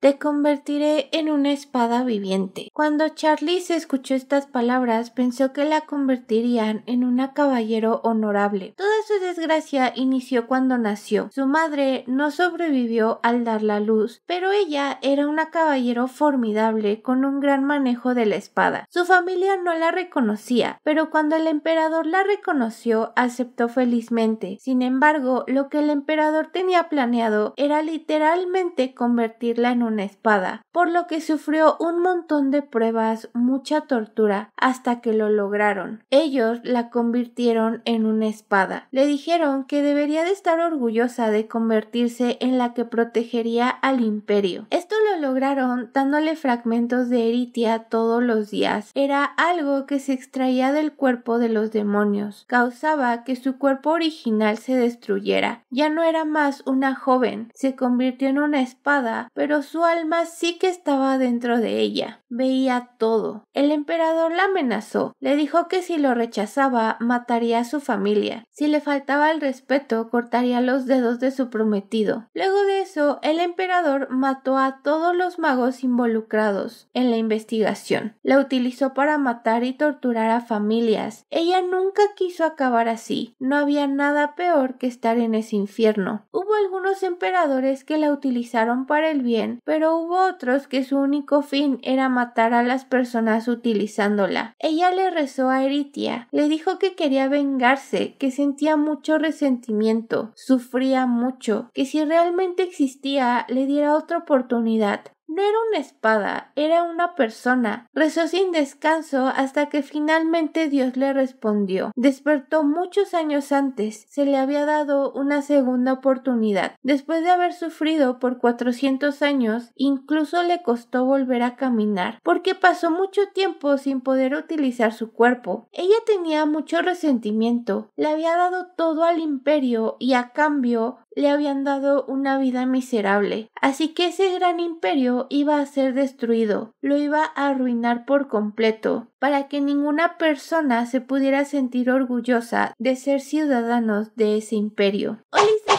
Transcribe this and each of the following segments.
te convertiré en una espada viviente. Cuando se escuchó estas palabras, pensó que la convertirían en una caballero honorable. Toda su desgracia inició cuando nació. Su madre no sobrevivió al dar la luz, pero ella era una caballero formidable con un gran manejo de la espada. Su familia no la reconocía, pero cuando el emperador la reconoció, aceptó felizmente. Sin embargo, lo que el emperador tenía planeado era literalmente convertirla en una una espada, por lo que sufrió un montón de pruebas, mucha tortura, hasta que lo lograron. Ellos la convirtieron en una espada. Le dijeron que debería de estar orgullosa de convertirse en la que protegería al imperio. Esto lo lograron dándole fragmentos de eritia todos los días. Era algo que se extraía del cuerpo de los demonios. Causaba que su cuerpo original se destruyera. Ya no era más una joven, se convirtió en una espada, pero su alma sí que estaba dentro de ella, veía todo. El emperador la amenazó, le dijo que si lo rechazaba mataría a su familia, si le faltaba el respeto cortaría los dedos de su prometido. Luego de eso, el emperador mató a todos los magos involucrados en la investigación. La utilizó para matar y torturar a familias. Ella nunca quiso acabar así. No había nada peor que estar en ese infierno. Hubo algunos emperadores que la utilizaron para el bien, pero hubo otros que su único fin era matar a las personas utilizándola. Ella le rezó a Eritia, le dijo que quería vengarse, que sentía mucho resentimiento, sufría mucho, que si realmente existía le diera otra oportunidad, no era una espada, era una persona. Rezó sin descanso hasta que finalmente Dios le respondió. Despertó muchos años antes. Se le había dado una segunda oportunidad. Después de haber sufrido por 400 años, incluso le costó volver a caminar, porque pasó mucho tiempo sin poder utilizar su cuerpo. Ella tenía mucho resentimiento. Le había dado todo al imperio y a cambio le habían dado una vida miserable. Así que ese gran imperio iba a ser destruido, lo iba a arruinar por completo, para que ninguna persona se pudiera sentir orgullosa de ser ciudadanos de ese imperio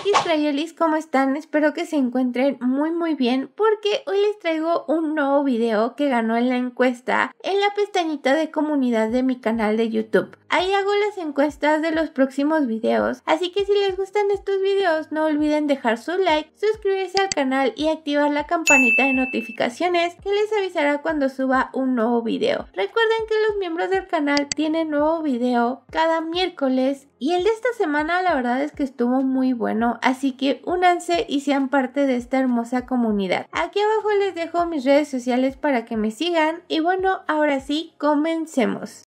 y como ¿cómo están? Espero que se encuentren muy muy bien porque hoy les traigo un nuevo video que ganó en la encuesta en la pestañita de comunidad de mi canal de YouTube. Ahí hago las encuestas de los próximos videos, así que si les gustan estos videos no olviden dejar su like, suscribirse al canal y activar la campanita de notificaciones que les avisará cuando suba un nuevo video. Recuerden que los miembros del canal tienen nuevo video cada miércoles y el de esta semana la verdad es que estuvo muy bueno, así que únanse y sean parte de esta hermosa comunidad. Aquí abajo les dejo mis redes sociales para que me sigan y bueno, ahora sí, comencemos.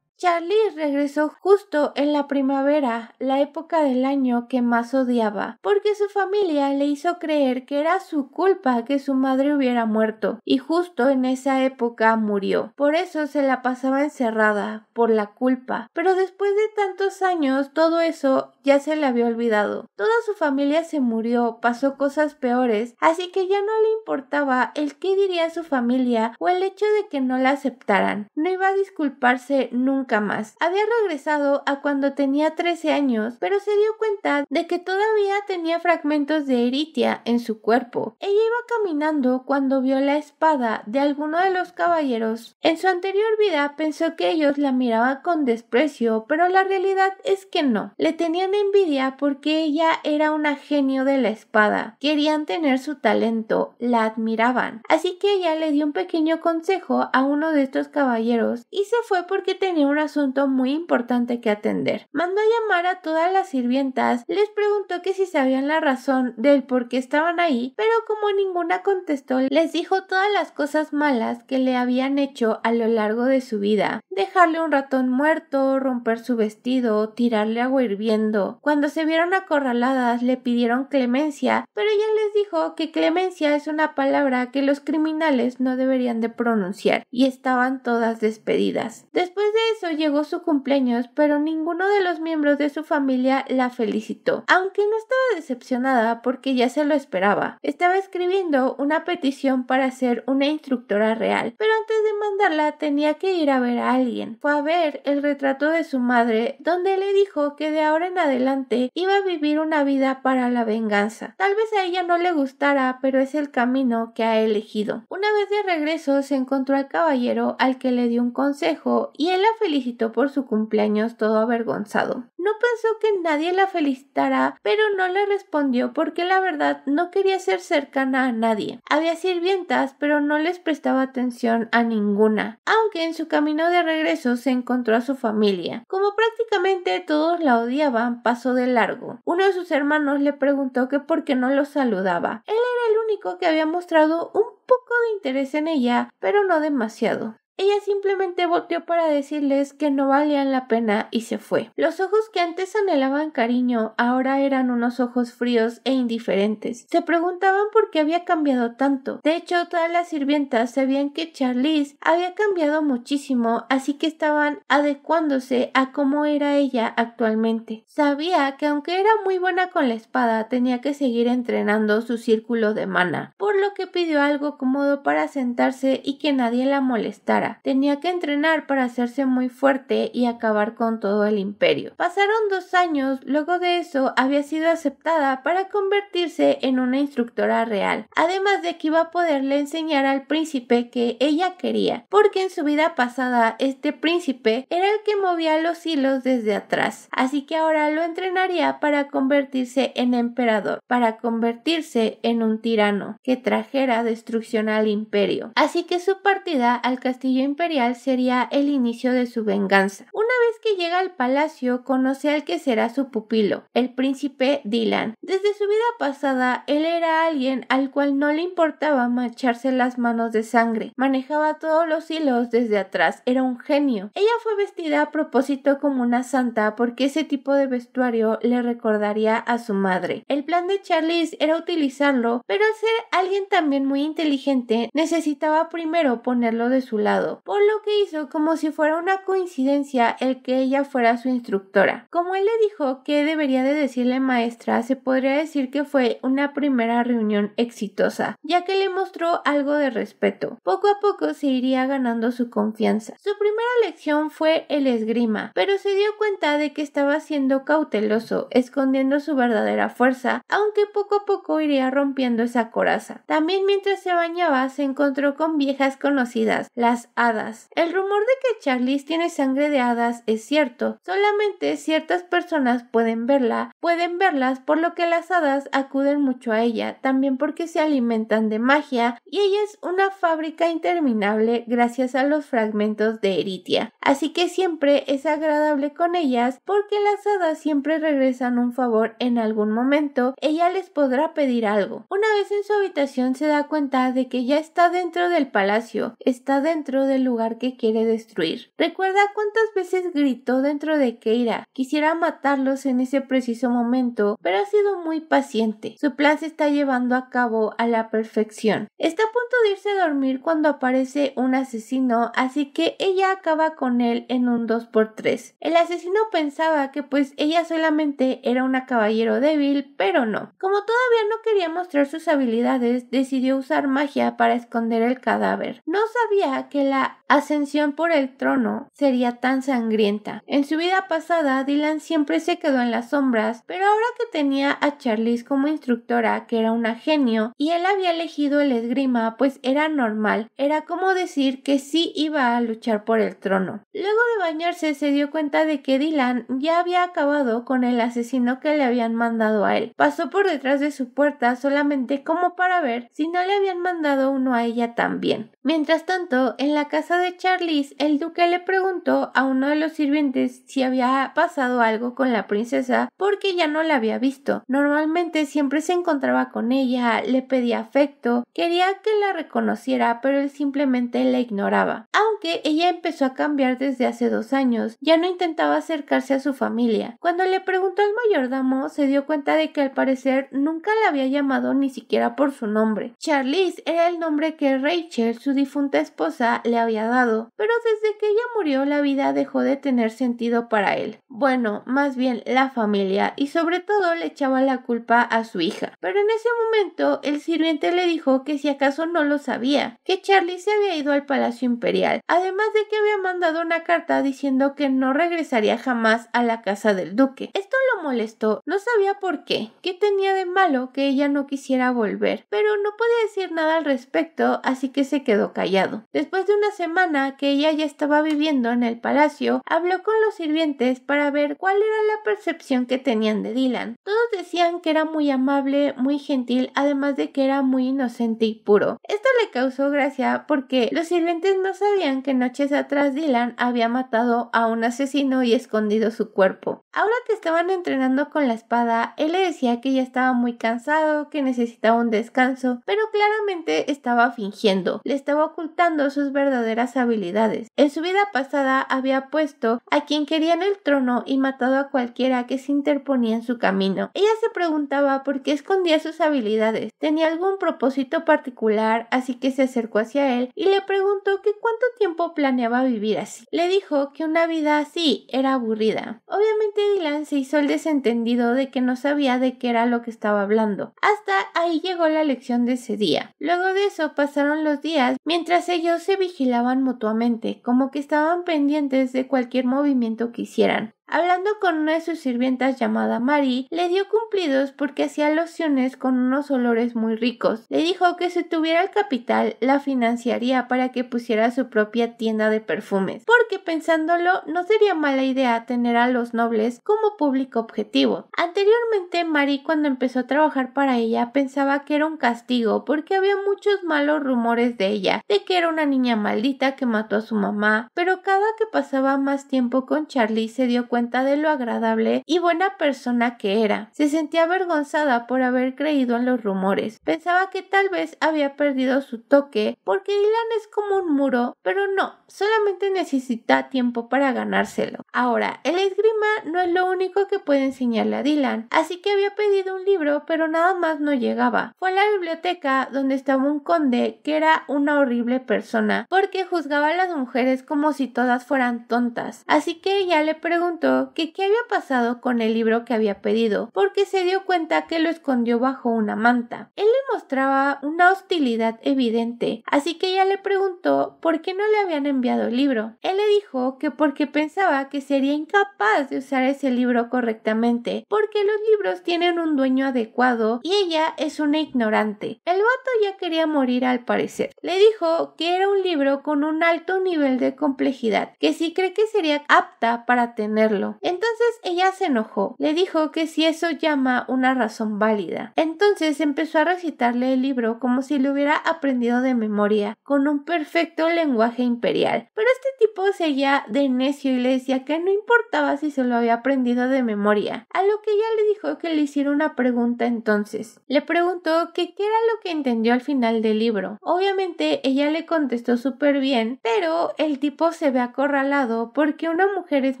Charlie regresó justo en la primavera, la época del año que más odiaba, porque su familia le hizo creer que era su culpa que su madre hubiera muerto, y justo en esa época murió. Por eso se la pasaba encerrada, por la culpa. Pero después de tantos años, todo eso ya se le había olvidado. Toda su familia se murió, pasó cosas peores, así que ya no le importaba el qué diría su familia o el hecho de que no la aceptaran. No iba a disculparse nunca más. Había regresado a cuando tenía 13 años, pero se dio cuenta de que todavía tenía fragmentos de eritia en su cuerpo. Ella iba caminando cuando vio la espada de alguno de los caballeros. En su anterior vida pensó que ellos la miraban con desprecio, pero la realidad es que no. Le tenían envidia porque ella era una genio de la espada. Querían tener su talento, la admiraban. Así que ella le dio un pequeño consejo a uno de estos caballeros y se fue porque tenía un asunto muy importante que atender. Mandó a llamar a todas las sirvientas, les preguntó que si sabían la razón del por qué estaban ahí, pero como ninguna contestó, les dijo todas las cosas malas que le habían hecho a lo largo de su vida. Dejarle un ratón muerto, romper su vestido, tirarle agua hirviendo. Cuando se vieron acorraladas le pidieron clemencia, pero ella les dijo que clemencia es una palabra que los criminales no deberían de pronunciar, y estaban todas despedidas. Después de eso llegó su cumpleaños, pero ninguno de los miembros de su familia la felicitó, aunque no estaba decepcionada porque ya se lo esperaba. Estaba escribiendo una petición para ser una instructora real, pero antes de mandarla tenía que ir a ver a alguien. Fue a ver el retrato de su madre, donde le dijo que de ahora en adelante iba a vivir una vida para la venganza. Tal vez a ella no le gustara, pero es el camino que ha elegido. Una vez de regreso se encontró al caballero al que le dio un consejo y él la felicitó felicitó por su cumpleaños todo avergonzado. No pensó que nadie la felicitara, pero no le respondió porque la verdad no quería ser cercana a nadie. Había sirvientas, pero no les prestaba atención a ninguna, aunque en su camino de regreso se encontró a su familia. Como prácticamente todos la odiaban, pasó de largo. Uno de sus hermanos le preguntó que por qué no lo saludaba. Él era el único que había mostrado un poco de interés en ella, pero no demasiado. Ella simplemente volteó para decirles que no valían la pena y se fue. Los ojos que antes anhelaban cariño ahora eran unos ojos fríos e indiferentes. Se preguntaban por qué había cambiado tanto. De hecho, todas las sirvientas sabían que Charlize había cambiado muchísimo, así que estaban adecuándose a cómo era ella actualmente. Sabía que aunque era muy buena con la espada, tenía que seguir entrenando su círculo de mana, por lo que pidió algo cómodo para sentarse y que nadie la molestara. Tenía que entrenar para hacerse muy fuerte y acabar con todo el imperio. Pasaron dos años, luego de eso había sido aceptada para convertirse en una instructora real, además de que iba a poderle enseñar al príncipe que ella quería, porque en su vida pasada este príncipe era el que movía los hilos desde atrás, así que ahora lo entrenaría para convertirse en emperador, para convertirse en un tirano que trajera destrucción al imperio. Así que su partida al castillo imperial sería el inicio de su venganza. Una vez que llega al palacio, conoce al que será su pupilo, el príncipe Dylan. Desde su vida pasada, él era alguien al cual no le importaba Mancharse las manos de sangre, manejaba todos los hilos desde atrás, era un genio. Ella fue vestida a propósito como una santa porque ese tipo de vestuario le recordaría a su madre. El plan de Charlize era utilizarlo, pero al ser alguien también muy inteligente, necesitaba primero ponerlo de su lado por lo que hizo como si fuera una coincidencia el que ella fuera su instructora. Como él le dijo que debería de decirle maestra, se podría decir que fue una primera reunión exitosa, ya que le mostró algo de respeto. Poco a poco se iría ganando su confianza. Su primera lección fue el esgrima, pero se dio cuenta de que estaba siendo cauteloso, escondiendo su verdadera fuerza, aunque poco a poco iría rompiendo esa coraza. También mientras se bañaba se encontró con viejas conocidas, las hadas. El rumor de que Charlize tiene sangre de hadas es cierto, solamente ciertas personas pueden verla, pueden verlas por lo que las hadas acuden mucho a ella, también porque se alimentan de magia y ella es una fábrica interminable gracias a los fragmentos de Eritia. Así que siempre es agradable con ellas porque las hadas siempre regresan un favor en algún momento, ella les podrá pedir algo. Una vez en su habitación se da cuenta de que ya está dentro del palacio, está dentro del lugar que quiere destruir. Recuerda cuántas veces gritó dentro de Keira. Quisiera matarlos en ese preciso momento, pero ha sido muy paciente. Su plan se está llevando a cabo a la perfección. Está a punto de irse a dormir cuando aparece un asesino, así que ella acaba con él en un 2x3. El asesino pensaba que pues ella solamente era una caballero débil, pero no. Como todavía no quería mostrar sus habilidades, decidió usar magia para esconder el cadáver. No sabía que el la ascensión por el trono sería tan sangrienta. En su vida pasada, Dylan siempre se quedó en las sombras, pero ahora que tenía a Charlize como instructora, que era una genio, y él había elegido el esgrima, pues era normal, era como decir que sí iba a luchar por el trono. Luego de bañarse se dio cuenta de que Dylan ya había acabado con el asesino que le habían mandado a él. Pasó por detrás de su puerta solamente como para ver si no le habían mandado uno a ella también. Mientras tanto, en la casa de Charlize, el duque le preguntó a uno de los sirvientes si había pasado algo con la princesa porque ya no la había visto. Normalmente siempre se encontraba con ella, le pedía afecto, quería que la reconociera, pero él simplemente la ignoraba. Aunque ella empezó a cambiar desde hace dos años, ya no intentaba acercarse a su familia. Cuando le preguntó al mayordomo, se dio cuenta de que al parecer nunca la había llamado ni siquiera por su nombre. Charlize era el nombre que Rachel, su difunta esposa, le había dado dado, pero desde que ella murió la vida dejó de tener sentido para él. Bueno, más bien la familia y sobre todo le echaba la culpa a su hija. Pero en ese momento el sirviente le dijo que si acaso no lo sabía, que Charlie se había ido al Palacio Imperial, además de que había mandado una carta diciendo que no regresaría jamás a la casa del duque. Esto lo molestó, no sabía por qué, qué tenía de malo que ella no quisiera volver, pero no podía decir nada al respecto, así que se quedó callado. Después de una semana que ella ya estaba viviendo en el palacio, habló con los sirvientes para ver cuál era la percepción que tenían de Dylan. Todos decían que era muy amable, muy gentil, además de que era muy inocente y puro. Esto le causó gracia porque los sirvientes no sabían que noches atrás Dylan había matado a un asesino y escondido su cuerpo. Ahora que estaban entrenando con la espada, él le decía que ya estaba muy cansado, que necesitaba un descanso, pero claramente estaba fingiendo, le estaba ocultando sus verdaderas habilidades. En su vida pasada había puesto a quien quería en el trono y matado a cualquiera que se interponía en su camino. Ella se preguntaba por qué escondía sus habilidades. Tenía algún propósito particular, así que se acercó hacia él y le preguntó que cuánto tiempo planeaba vivir así. Le dijo que una vida así era aburrida. Obviamente Dylan se hizo el desentendido de que no sabía de qué era lo que estaba hablando. Hasta ahí llegó la lección de ese día. Luego de eso pasaron los días mientras ellos se vigilaban mutuamente, como que estaban pendientes de cualquier movimiento que hicieran. Hablando con una de sus sirvientas llamada Marie, le dio cumplidos porque hacía lociones con unos olores muy ricos. Le dijo que si tuviera el capital la financiaría para que pusiera su propia tienda de perfumes, porque pensándolo no sería mala idea tener a los nobles como público objetivo. Anteriormente Marie cuando empezó a trabajar para ella pensaba que era un castigo porque había muchos malos rumores de ella, de que era una niña maldita que mató a su mamá, pero cada que pasaba más tiempo con Charlie se dio cuenta de lo agradable y buena persona que era. Se sentía avergonzada por haber creído en los rumores. Pensaba que tal vez había perdido su toque porque Dylan es como un muro, pero no, solamente necesita tiempo para ganárselo. Ahora, el esgrima no es lo único que puede enseñarle a Dylan, así que había pedido un libro, pero nada más no llegaba. Fue a la biblioteca donde estaba un conde que era una horrible persona porque juzgaba a las mujeres como si todas fueran tontas. Así que ella le preguntó que qué había pasado con el libro que había pedido, porque se dio cuenta que lo escondió bajo una manta. Él le mostraba una hostilidad evidente, así que ella le preguntó por qué no le habían enviado el libro. Él le dijo que porque pensaba que sería incapaz de usar ese libro correctamente, porque los libros tienen un dueño adecuado y ella es una ignorante. El vato ya quería morir al parecer. Le dijo que era un libro con un alto nivel de complejidad, que sí cree que sería apta para tenerlo entonces ella se enojó, le dijo que si eso llama una razón válida. Entonces empezó a recitarle el libro como si lo hubiera aprendido de memoria, con un perfecto lenguaje imperial. Pero este tipo seguía de necio y le decía que no importaba si se lo había aprendido de memoria, a lo que ella le dijo que le hiciera una pregunta entonces. Le preguntó que qué era lo que entendió al final del libro. Obviamente ella le contestó súper bien, pero el tipo se ve acorralado porque una mujer es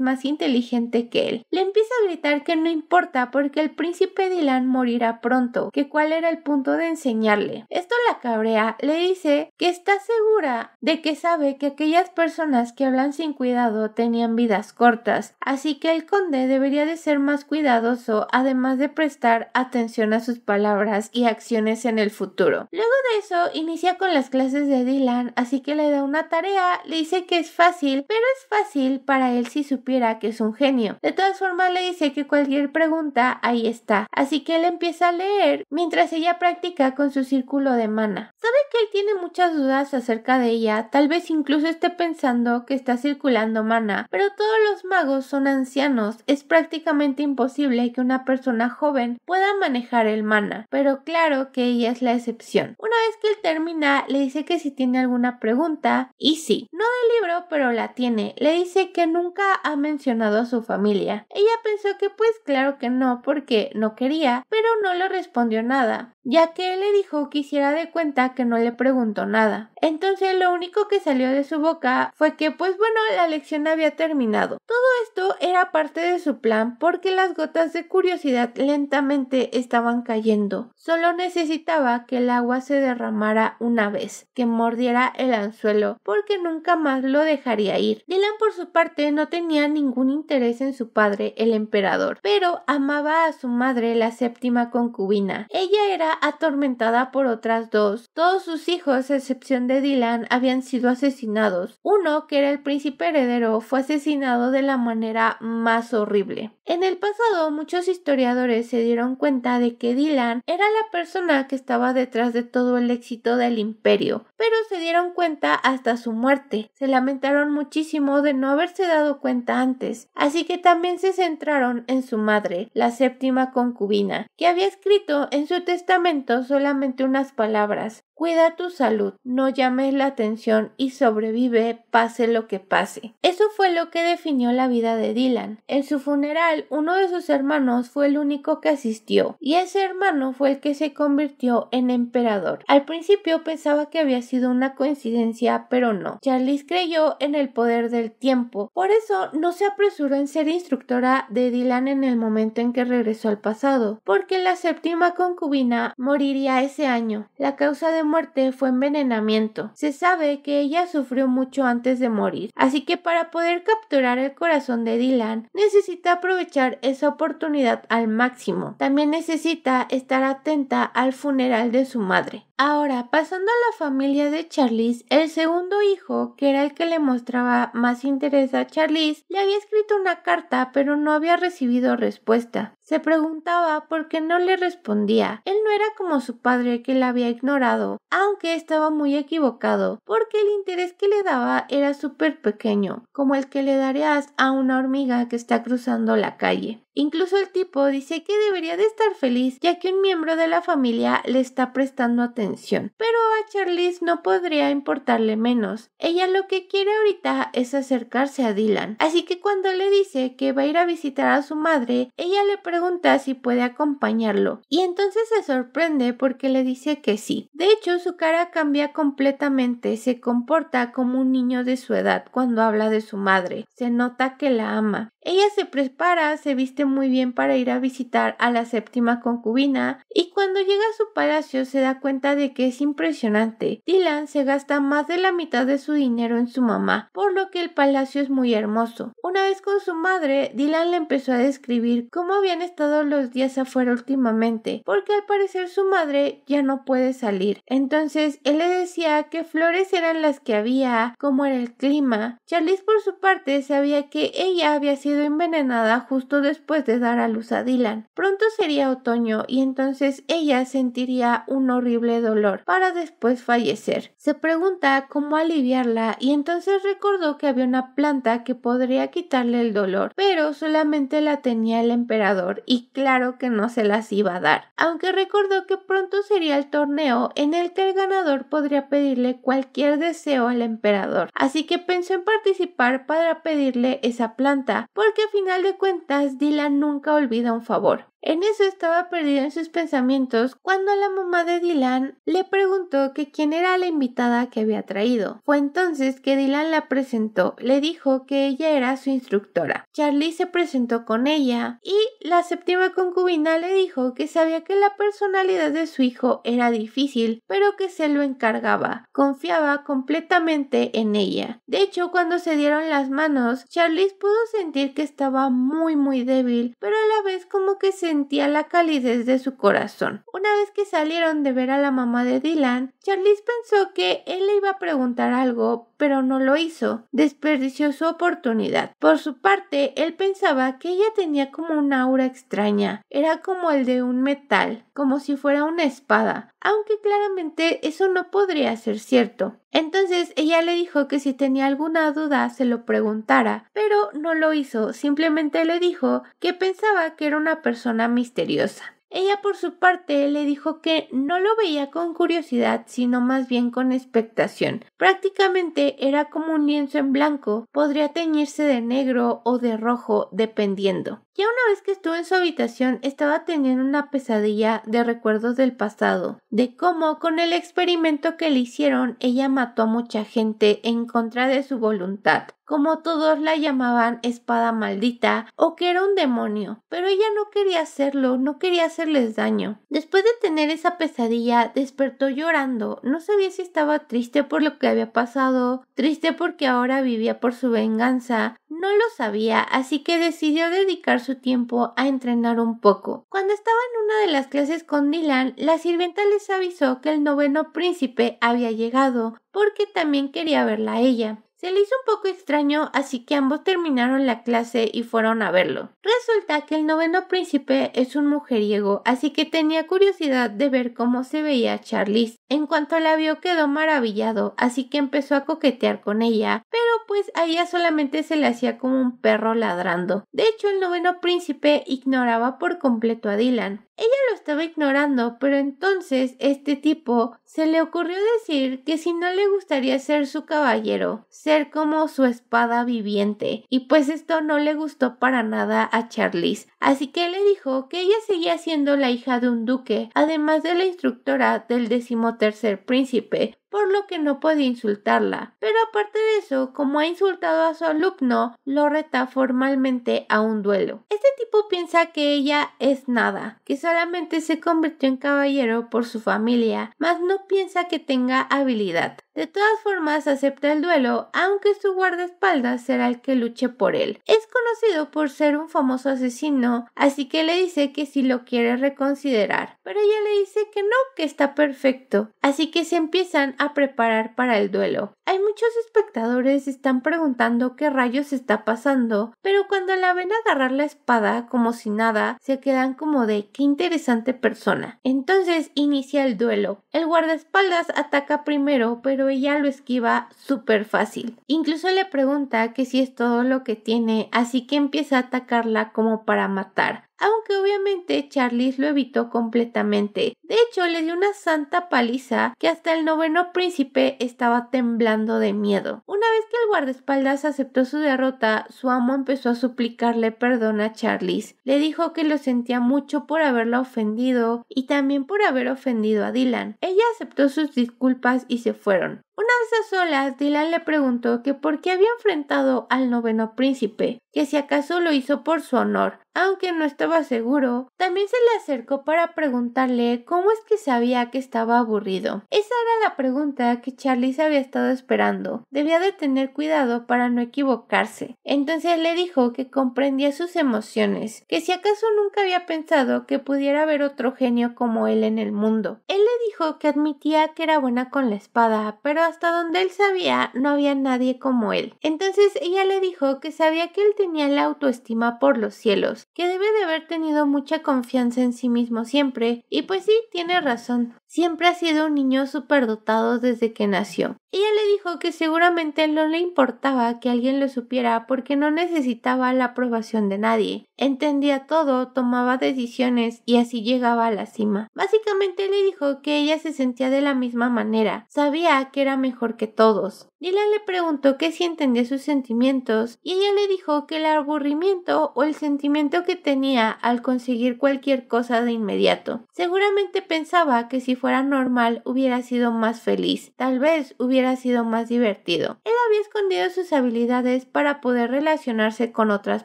más inteligente gente que él. Le empieza a gritar que no importa porque el príncipe Dylan morirá pronto, que cuál era el punto de enseñarle. Esto la cabrea, le dice que está segura de que sabe que aquellas personas que hablan sin cuidado tenían vidas cortas, así que el conde debería de ser más cuidadoso además de prestar atención a sus palabras y acciones en el futuro. Luego de eso inicia con las clases de Dylan, así que le da una tarea, le dice que es fácil, pero es fácil para él si supiera que es un genio. De todas formas le dice que cualquier pregunta ahí está, así que él empieza a leer mientras ella practica con su círculo de mana. Sabe que él tiene muchas dudas acerca de ella, tal vez incluso esté pensando que está circulando mana, pero todos los magos son ancianos, es prácticamente imposible que una persona joven pueda manejar el mana, pero claro que ella es la excepción. Una vez que él termina, le dice que si tiene alguna pregunta, y sí, no del libro, pero la tiene, le dice que nunca ha mencionado su familia. Ella pensó que pues claro que no, porque no quería, pero no le respondió nada ya que él le dijo que hiciera de cuenta que no le preguntó nada. Entonces lo único que salió de su boca fue que pues bueno, la lección había terminado. Todo esto era parte de su plan porque las gotas de curiosidad lentamente estaban cayendo. Solo necesitaba que el agua se derramara una vez, que mordiera el anzuelo, porque nunca más lo dejaría ir. Dylan por su parte no tenía ningún interés en su padre, el emperador, pero amaba a su madre, la séptima concubina. Ella era atormentada por otras dos. Todos sus hijos, a excepción de Dylan, habían sido asesinados. Uno, que era el príncipe heredero, fue asesinado de la manera más horrible. En el pasado, muchos historiadores se dieron cuenta de que Dylan era la persona que estaba detrás de todo el éxito del imperio, pero se dieron cuenta hasta su muerte. Se lamentaron muchísimo de no haberse dado cuenta antes, así que también se centraron en su madre, la séptima concubina, que había escrito en su testamento solamente unas palabras. Cuida tu salud, no llames la atención y sobrevive pase lo que pase. Eso fue lo que definió la vida de Dylan. En su funeral, uno de sus hermanos fue el único que asistió, y ese hermano fue el que se convirtió en emperador. Al principio pensaba que había sido una coincidencia, pero no. Charles creyó en el poder del tiempo, por eso no se apresuró en ser instructora de Dylan en el momento en que regresó al pasado, porque la séptima concubina moriría ese año. La causa de muerte fue envenenamiento. Se sabe que ella sufrió mucho antes de morir, así que para poder capturar el corazón de Dylan necesita aprovechar esa oportunidad al máximo. También necesita estar atenta al funeral de su madre. Ahora, pasando a la familia de Charlize, el segundo hijo, que era el que le mostraba más interés a Charlize, le había escrito una carta pero no había recibido respuesta. Se preguntaba por qué no le respondía. Él no era como su padre que la había ignorado, aunque estaba muy equivocado, porque el interés que le daba era súper pequeño, como el que le darías a una hormiga que está cruzando la calle. Incluso el tipo dice que debería de estar feliz ya que un miembro de la familia le está prestando atención pero a Charlize no podría importarle menos. Ella lo que quiere ahorita es acercarse a Dylan, así que cuando le dice que va a ir a visitar a su madre, ella le pregunta si puede acompañarlo, y entonces se sorprende porque le dice que sí. De hecho, su cara cambia completamente, se comporta como un niño de su edad cuando habla de su madre, se nota que la ama. Ella se prepara, se viste muy bien para ir a visitar a la séptima concubina, y cuando llega a su palacio se da cuenta de de que es impresionante. Dylan se gasta más de la mitad de su dinero en su mamá, por lo que el palacio es muy hermoso. Una vez con su madre, Dylan le empezó a describir cómo habían estado los días afuera últimamente, porque al parecer su madre ya no puede salir. Entonces él le decía que flores eran las que había, cómo era el clima. Charlize por su parte sabía que ella había sido envenenada justo después de dar a luz a Dylan. Pronto sería otoño y entonces ella sentiría un horrible dolor dolor para después fallecer. Se pregunta cómo aliviarla y entonces recordó que había una planta que podría quitarle el dolor, pero solamente la tenía el emperador y claro que no se las iba a dar, aunque recordó que pronto sería el torneo en el que el ganador podría pedirle cualquier deseo al emperador, así que pensó en participar para pedirle esa planta, porque a final de cuentas Dylan nunca olvida un favor. En eso estaba perdido en sus pensamientos cuando la mamá de Dylan le preguntó que quién era la invitada que había traído. Fue entonces que Dylan la presentó, le dijo que ella era su instructora. Charlie se presentó con ella y la séptima concubina le dijo que sabía que la personalidad de su hijo era difícil, pero que se lo encargaba. Confiaba completamente en ella. De hecho, cuando se dieron las manos, Charlie pudo sentir que estaba muy muy débil, pero a la vez como que se sentía la calidez de su corazón. Una vez que salieron de ver a la mamá de Dylan, Charlize pensó que él le iba a preguntar algo, pero no lo hizo. Desperdició su oportunidad. Por su parte, él pensaba que ella tenía como un aura extraña. Era como el de un metal, como si fuera una espada, aunque claramente eso no podría ser cierto. Entonces ella le dijo que si tenía alguna duda se lo preguntara, pero no lo hizo, simplemente le dijo que pensaba que era una persona misteriosa. Ella por su parte le dijo que no lo veía con curiosidad, sino más bien con expectación. Prácticamente era como un lienzo en blanco, podría teñirse de negro o de rojo, dependiendo. Ya una vez que estuvo en su habitación, estaba teniendo una pesadilla de recuerdos del pasado, de cómo con el experimento que le hicieron ella mató a mucha gente en contra de su voluntad, como todos la llamaban espada maldita o que era un demonio, pero ella no quería hacerlo, no quería hacerles daño. Después de tener esa pesadilla, despertó llorando, no sabía si estaba triste por lo que había pasado, triste porque ahora vivía por su venganza, no lo sabía, así que decidió dedicar su tiempo a entrenar un poco. Cuando estaba en una de las clases con Dylan, la sirvienta les avisó que el noveno príncipe había llegado, porque también quería verla a ella. Se le hizo un poco extraño, así que ambos terminaron la clase y fueron a verlo. Resulta que el noveno príncipe es un mujeriego, así que tenía curiosidad de ver cómo se veía Charlize. En cuanto la vio quedó maravillado, así que empezó a coquetear con ella, pero pues a ella solamente se le hacía como un perro ladrando. De hecho, el noveno príncipe ignoraba por completo a Dylan. Ella lo estaba ignorando, pero entonces este tipo se le ocurrió decir que si no le gustaría ser su caballero, ser como su espada viviente, y pues esto no le gustó para nada a Charlize, así que le dijo que ella seguía siendo la hija de un duque, además de la instructora del decimotercer príncipe, por lo que no puede insultarla. Pero aparte de eso, como ha insultado a su alumno, lo reta formalmente a un duelo. Este tipo piensa que ella es nada, que solamente se convirtió en caballero por su familia, mas no piensa que tenga habilidad. De todas formas, acepta el duelo, aunque su guardaespaldas será el que luche por él. Es conocido por ser un famoso asesino, así que le dice que si lo quiere reconsiderar, pero ella le dice que no, que está perfecto, así que se empiezan a preparar para el duelo. Hay muchos espectadores que están preguntando qué rayos está pasando, pero cuando la ven agarrar la espada como si nada, se quedan como de qué interesante persona. Entonces inicia el duelo. El guardaespaldas ataca primero, pero y ella lo esquiva súper fácil. Incluso le pregunta que si es todo lo que tiene, así que empieza a atacarla como para matar, aunque obviamente Charlize lo evitó completamente. De hecho, le dio una santa paliza que hasta el noveno príncipe estaba temblando de miedo. Una vez que el guardaespaldas aceptó su derrota, su amo empezó a suplicarle perdón a Charlize, Le dijo que lo sentía mucho por haberla ofendido y también por haber ofendido a Dylan. Ella aceptó sus disculpas y se fueron. Una vez a solas, Dylan le preguntó que por qué había enfrentado al noveno príncipe, que si acaso lo hizo por su honor, aunque no estaba seguro. También se le acercó para preguntarle cómo es que sabía que estaba aburrido. Esa era la pregunta que Charlie se había estado esperando. Debía de tener cuidado para no equivocarse. Entonces le dijo que comprendía sus emociones, que si acaso nunca había pensado que pudiera haber otro genio como él en el mundo. Él le dijo que admitía que era buena con la espada, pero hasta donde él sabía no había nadie como él. Entonces ella le dijo que sabía que él tenía la autoestima por los cielos, que debe de haber tenido mucha confianza en sí mismo siempre, y pues sí, tiene razón, siempre ha sido un niño superdotado desde que nació. Ella le dijo que seguramente no le importaba que alguien lo supiera porque no necesitaba la aprobación de nadie. Entendía todo, tomaba decisiones y así llegaba a la cima. Básicamente le dijo que ella se sentía de la misma manera, sabía que era mejor que todos. Lila le preguntó que si entendía sus sentimientos y ella le dijo que el aburrimiento o el sentimiento que tenía al conseguir cualquier cosa de inmediato. Seguramente pensaba que si fuera normal hubiera sido más feliz, tal vez hubiera sido más divertido. Él había escondido sus habilidades para poder relacionarse con otras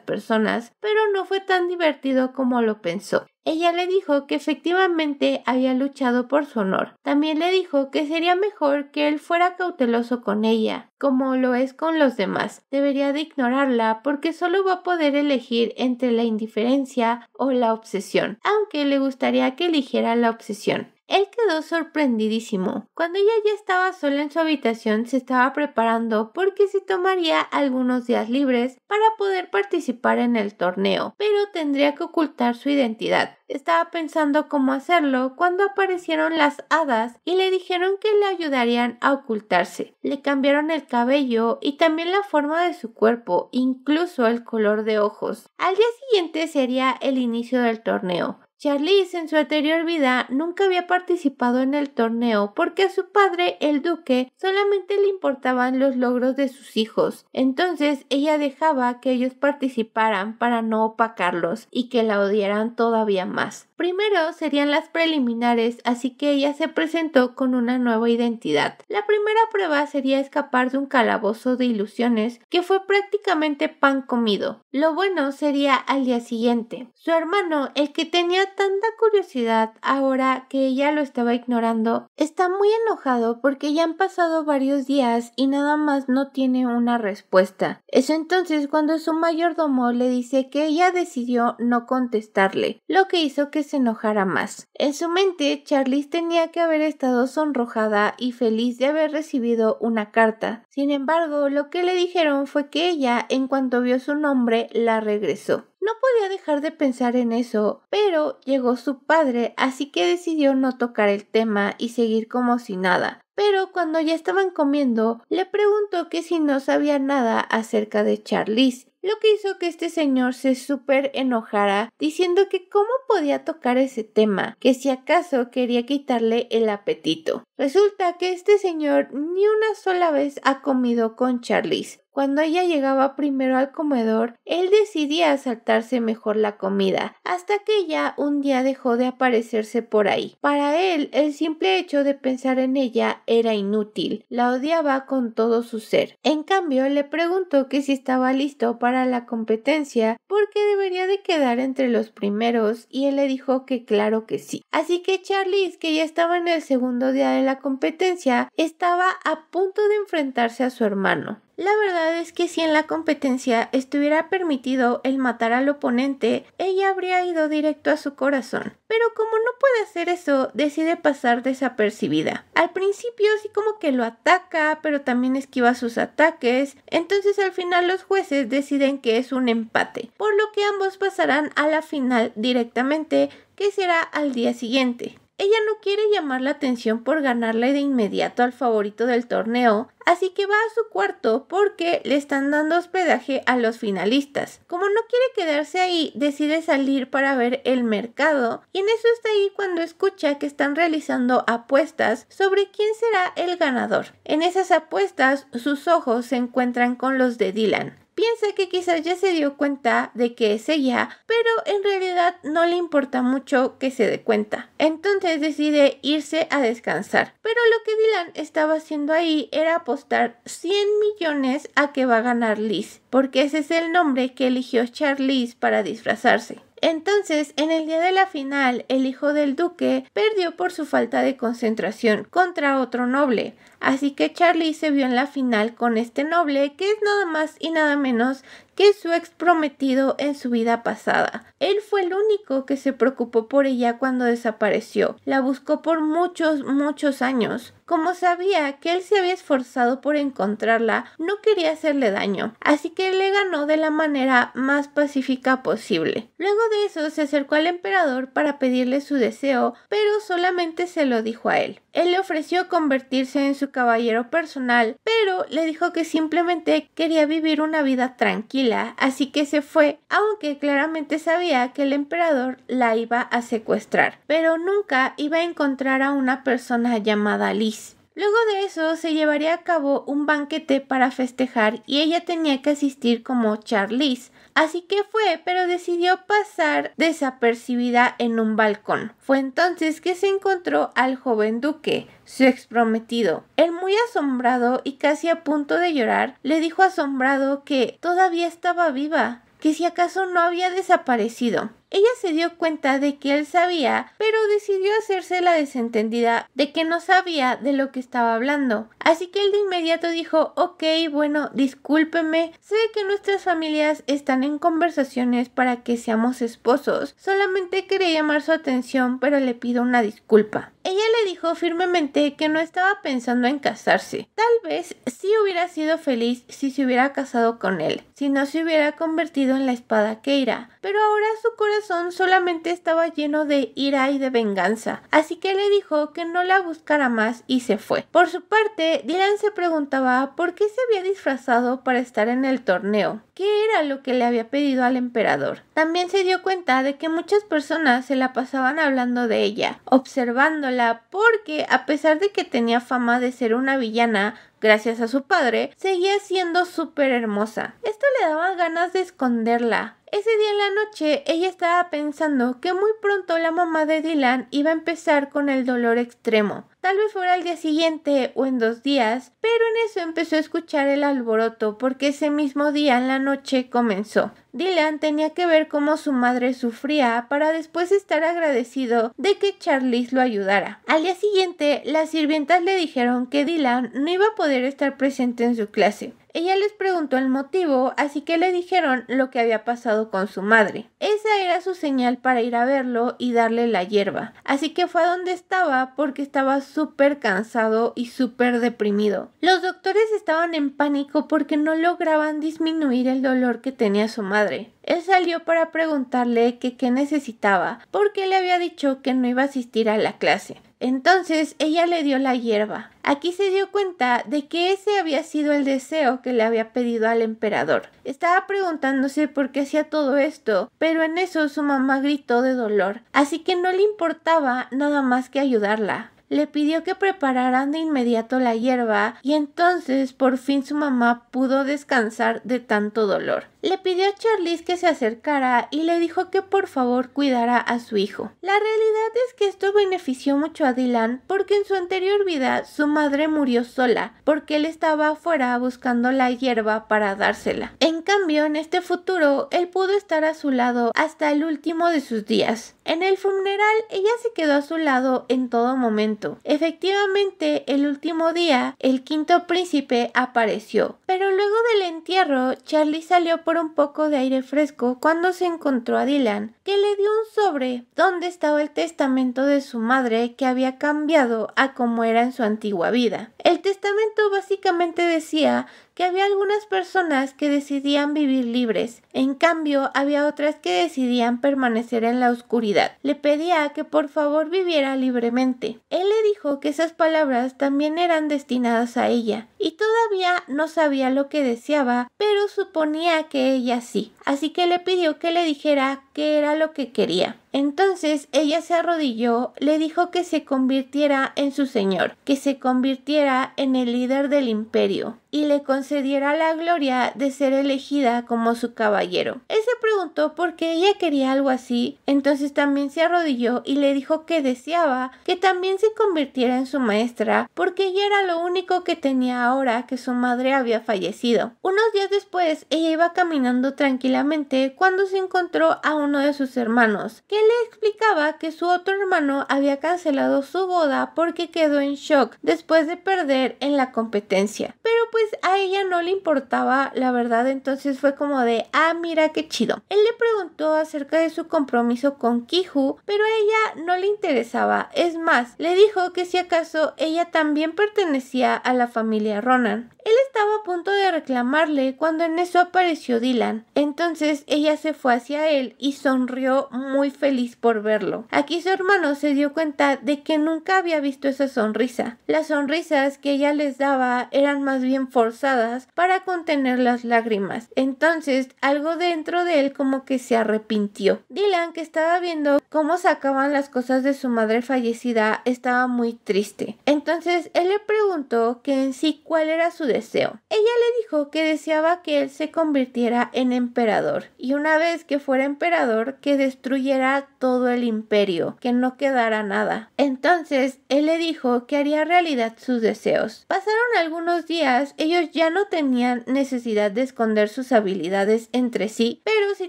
personas, pero no fue tan divertido como lo pensó. Ella le dijo que efectivamente había luchado por su honor. También le dijo que sería mejor que él fuera cauteloso con ella, como lo es con los demás. Debería de ignorarla porque solo va a poder elegir entre la indiferencia o la obsesión, aunque le gustaría que eligiera la obsesión. Él quedó sorprendidísimo. Cuando ella ya estaba sola en su habitación, se estaba preparando porque se tomaría algunos días libres para poder participar en el torneo, pero tendría que ocultar su identidad. Estaba pensando cómo hacerlo cuando aparecieron las hadas y le dijeron que le ayudarían a ocultarse. Le cambiaron el cabello y también la forma de su cuerpo, incluso el color de ojos. Al día siguiente sería el inicio del torneo. Charlize en su anterior vida nunca había participado en el torneo porque a su padre, el duque, solamente le importaban los logros de sus hijos. Entonces ella dejaba que ellos participaran para no opacarlos y que la odiaran todavía más. Primero serían las preliminares, así que ella se presentó con una nueva identidad. La primera prueba sería escapar de un calabozo de ilusiones que fue prácticamente pan comido. Lo bueno sería al día siguiente. Su hermano, el que tenía tanta curiosidad ahora que ella lo estaba ignorando, está muy enojado porque ya han pasado varios días y nada más no tiene una respuesta. Es entonces cuando su mayordomo le dice que ella decidió no contestarle, lo que hizo que se enojara más. En su mente, Charlize tenía que haber estado sonrojada y feliz de haber recibido una carta. Sin embargo, lo que le dijeron fue que ella, en cuanto vio su nombre, la regresó. No podía dejar de pensar en eso, pero llegó su padre, así que decidió no tocar el tema y seguir como si nada. Pero cuando ya estaban comiendo, le preguntó que si no sabía nada acerca de Charlize, lo que hizo que este señor se súper enojara diciendo que cómo podía tocar ese tema, que si acaso quería quitarle el apetito. Resulta que este señor ni una sola vez ha comido con Charlize, cuando ella llegaba primero al comedor, él decidía saltarse mejor la comida, hasta que ya un día dejó de aparecerse por ahí. Para él, el simple hecho de pensar en ella era inútil, la odiaba con todo su ser. En cambio, le preguntó que si estaba listo para la competencia, porque debería de quedar entre los primeros, y él le dijo que claro que sí. Así que Charlie, que ya estaba en el segundo día de la competencia, estaba a punto de enfrentarse a su hermano. La verdad es que si en la competencia estuviera permitido el matar al oponente, ella habría ido directo a su corazón. Pero como no puede hacer eso, decide pasar desapercibida. Al principio sí como que lo ataca, pero también esquiva sus ataques, entonces al final los jueces deciden que es un empate, por lo que ambos pasarán a la final directamente, que será al día siguiente. Ella no quiere llamar la atención por ganarle de inmediato al favorito del torneo, así que va a su cuarto porque le están dando hospedaje a los finalistas. Como no quiere quedarse ahí, decide salir para ver el mercado y en eso está ahí cuando escucha que están realizando apuestas sobre quién será el ganador. En esas apuestas sus ojos se encuentran con los de Dylan piensa que quizás ya se dio cuenta de que es ella, pero en realidad no le importa mucho que se dé cuenta. Entonces decide irse a descansar. Pero lo que Dylan estaba haciendo ahí era apostar 100 millones a que va a ganar Liz, porque ese es el nombre que eligió Charlize para disfrazarse. Entonces, en el día de la final, el hijo del duque perdió por su falta de concentración contra otro noble, así que Charlie se vio en la final con este noble que es nada más y nada menos que su ex prometido en su vida pasada. Él fue el único que se preocupó por ella cuando desapareció. La buscó por muchos, muchos años. Como sabía que él se había esforzado por encontrarla, no quería hacerle daño, así que le ganó de la manera más pacífica posible. Luego de eso se acercó al emperador para pedirle su deseo, pero solamente se lo dijo a él. Él le ofreció convertirse en su caballero personal, pero le dijo que simplemente quería vivir una vida tranquila así que se fue, aunque claramente sabía que el emperador la iba a secuestrar, pero nunca iba a encontrar a una persona llamada Liz. Luego de eso se llevaría a cabo un banquete para festejar y ella tenía que asistir como Charlize, Así que fue, pero decidió pasar desapercibida en un balcón. Fue entonces que se encontró al joven duque, su exprometido. Él muy asombrado y casi a punto de llorar, le dijo asombrado que todavía estaba viva, que si acaso no había desaparecido. Ella se dio cuenta de que él sabía, pero decidió hacerse la desentendida de que no sabía de lo que estaba hablando. Así que él de inmediato dijo, ok, bueno, discúlpeme, sé que nuestras familias están en conversaciones para que seamos esposos, solamente quería llamar su atención, pero le pido una disculpa. Ella le dijo firmemente que no estaba pensando en casarse. Tal vez sí hubiera sido feliz si se hubiera casado con él, si no se hubiera convertido en la espada Keira, pero ahora su corazón solamente estaba lleno de ira y de venganza, así que le dijo que no la buscara más y se fue. Por su parte, Dylan se preguntaba por qué se había disfrazado para estar en el torneo, qué era lo que le había pedido al emperador. También se dio cuenta de que muchas personas se la pasaban hablando de ella, observándola, porque a pesar de que tenía fama de ser una villana, gracias a su padre, seguía siendo súper hermosa. Esto le daba ganas de esconderla, ese día en la noche ella estaba pensando que muy pronto la mamá de Dylan iba a empezar con el dolor extremo. Tal vez fuera al día siguiente o en dos días, pero en eso empezó a escuchar el alboroto porque ese mismo día en la noche comenzó. Dylan tenía que ver cómo su madre sufría para después estar agradecido de que Charlize lo ayudara. Al día siguiente, las sirvientas le dijeron que Dylan no iba a poder estar presente en su clase. Ella les preguntó el motivo, así que le dijeron lo que había pasado con su madre. Esa era su señal para ir a verlo y darle la hierba. Así que fue a donde estaba porque estaba súper cansado y súper deprimido. Los doctores estaban en pánico porque no lograban disminuir el dolor que tenía su madre. Él salió para preguntarle que qué necesitaba, porque le había dicho que no iba a asistir a la clase. Entonces ella le dio la hierba. Aquí se dio cuenta de que ese había sido el deseo que le había pedido al emperador. Estaba preguntándose por qué hacía todo esto, pero en eso su mamá gritó de dolor, así que no le importaba nada más que ayudarla le pidió que prepararan de inmediato la hierba y entonces por fin su mamá pudo descansar de tanto dolor. Le pidió a Charlize que se acercara y le dijo que por favor cuidara a su hijo. La realidad es que esto benefició mucho a Dylan porque en su anterior vida su madre murió sola porque él estaba afuera buscando la hierba para dársela. En cambio, en este futuro, él pudo estar a su lado hasta el último de sus días. En el funeral, ella se quedó a su lado en todo momento Efectivamente, el último día, el quinto príncipe apareció, pero luego del entierro, Charlie salió por un poco de aire fresco cuando se encontró a Dylan, que le dio un sobre donde estaba el testamento de su madre que había cambiado a como era en su antigua vida. El testamento básicamente decía que había algunas personas que decidían vivir libres, en cambio había otras que decidían permanecer en la oscuridad. Le pedía que por favor viviera libremente. Él le dijo que esas palabras también eran destinadas a ella, y todavía no sabía lo que deseaba, pero suponía que ella sí. Así que le pidió que le dijera qué era lo que quería. Entonces ella se arrodilló, le dijo que se convirtiera en su señor, que se convirtiera en el líder del imperio y le concediera la gloria de ser elegida como su caballero. Él se preguntó por qué ella quería algo así, entonces también se arrodilló y le dijo que deseaba que también se convirtiera en su maestra porque ella era lo único que tenía que su madre había fallecido. Unos días después, ella iba caminando tranquilamente cuando se encontró a uno de sus hermanos, que le explicaba que su otro hermano había cancelado su boda porque quedó en shock después de perder en la competencia. Pero pues a ella no le importaba la verdad, entonces fue como de, ah, mira qué chido. Él le preguntó acerca de su compromiso con Kiju, pero a ella no le interesaba. Es más, le dijo que si acaso ella también pertenecía a la familia Ronan. Él estaba a punto de reclamarle cuando en eso apareció Dylan. Entonces ella se fue hacia él y sonrió muy feliz por verlo. Aquí su hermano se dio cuenta de que nunca había visto esa sonrisa. Las sonrisas que ella les daba eran más bien forzadas para contener las lágrimas. Entonces algo dentro de él como que se arrepintió. Dylan, que estaba viendo cómo sacaban las cosas de su madre fallecida, estaba muy triste. Entonces él le preguntó que en sí cuál era su deseo. Ella le dijo que deseaba que él se convirtiera en emperador y una vez que fuera emperador que destruyera todo el imperio, que no quedara nada. Entonces él le dijo que haría realidad sus deseos. Pasaron algunos días, ellos ya no tenían necesidad de esconder sus habilidades entre sí, pero sí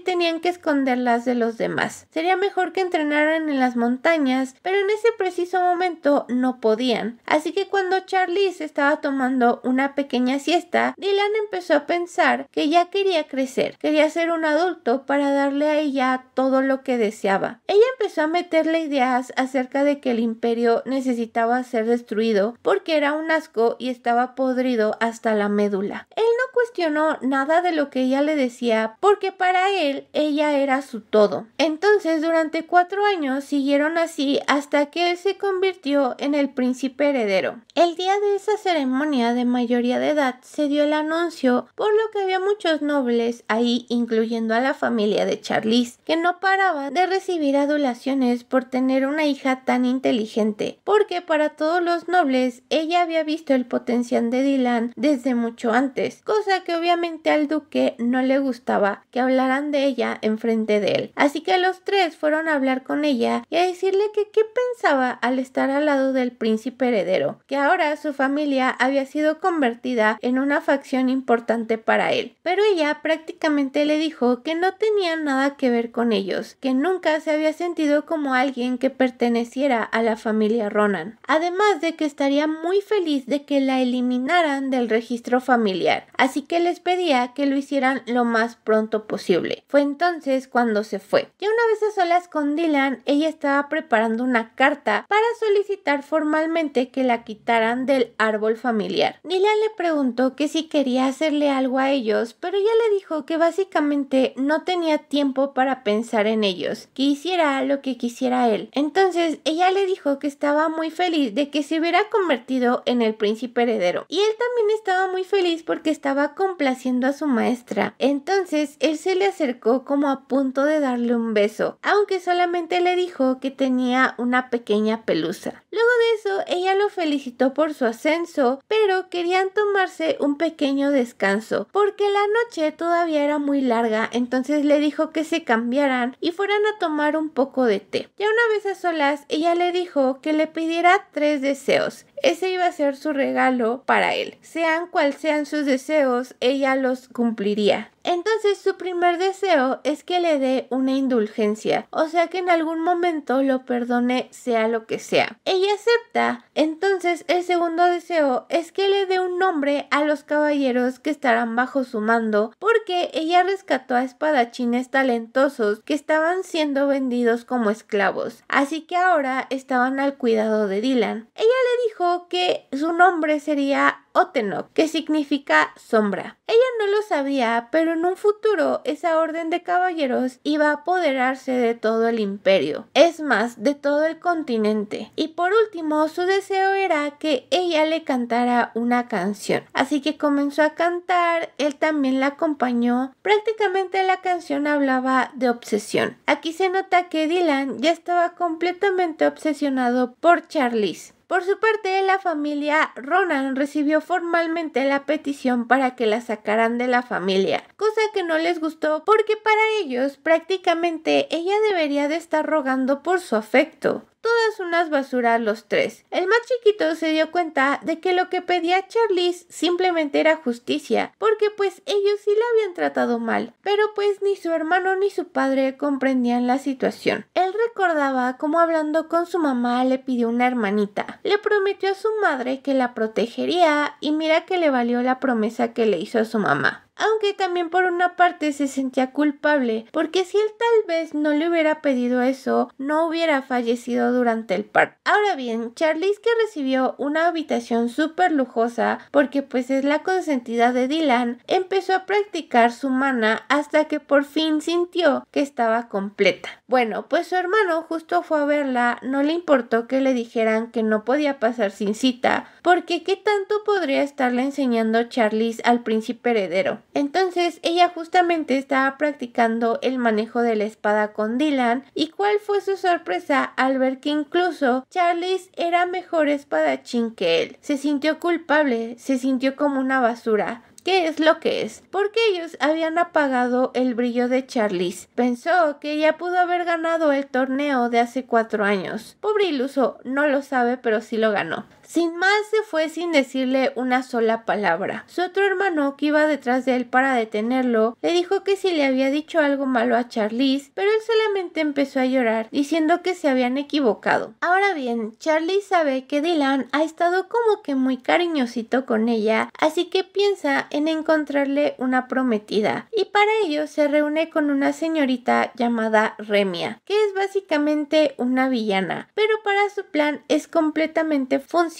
tenían que esconderlas de los demás. Sería mejor que entrenaran en las montañas, pero en ese preciso momento no podían. Así que cuando Charlie se estaba tomando una pequeña siesta, Dylan empezó a pensar que ya quería crecer, quería ser un adulto para darle a ella todo lo que deseaba. Ella empezó a meterle ideas acerca de que el imperio necesitaba ser destruido porque era un asco y estaba podrido hasta la médula. Él no cuestionó nada de lo que ella le decía porque para él ella era su todo. Entonces durante cuatro años siguieron así hasta que él se convirtió en el príncipe heredero. El día de esa ceremonia de mayoría de edad se dio el anuncio, por lo que había muchos nobles ahí, incluyendo a la familia de Charlize, que no paraba de recibir adulaciones por tener una hija tan inteligente, porque para todos los nobles ella había visto el potencial de Dylan desde mucho antes, cosa que obviamente al duque no le gustaba que hablaran de ella en frente de él. Así que los tres fueron a hablar con ella y a decirle que qué pensaba al estar al lado del príncipe heredero, que ahora su familia había sido convertida en una facción importante para él, pero ella prácticamente le dijo que no tenía nada que ver con ellos, que nunca se había sentido como alguien que perteneciera a la familia Ronan, además de que estaría muy feliz de que la eliminaran del registro familiar, así que les pedía que lo hicieran lo más pronto posible. Fue entonces cuando se fue. Ya una vez a solas con Dylan, ella estaba preparando una carta para solicitar formalmente que la quitaran del árbol familiar. Nila le preguntó que si quería hacerle algo a ellos, pero ella le dijo que básicamente no tenía tiempo para pensar en ellos, que hiciera lo que quisiera él. Entonces ella le dijo que estaba muy feliz de que se hubiera convertido en el príncipe heredero. Y él también estaba muy feliz porque estaba complaciendo a su maestra. Entonces él se le acercó como a punto de darle un beso, aunque solamente le dijo que tenía una pequeña pelusa. Luego de eso, ella lo felicitó por su ascenso, pero querían tomarse un pequeño descanso, porque la noche todavía era muy larga, entonces le dijo que se cambiaran y fueran a tomar un poco de té. Ya una vez a solas, ella le dijo que le pidiera tres deseos ese iba a ser su regalo para él. Sean cual sean sus deseos, ella los cumpliría. Entonces su primer deseo es que le dé una indulgencia, o sea que en algún momento lo perdone sea lo que sea. Ella acepta, entonces el segundo deseo es que le dé un nombre a los caballeros que estarán bajo su mando, porque ella rescató a espadachines talentosos que estaban siendo vendidos como esclavos, así que ahora estaban al cuidado de Dylan. Ella le dijo que su nombre sería Otenok, que significa sombra. Ella no lo sabía, pero en un futuro esa orden de caballeros iba a apoderarse de todo el imperio, es más, de todo el continente. Y por último, su deseo era que ella le cantara una canción. Así que comenzó a cantar, él también la acompañó. Prácticamente la canción hablaba de obsesión. Aquí se nota que Dylan ya estaba completamente obsesionado por Charlize. Por su parte, la familia Ronan recibió formalmente la petición para que la sacaran de la familia, cosa que no les gustó porque para ellos prácticamente ella debería de estar rogando por su afecto todas unas basuras los tres. El más chiquito se dio cuenta de que lo que pedía Charlize simplemente era justicia, porque pues ellos sí la habían tratado mal, pero pues ni su hermano ni su padre comprendían la situación. Él recordaba cómo hablando con su mamá le pidió una hermanita, le prometió a su madre que la protegería y mira que le valió la promesa que le hizo a su mamá aunque también por una parte se sentía culpable, porque si él tal vez no le hubiera pedido eso, no hubiera fallecido durante el parto. Ahora bien, Charlize que recibió una habitación súper lujosa, porque pues es la consentida de Dylan, empezó a practicar su mana hasta que por fin sintió que estaba completa. Bueno, pues su hermano justo fue a verla, no le importó que le dijeran que no podía pasar sin cita, porque qué tanto podría estarle enseñando Charlize al príncipe heredero. Entonces ella justamente estaba practicando el manejo de la espada con Dylan y cuál fue su sorpresa al ver que incluso Charles era mejor espadachín que él. Se sintió culpable, se sintió como una basura, qué es lo que es, porque ellos habían apagado el brillo de Charlize. Pensó que ella pudo haber ganado el torneo de hace cuatro años. Pobre iluso, no lo sabe, pero sí lo ganó. Sin más se fue sin decirle una sola palabra. Su otro hermano, que iba detrás de él para detenerlo, le dijo que si le había dicho algo malo a Charlize, pero él solamente empezó a llorar, diciendo que se habían equivocado. Ahora bien, Charlize sabe que Dylan ha estado como que muy cariñosito con ella, así que piensa en encontrarle una prometida. Y para ello se reúne con una señorita llamada Remia, que es básicamente una villana, pero para su plan es completamente funcional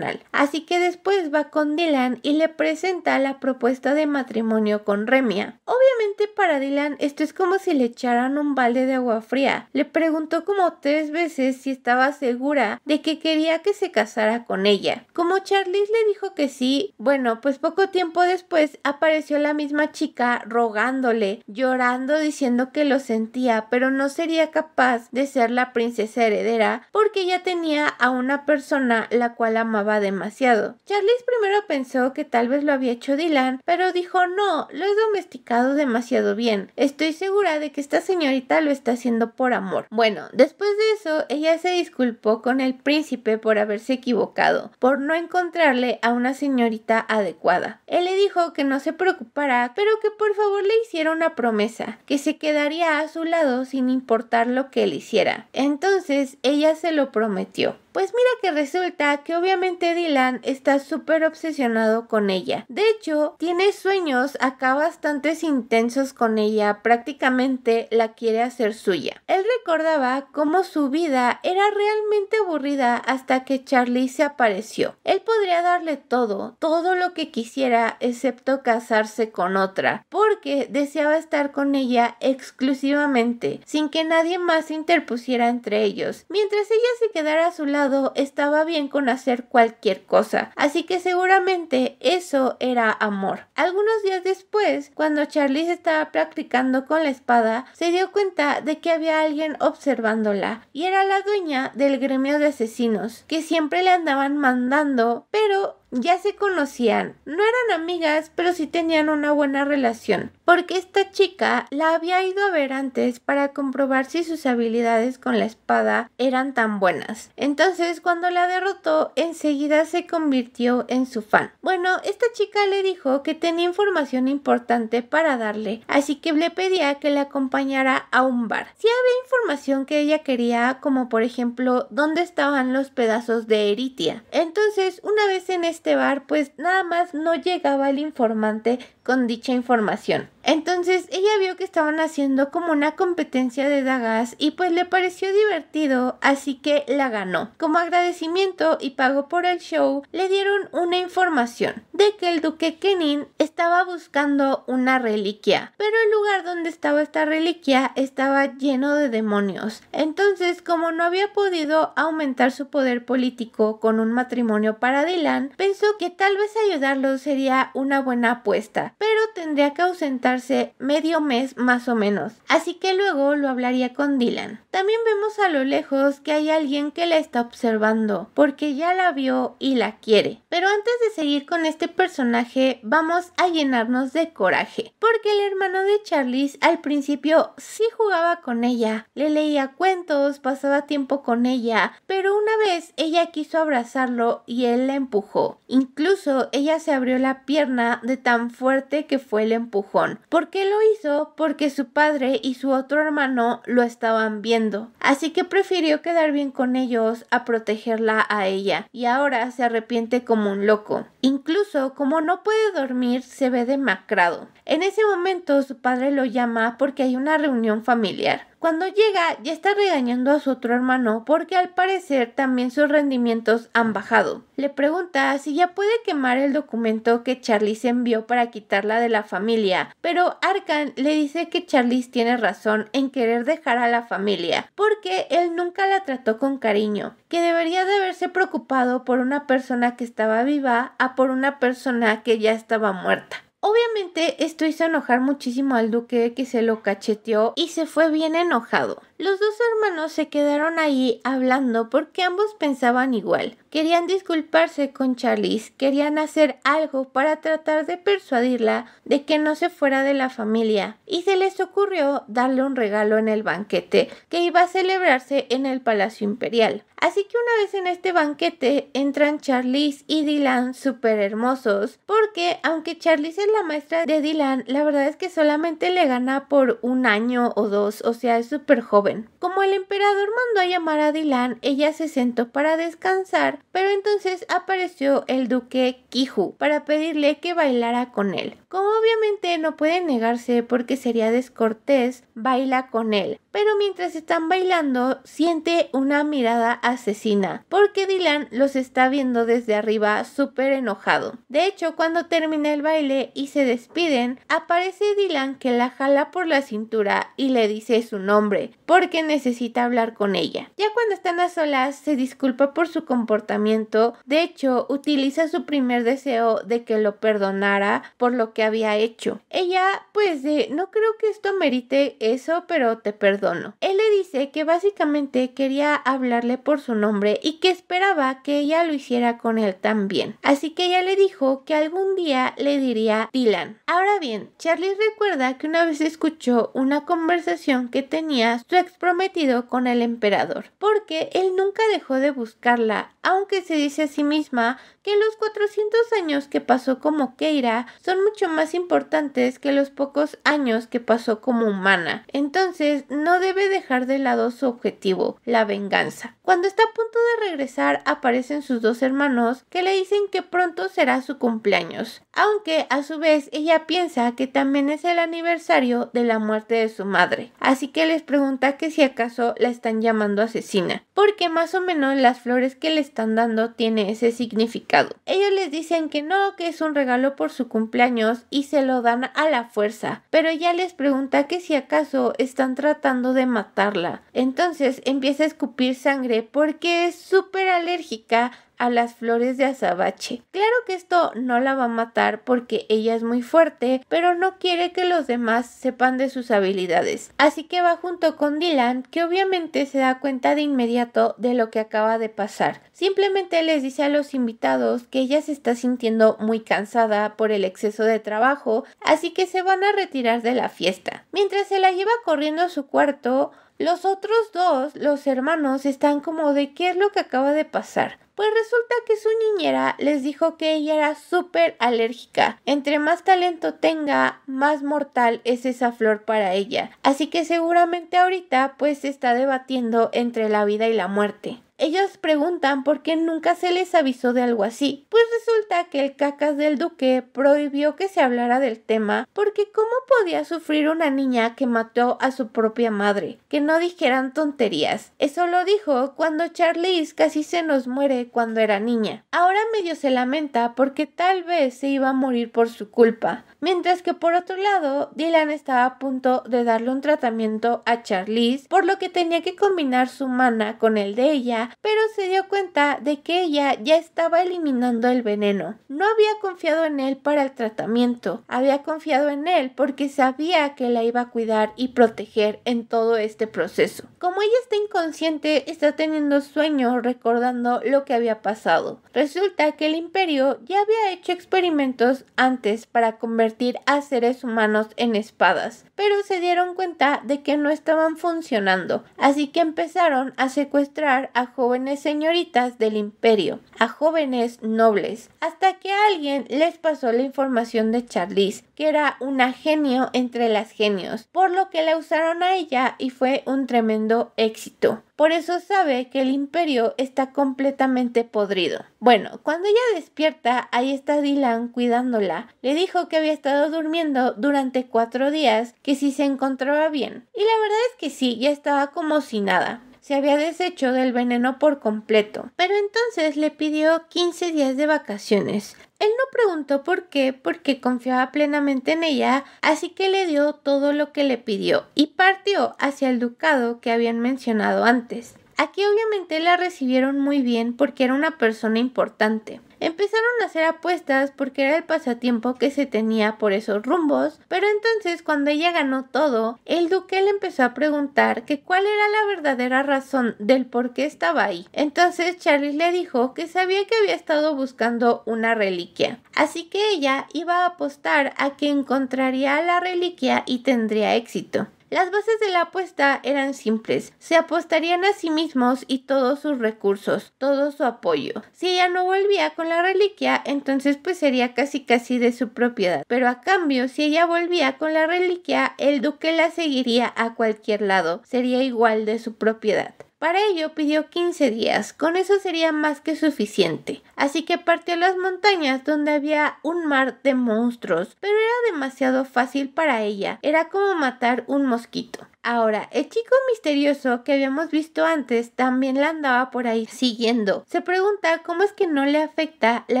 Así que después va con Dylan y le presenta la propuesta de matrimonio con Remia. Obviamente para Dylan esto es como si le echaran un balde de agua fría. Le preguntó como tres veces si estaba segura de que quería que se casara con ella. Como Charlize le dijo que sí, bueno, pues poco tiempo después apareció la misma chica rogándole, llorando, diciendo que lo sentía, pero no sería capaz de ser la princesa heredera porque ya tenía a una persona la cual amaba amaba demasiado. Charles primero pensó que tal vez lo había hecho Dylan, pero dijo no, lo he domesticado demasiado bien. Estoy segura de que esta señorita lo está haciendo por amor. Bueno, después de eso, ella se disculpó con el príncipe por haberse equivocado, por no encontrarle a una señorita adecuada. Él le dijo que no se preocupara, pero que por favor le hiciera una promesa, que se quedaría a su lado sin importar lo que él hiciera. Entonces ella se lo prometió. Pues mira que resulta que obviamente Dylan está súper obsesionado con ella. De hecho, tiene sueños acá bastante intensos con ella, prácticamente la quiere hacer suya. Él recordaba cómo su vida era realmente aburrida hasta que Charlie se apareció. Él podría darle todo, todo lo que quisiera excepto casarse con otra, porque deseaba estar con ella exclusivamente, sin que nadie más se interpusiera entre ellos, mientras ella se quedara a su lado estaba bien con hacer cualquier cosa, así que seguramente eso era amor. Algunos días después, cuando Charlize estaba practicando con la espada, se dio cuenta de que había alguien observándola y era la dueña del gremio de asesinos, que siempre le andaban mandando, pero ya se conocían. No eran amigas, pero sí tenían una buena relación porque esta chica la había ido a ver antes para comprobar si sus habilidades con la espada eran tan buenas. Entonces, cuando la derrotó, enseguida se convirtió en su fan. Bueno, esta chica le dijo que tenía información importante para darle, así que le pedía que la acompañara a un bar. Si había información que ella quería, como por ejemplo, dónde estaban los pedazos de Eritia. Entonces, una vez en este bar, pues nada más no llegaba el informante con dicha información. Entonces ella vio que estaban haciendo como una competencia de dagas y pues le pareció divertido, así que la ganó. Como agradecimiento y pago por el show, le dieron una información de que el duque Kenin estaba buscando una reliquia, pero el lugar donde estaba esta reliquia estaba lleno de demonios. Entonces, como no había podido aumentar su poder político con un matrimonio para Dylan, pensó que tal vez ayudarlo sería una buena apuesta, pero tendría que ausentar medio mes más o menos, así que luego lo hablaría con Dylan. También vemos a lo lejos que hay alguien que la está observando, porque ya la vio y la quiere. Pero antes de seguir con este personaje, vamos a llenarnos de coraje, porque el hermano de Charlize al principio sí jugaba con ella, le leía cuentos, pasaba tiempo con ella, pero una vez ella quiso abrazarlo y él la empujó. Incluso ella se abrió la pierna de tan fuerte que fue el empujón. ¿Por qué lo hizo? Porque su padre y su otro hermano lo estaban viendo. Así que prefirió quedar bien con ellos a protegerla a ella. Y ahora se arrepiente como un loco. Incluso como no puede dormir, se ve demacrado. En ese momento su padre lo llama porque hay una reunión familiar. Cuando llega, ya está regañando a su otro hermano porque al parecer también sus rendimientos han bajado. Le pregunta si ya puede quemar el documento que Charlize envió para quitarla de la familia, pero Arkan le dice que Charlie tiene razón en querer dejar a la familia porque él nunca la trató con cariño, que debería de haberse preocupado por una persona que estaba viva a por una persona que ya estaba muerta. Obviamente esto hizo enojar muchísimo al duque que se lo cacheteó y se fue bien enojado. Los dos hermanos se quedaron ahí hablando porque ambos pensaban igual. Querían disculparse con Charlize, querían hacer algo para tratar de persuadirla de que no se fuera de la familia y se les ocurrió darle un regalo en el banquete que iba a celebrarse en el Palacio Imperial. Así que una vez en este banquete entran Charlize y Dylan súper hermosos porque aunque Charlize es la maestra de Dylan, la verdad es que solamente le gana por un año o dos, o sea, es súper joven. Como el emperador mandó a llamar a Dilan, ella se sentó para descansar, pero entonces apareció el duque Kiju para pedirle que bailara con él. Como obviamente no puede negarse porque sería descortés, baila con él, pero mientras están bailando siente una mirada asesina, porque Dylan los está viendo desde arriba súper enojado. De hecho, cuando termina el baile y se despiden, aparece Dylan que la jala por la cintura y le dice su nombre, porque necesita hablar con ella. Ya cuando están a solas, se disculpa por su comportamiento, de hecho, utiliza su primer deseo de que lo perdonara por lo que había hecho. Ella, pues, de, no creo que esto merite eso, pero te perdono él le dice que básicamente quería hablarle por su nombre y que esperaba que ella lo hiciera con él también. Así que ella le dijo que algún día le diría Dylan. Ahora bien, Charlie recuerda que una vez escuchó una conversación que tenía su ex prometido con el emperador, porque él nunca dejó de buscarla, aunque se dice a sí misma que los 400 años que pasó como Keira son mucho más importantes que los pocos años que pasó como humana. Entonces, no no debe dejar de lado su objetivo, la venganza. Cuando está a punto de regresar, aparecen sus dos hermanos que le dicen que pronto será su cumpleaños, aunque a su vez ella piensa que también es el aniversario de la muerte de su madre, así que les pregunta que si acaso la están llamando asesina, porque más o menos las flores que le están dando tiene ese significado. Ellos les dicen que no, que es un regalo por su cumpleaños y se lo dan a la fuerza, pero ella les pregunta que si acaso están tratando de matarla. Entonces empieza a escupir sangre porque es súper alérgica a las flores de azabache. Claro que esto no la va a matar porque ella es muy fuerte, pero no quiere que los demás sepan de sus habilidades. Así que va junto con Dylan, que obviamente se da cuenta de inmediato de lo que acaba de pasar. Simplemente les dice a los invitados que ella se está sintiendo muy cansada por el exceso de trabajo, así que se van a retirar de la fiesta. Mientras se la lleva corriendo a su cuarto, los otros dos, los hermanos, están como de qué es lo que acaba de pasar. Pues resulta que su niñera les dijo que ella era súper alérgica. Entre más talento tenga, más mortal es esa flor para ella. Así que seguramente ahorita pues se está debatiendo entre la vida y la muerte. Ellos preguntan por qué nunca se les avisó de algo así. Pues resulta que el cacas del duque prohibió que se hablara del tema porque cómo podía sufrir una niña que mató a su propia madre. Que no dijeran tonterías. Eso lo dijo cuando Charlize casi se nos muere cuando era niña. Ahora medio se lamenta porque tal vez se iba a morir por su culpa mientras que por otro lado, Dylan estaba a punto de darle un tratamiento a Charlize, por lo que tenía que combinar su mana con el de ella, pero se dio cuenta de que ella ya estaba eliminando el veneno. No había confiado en él para el tratamiento, había confiado en él porque sabía que la iba a cuidar y proteger en todo este proceso. Como ella está inconsciente, está teniendo sueño recordando lo que había pasado. Resulta que el imperio ya había hecho experimentos antes para convertir a seres humanos en espadas, pero se dieron cuenta de que no estaban funcionando, así que empezaron a secuestrar a jóvenes señoritas del imperio, a jóvenes nobles, hasta que alguien les pasó la información de Charlize, que era una genio entre las genios, por lo que la usaron a ella y fue un tremendo éxito. Por eso sabe que el imperio está completamente podrido. Bueno, cuando ella despierta, ahí está Dylan cuidándola. Le dijo que había estado durmiendo durante cuatro días, que si se encontraba bien. Y la verdad es que sí, ya estaba como si nada se había deshecho del veneno por completo, pero entonces le pidió 15 días de vacaciones. Él no preguntó por qué, porque confiaba plenamente en ella, así que le dio todo lo que le pidió y partió hacia el ducado que habían mencionado antes. Aquí obviamente la recibieron muy bien porque era una persona importante. Empezaron a hacer apuestas porque era el pasatiempo que se tenía por esos rumbos, pero entonces cuando ella ganó todo, el duque le empezó a preguntar que cuál era la verdadera razón del por qué estaba ahí. Entonces Charlie le dijo que sabía que había estado buscando una reliquia, así que ella iba a apostar a que encontraría la reliquia y tendría éxito. Las bases de la apuesta eran simples. Se apostarían a sí mismos y todos sus recursos, todo su apoyo. Si ella no volvía con la reliquia, entonces pues sería casi casi de su propiedad. Pero a cambio, si ella volvía con la reliquia, el duque la seguiría a cualquier lado. Sería igual de su propiedad. Para ello pidió 15 días, con eso sería más que suficiente. Así que partió a las montañas donde había un mar de monstruos, pero era demasiado fácil para ella, era como matar un mosquito. Ahora, el chico misterioso que habíamos visto antes también la andaba por ahí siguiendo. Se pregunta cómo es que no le afecta la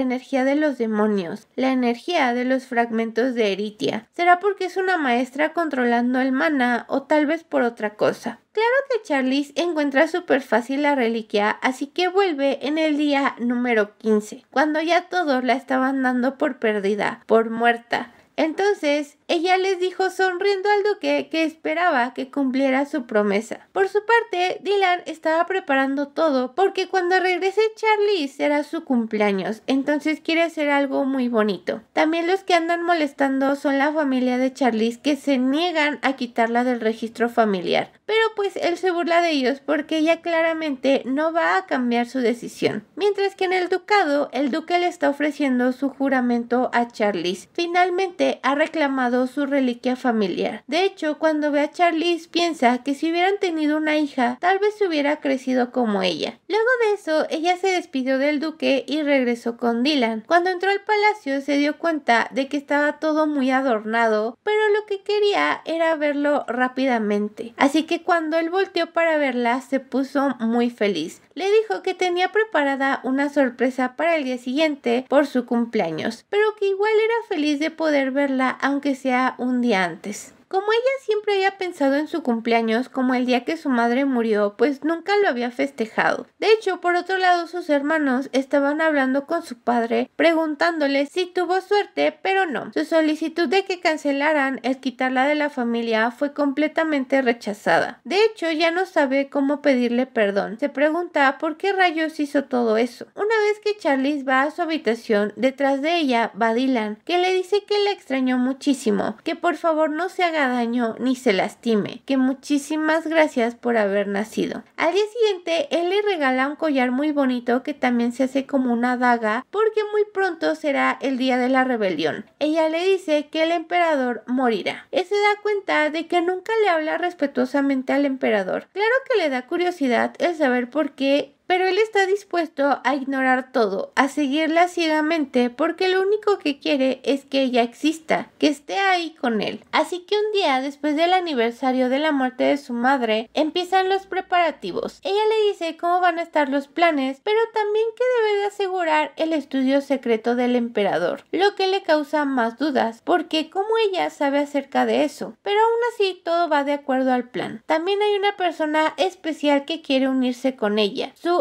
energía de los demonios, la energía de los fragmentos de Eritia. ¿Será porque es una maestra controlando el mana o tal vez por otra cosa? Claro que Charlize encuentra súper fácil la reliquia, así que vuelve en el día número 15, cuando ya todos la estaban dando por perdida, por muerta. Entonces, ella les dijo sonriendo al duque que esperaba que cumpliera su promesa. Por su parte, Dylan estaba preparando todo porque cuando regrese Charlie será su cumpleaños, entonces quiere hacer algo muy bonito. También los que andan molestando son la familia de Charlie que se niegan a quitarla del registro familiar, pero pues él se burla de ellos porque ella claramente no va a cambiar su decisión. Mientras que en el ducado, el duque le está ofreciendo su juramento a Charlie. Finalmente ha reclamado su reliquia familiar. De hecho, cuando ve a Charlize piensa que si hubieran tenido una hija, tal vez hubiera crecido como ella. Luego de eso, ella se despidió del duque y regresó con Dylan. Cuando entró al palacio se dio cuenta de que estaba todo muy adornado, pero lo que quería era verlo rápidamente. Así que cuando él volteó para verla, se puso muy feliz. Le dijo que tenía preparada una sorpresa para el día siguiente por su cumpleaños, pero que igual era feliz de poder verla aunque sea un día antes. Como ella siempre había pensado en su cumpleaños como el día que su madre murió, pues nunca lo había festejado. De hecho, por otro lado, sus hermanos estaban hablando con su padre preguntándole si tuvo suerte, pero no. Su solicitud de que cancelaran el quitarla de la familia fue completamente rechazada. De hecho, ya no sabe cómo pedirle perdón. Se pregunta por qué rayos hizo todo eso. Una vez que Charlize va a su habitación, detrás de ella va Dylan, que le dice que la extrañó muchísimo, que por favor no se haga daño ni se lastime, que muchísimas gracias por haber nacido. Al día siguiente, él le regala un collar muy bonito que también se hace como una daga porque muy pronto será el día de la rebelión. Ella le dice que el emperador morirá. Él se da cuenta de que nunca le habla respetuosamente al emperador. Claro que le da curiosidad el saber por qué pero él está dispuesto a ignorar todo, a seguirla ciegamente, porque lo único que quiere es que ella exista, que esté ahí con él. Así que un día, después del aniversario de la muerte de su madre, empiezan los preparativos. Ella le dice cómo van a estar los planes, pero también que debe de asegurar el estudio secreto del emperador, lo que le causa más dudas, porque como ella sabe acerca de eso, pero aún así todo va de acuerdo al plan. También hay una persona especial que quiere unirse con ella. Su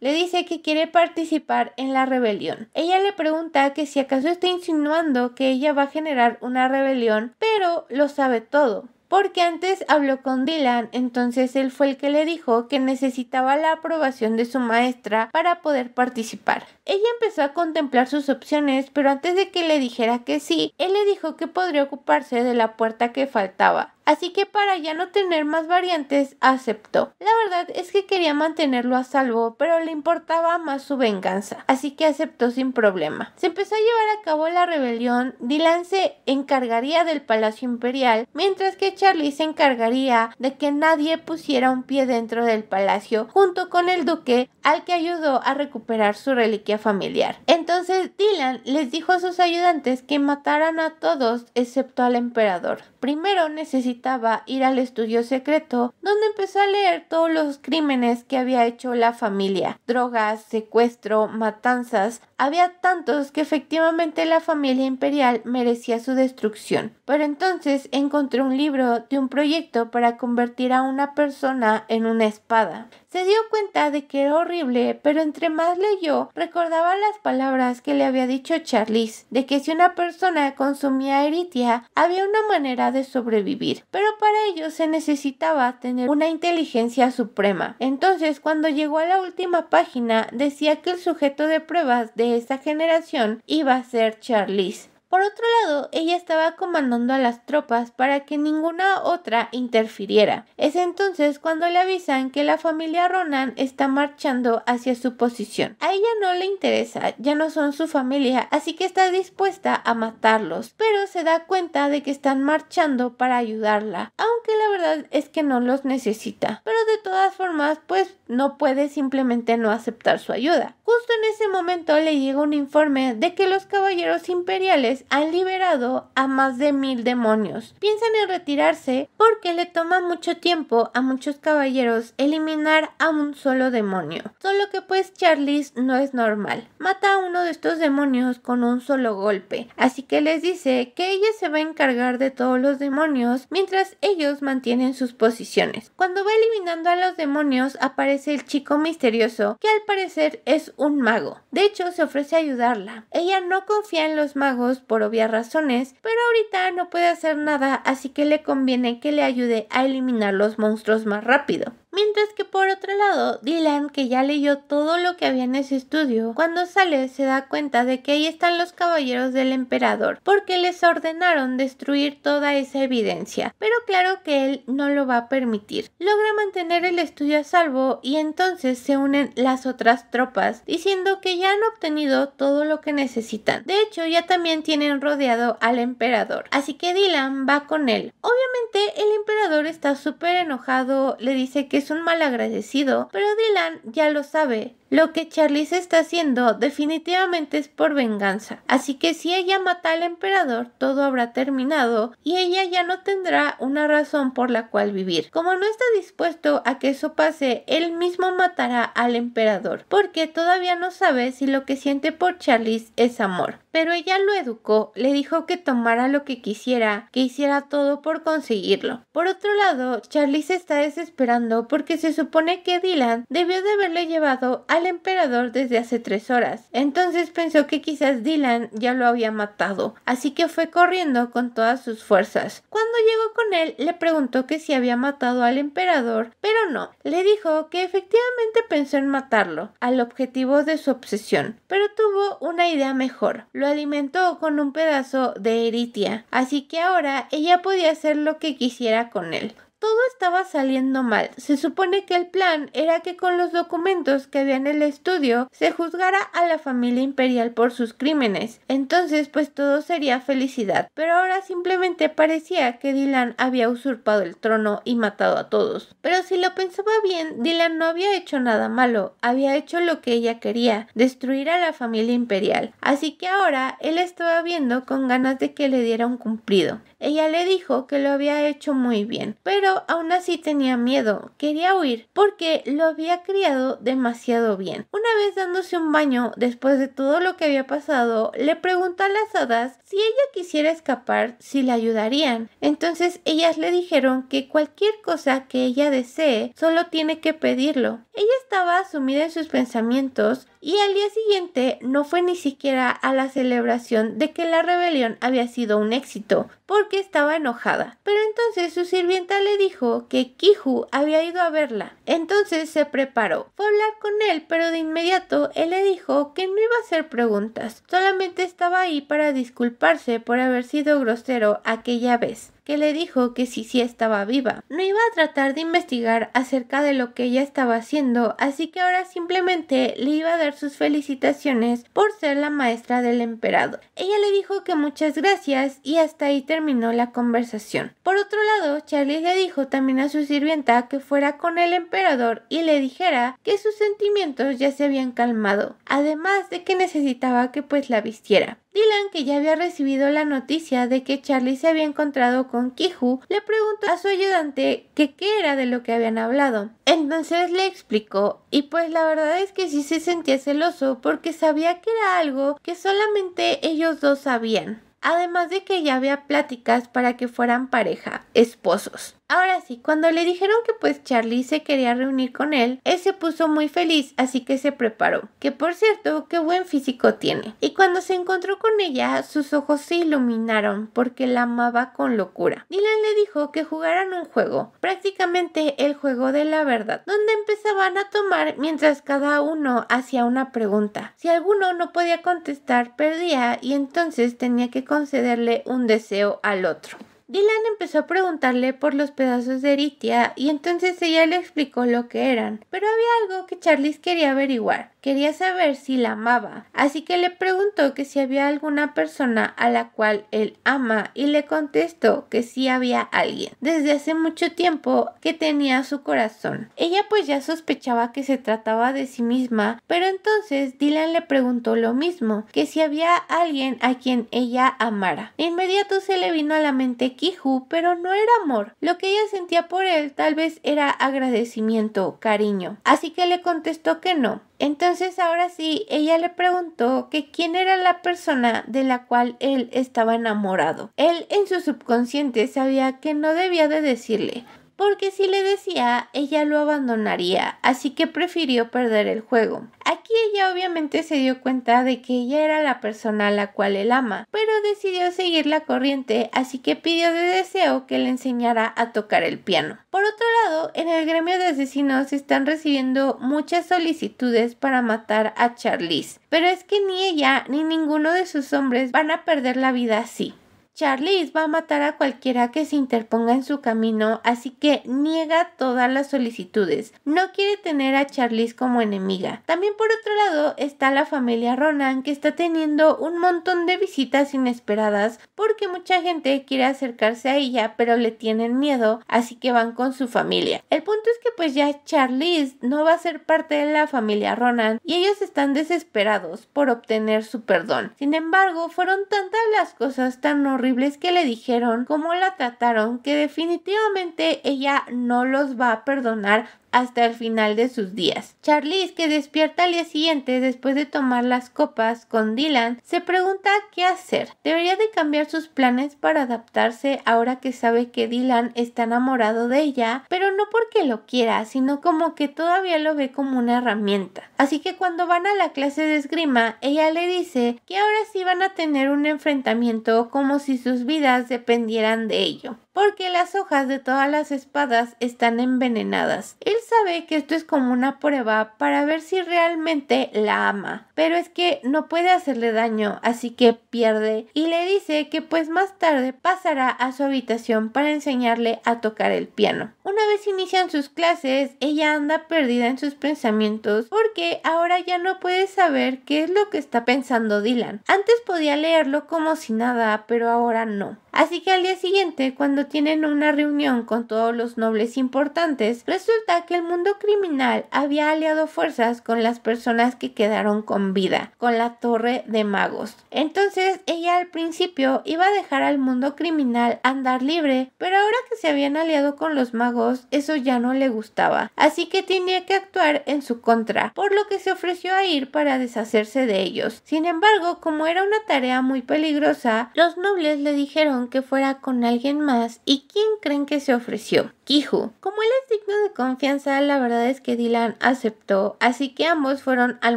le dice que quiere participar en la rebelión. Ella le pregunta que si acaso está insinuando que ella va a generar una rebelión, pero lo sabe todo porque antes habló con Dylan, entonces él fue el que le dijo que necesitaba la aprobación de su maestra para poder participar. Ella empezó a contemplar sus opciones, pero antes de que le dijera que sí, él le dijo que podría ocuparse de la puerta que faltaba. Así que para ya no tener más variantes, aceptó. La verdad es que quería mantenerlo a salvo, pero le importaba más su venganza, así que aceptó sin problema. Se empezó a llevar a cabo la rebelión, Dylan se encargaría del Palacio Imperial, mientras que Charlie se encargaría de que nadie pusiera un pie dentro del palacio, junto con el duque al que ayudó a recuperar su reliquia familiar. Entonces Dylan les dijo a sus ayudantes que mataran a todos excepto al emperador. Primero necesitaba ir al estudio secreto, donde empezó a leer todos los crímenes que había hecho la familia. Drogas, secuestro, matanzas. Había tantos que efectivamente la familia imperial merecía su destrucción. Pero entonces encontró un libro de un proyecto para convertir a una persona en una espada. Se dio cuenta de que era horrible, pero entre más leyó, recordaba las palabras que le había dicho Charlize, de que si una persona consumía eritia, había una manera de sobrevivir, pero para ello se necesitaba tener una inteligencia suprema. Entonces, cuando llegó a la última página, decía que el sujeto de pruebas de esta generación iba a ser Charlize. Por otro lado, ella estaba comandando a las tropas para que ninguna otra interfiriera. Es entonces cuando le avisan que la familia Ronan está marchando hacia su posición. A ella no le interesa, ya no son su familia, así que está dispuesta a matarlos, pero se da cuenta de que están marchando para ayudarla, aunque la verdad es que no los necesita. Pero de todas formas, pues no puede simplemente no aceptar su ayuda. Justo en ese momento le llega un informe de que los caballeros imperiales han liberado a más de mil demonios. Piensan en retirarse porque le toma mucho tiempo a muchos caballeros eliminar a un solo demonio. Solo que pues Charles no es normal. Mata a uno de estos demonios con un solo golpe. Así que les dice que ella se va a encargar de todos los demonios mientras ellos mantienen sus posiciones. Cuando va eliminando a los demonios aparece el chico misterioso que al parecer es un mago. De hecho se ofrece a ayudarla. Ella no confía en los magos por obvias razones, pero ahorita no puede hacer nada, así que le conviene que le ayude a eliminar los monstruos más rápido. Mientras que por otro lado, Dylan, que ya leyó todo lo que había en ese estudio, cuando sale se da cuenta de que ahí están los caballeros del emperador, porque les ordenaron destruir toda esa evidencia, pero claro que él no lo va a permitir. Logra mantener el estudio a salvo y entonces se unen las otras tropas, diciendo que ya han obtenido todo lo que necesitan. De hecho, ya también tienen rodeado al emperador, así que Dylan va con él. Obviamente el emperador está súper enojado, le dice que es un mal agradecido, pero Dylan ya lo sabe lo que Charlize está haciendo definitivamente es por venganza, así que si ella mata al emperador, todo habrá terminado y ella ya no tendrá una razón por la cual vivir. Como no está dispuesto a que eso pase, él mismo matará al emperador, porque todavía no sabe si lo que siente por Charlize es amor. Pero ella lo educó, le dijo que tomara lo que quisiera, que hiciera todo por conseguirlo. Por otro lado, Charlize está desesperando porque se supone que Dylan debió de haberle llevado a emperador desde hace tres horas. Entonces pensó que quizás Dylan ya lo había matado, así que fue corriendo con todas sus fuerzas. Cuando llegó con él, le preguntó que si había matado al emperador, pero no, le dijo que efectivamente pensó en matarlo, al objetivo de su obsesión, pero tuvo una idea mejor. Lo alimentó con un pedazo de eritia, así que ahora ella podía hacer lo que quisiera con él. Todo estaba saliendo mal. Se supone que el plan era que con los documentos que había en el estudio se juzgara a la familia imperial por sus crímenes. Entonces, pues todo sería felicidad. Pero ahora simplemente parecía que Dylan había usurpado el trono y matado a todos. Pero si lo pensaba bien, Dylan no había hecho nada malo. Había hecho lo que ella quería, destruir a la familia imperial. Así que ahora él estaba viendo con ganas de que le diera un cumplido. Ella le dijo que lo había hecho muy bien, pero aún así tenía miedo, quería huir porque lo había criado demasiado bien. Una vez dándose un baño después de todo lo que había pasado, le preguntó a las hadas si ella quisiera escapar, si le ayudarían. Entonces ellas le dijeron que cualquier cosa que ella desee solo tiene que pedirlo. Ella estaba sumida en sus pensamientos y al día siguiente no fue ni siquiera a la celebración de que la rebelión había sido un éxito, porque estaba enojada. Pero entonces su sirvienta le dijo que Kiju había ido a verla. Entonces se preparó. Fue a hablar con él, pero de inmediato él le dijo que no iba a hacer preguntas. Solamente estaba ahí para disculparse por haber sido grosero aquella vez que le dijo que sí, sí estaba viva. No iba a tratar de investigar acerca de lo que ella estaba haciendo, así que ahora simplemente le iba a dar sus felicitaciones por ser la maestra del emperador. Ella le dijo que muchas gracias y hasta ahí terminó la conversación. Por otro lado, Charlie le dijo también a su sirvienta que fuera con el emperador y le dijera que sus sentimientos ya se habían calmado, además de que necesitaba que pues la vistiera. Dylan, que ya había recibido la noticia de que Charlie se había encontrado con Kiju, le preguntó a su ayudante que qué era de lo que habían hablado. Entonces le explicó, y pues la verdad es que sí se sentía celoso porque sabía que era algo que solamente ellos dos sabían. Además de que ya había pláticas para que fueran pareja, esposos. Ahora sí, cuando le dijeron que pues Charlie se quería reunir con él, él se puso muy feliz, así que se preparó. Que por cierto, qué buen físico tiene. Y cuando se encontró con ella, sus ojos se iluminaron porque la amaba con locura. Dylan le dijo que jugaran un juego, prácticamente el juego de la verdad, donde empezaban a tomar mientras cada uno hacía una pregunta. Si alguno no podía contestar, perdía y entonces tenía que concederle un deseo al otro. Dylan empezó a preguntarle por los pedazos de Eritia y entonces ella le explicó lo que eran, pero había algo que Charles quería averiguar. Quería saber si la amaba, así que le preguntó que si había alguna persona a la cual él ama y le contestó que sí había alguien desde hace mucho tiempo que tenía su corazón. Ella pues ya sospechaba que se trataba de sí misma, pero entonces Dylan le preguntó lo mismo, que si había alguien a quien ella amara. inmediato se le vino a la mente Kiju, pero no era amor. Lo que ella sentía por él tal vez era agradecimiento, cariño. Así que le contestó que no, entonces ahora sí, ella le preguntó que quién era la persona de la cual él estaba enamorado. Él en su subconsciente sabía que no debía de decirle, porque si le decía, ella lo abandonaría, así que prefirió perder el juego. Aquí ella obviamente se dio cuenta de que ella era la persona a la cual él ama, pero decidió seguir la corriente, así que pidió de deseo que le enseñara a tocar el piano. Por otro lado, en el gremio de asesinos están recibiendo muchas solicitudes para matar a Charlize, pero es que ni ella ni ninguno de sus hombres van a perder la vida así. Charlize va a matar a cualquiera que se interponga en su camino, así que niega todas las solicitudes. No quiere tener a Charlize como enemiga. También por otro lado está la familia Ronan, que está teniendo un montón de visitas inesperadas porque mucha gente quiere acercarse a ella, pero le tienen miedo, así que van con su familia. El punto es que pues ya Charlize no va a ser parte de la familia Ronan y ellos están desesperados por obtener su perdón. Sin embargo, fueron tantas las cosas tan horribles horribles que le dijeron, cómo la trataron, que definitivamente ella no los va a perdonar hasta el final de sus días. Charlize, que despierta al día siguiente después de tomar las copas con Dylan, se pregunta qué hacer. Debería de cambiar sus planes para adaptarse ahora que sabe que Dylan está enamorado de ella, pero no porque lo quiera, sino como que todavía lo ve como una herramienta. Así que cuando van a la clase de esgrima, ella le dice que ahora sí van a tener un enfrentamiento como si sus vidas dependieran de ello porque las hojas de todas las espadas están envenenadas. Él sabe que esto es como una prueba para ver si realmente la ama, pero es que no puede hacerle daño, así que pierde y le dice que pues más tarde pasará a su habitación para enseñarle a tocar el piano. Una vez inician sus clases, ella anda perdida en sus pensamientos porque ahora ya no puede saber qué es lo que está pensando Dylan. Antes podía leerlo como si nada, pero ahora no. Así que al día siguiente, cuando tienen una reunión con todos los nobles importantes, resulta que el mundo criminal había aliado fuerzas con las personas que quedaron con vida, con la torre de magos. Entonces ella al principio iba a dejar al mundo criminal andar libre, pero ahora que se habían aliado con los magos, eso ya no le gustaba, así que tenía que actuar en su contra, por lo que se ofreció a ir para deshacerse de ellos. Sin embargo, como era una tarea muy peligrosa, los nobles le dijeron que fuera con alguien más y quién creen que se ofreció. Como él es digno de confianza, la verdad es que Dylan aceptó, así que ambos fueron al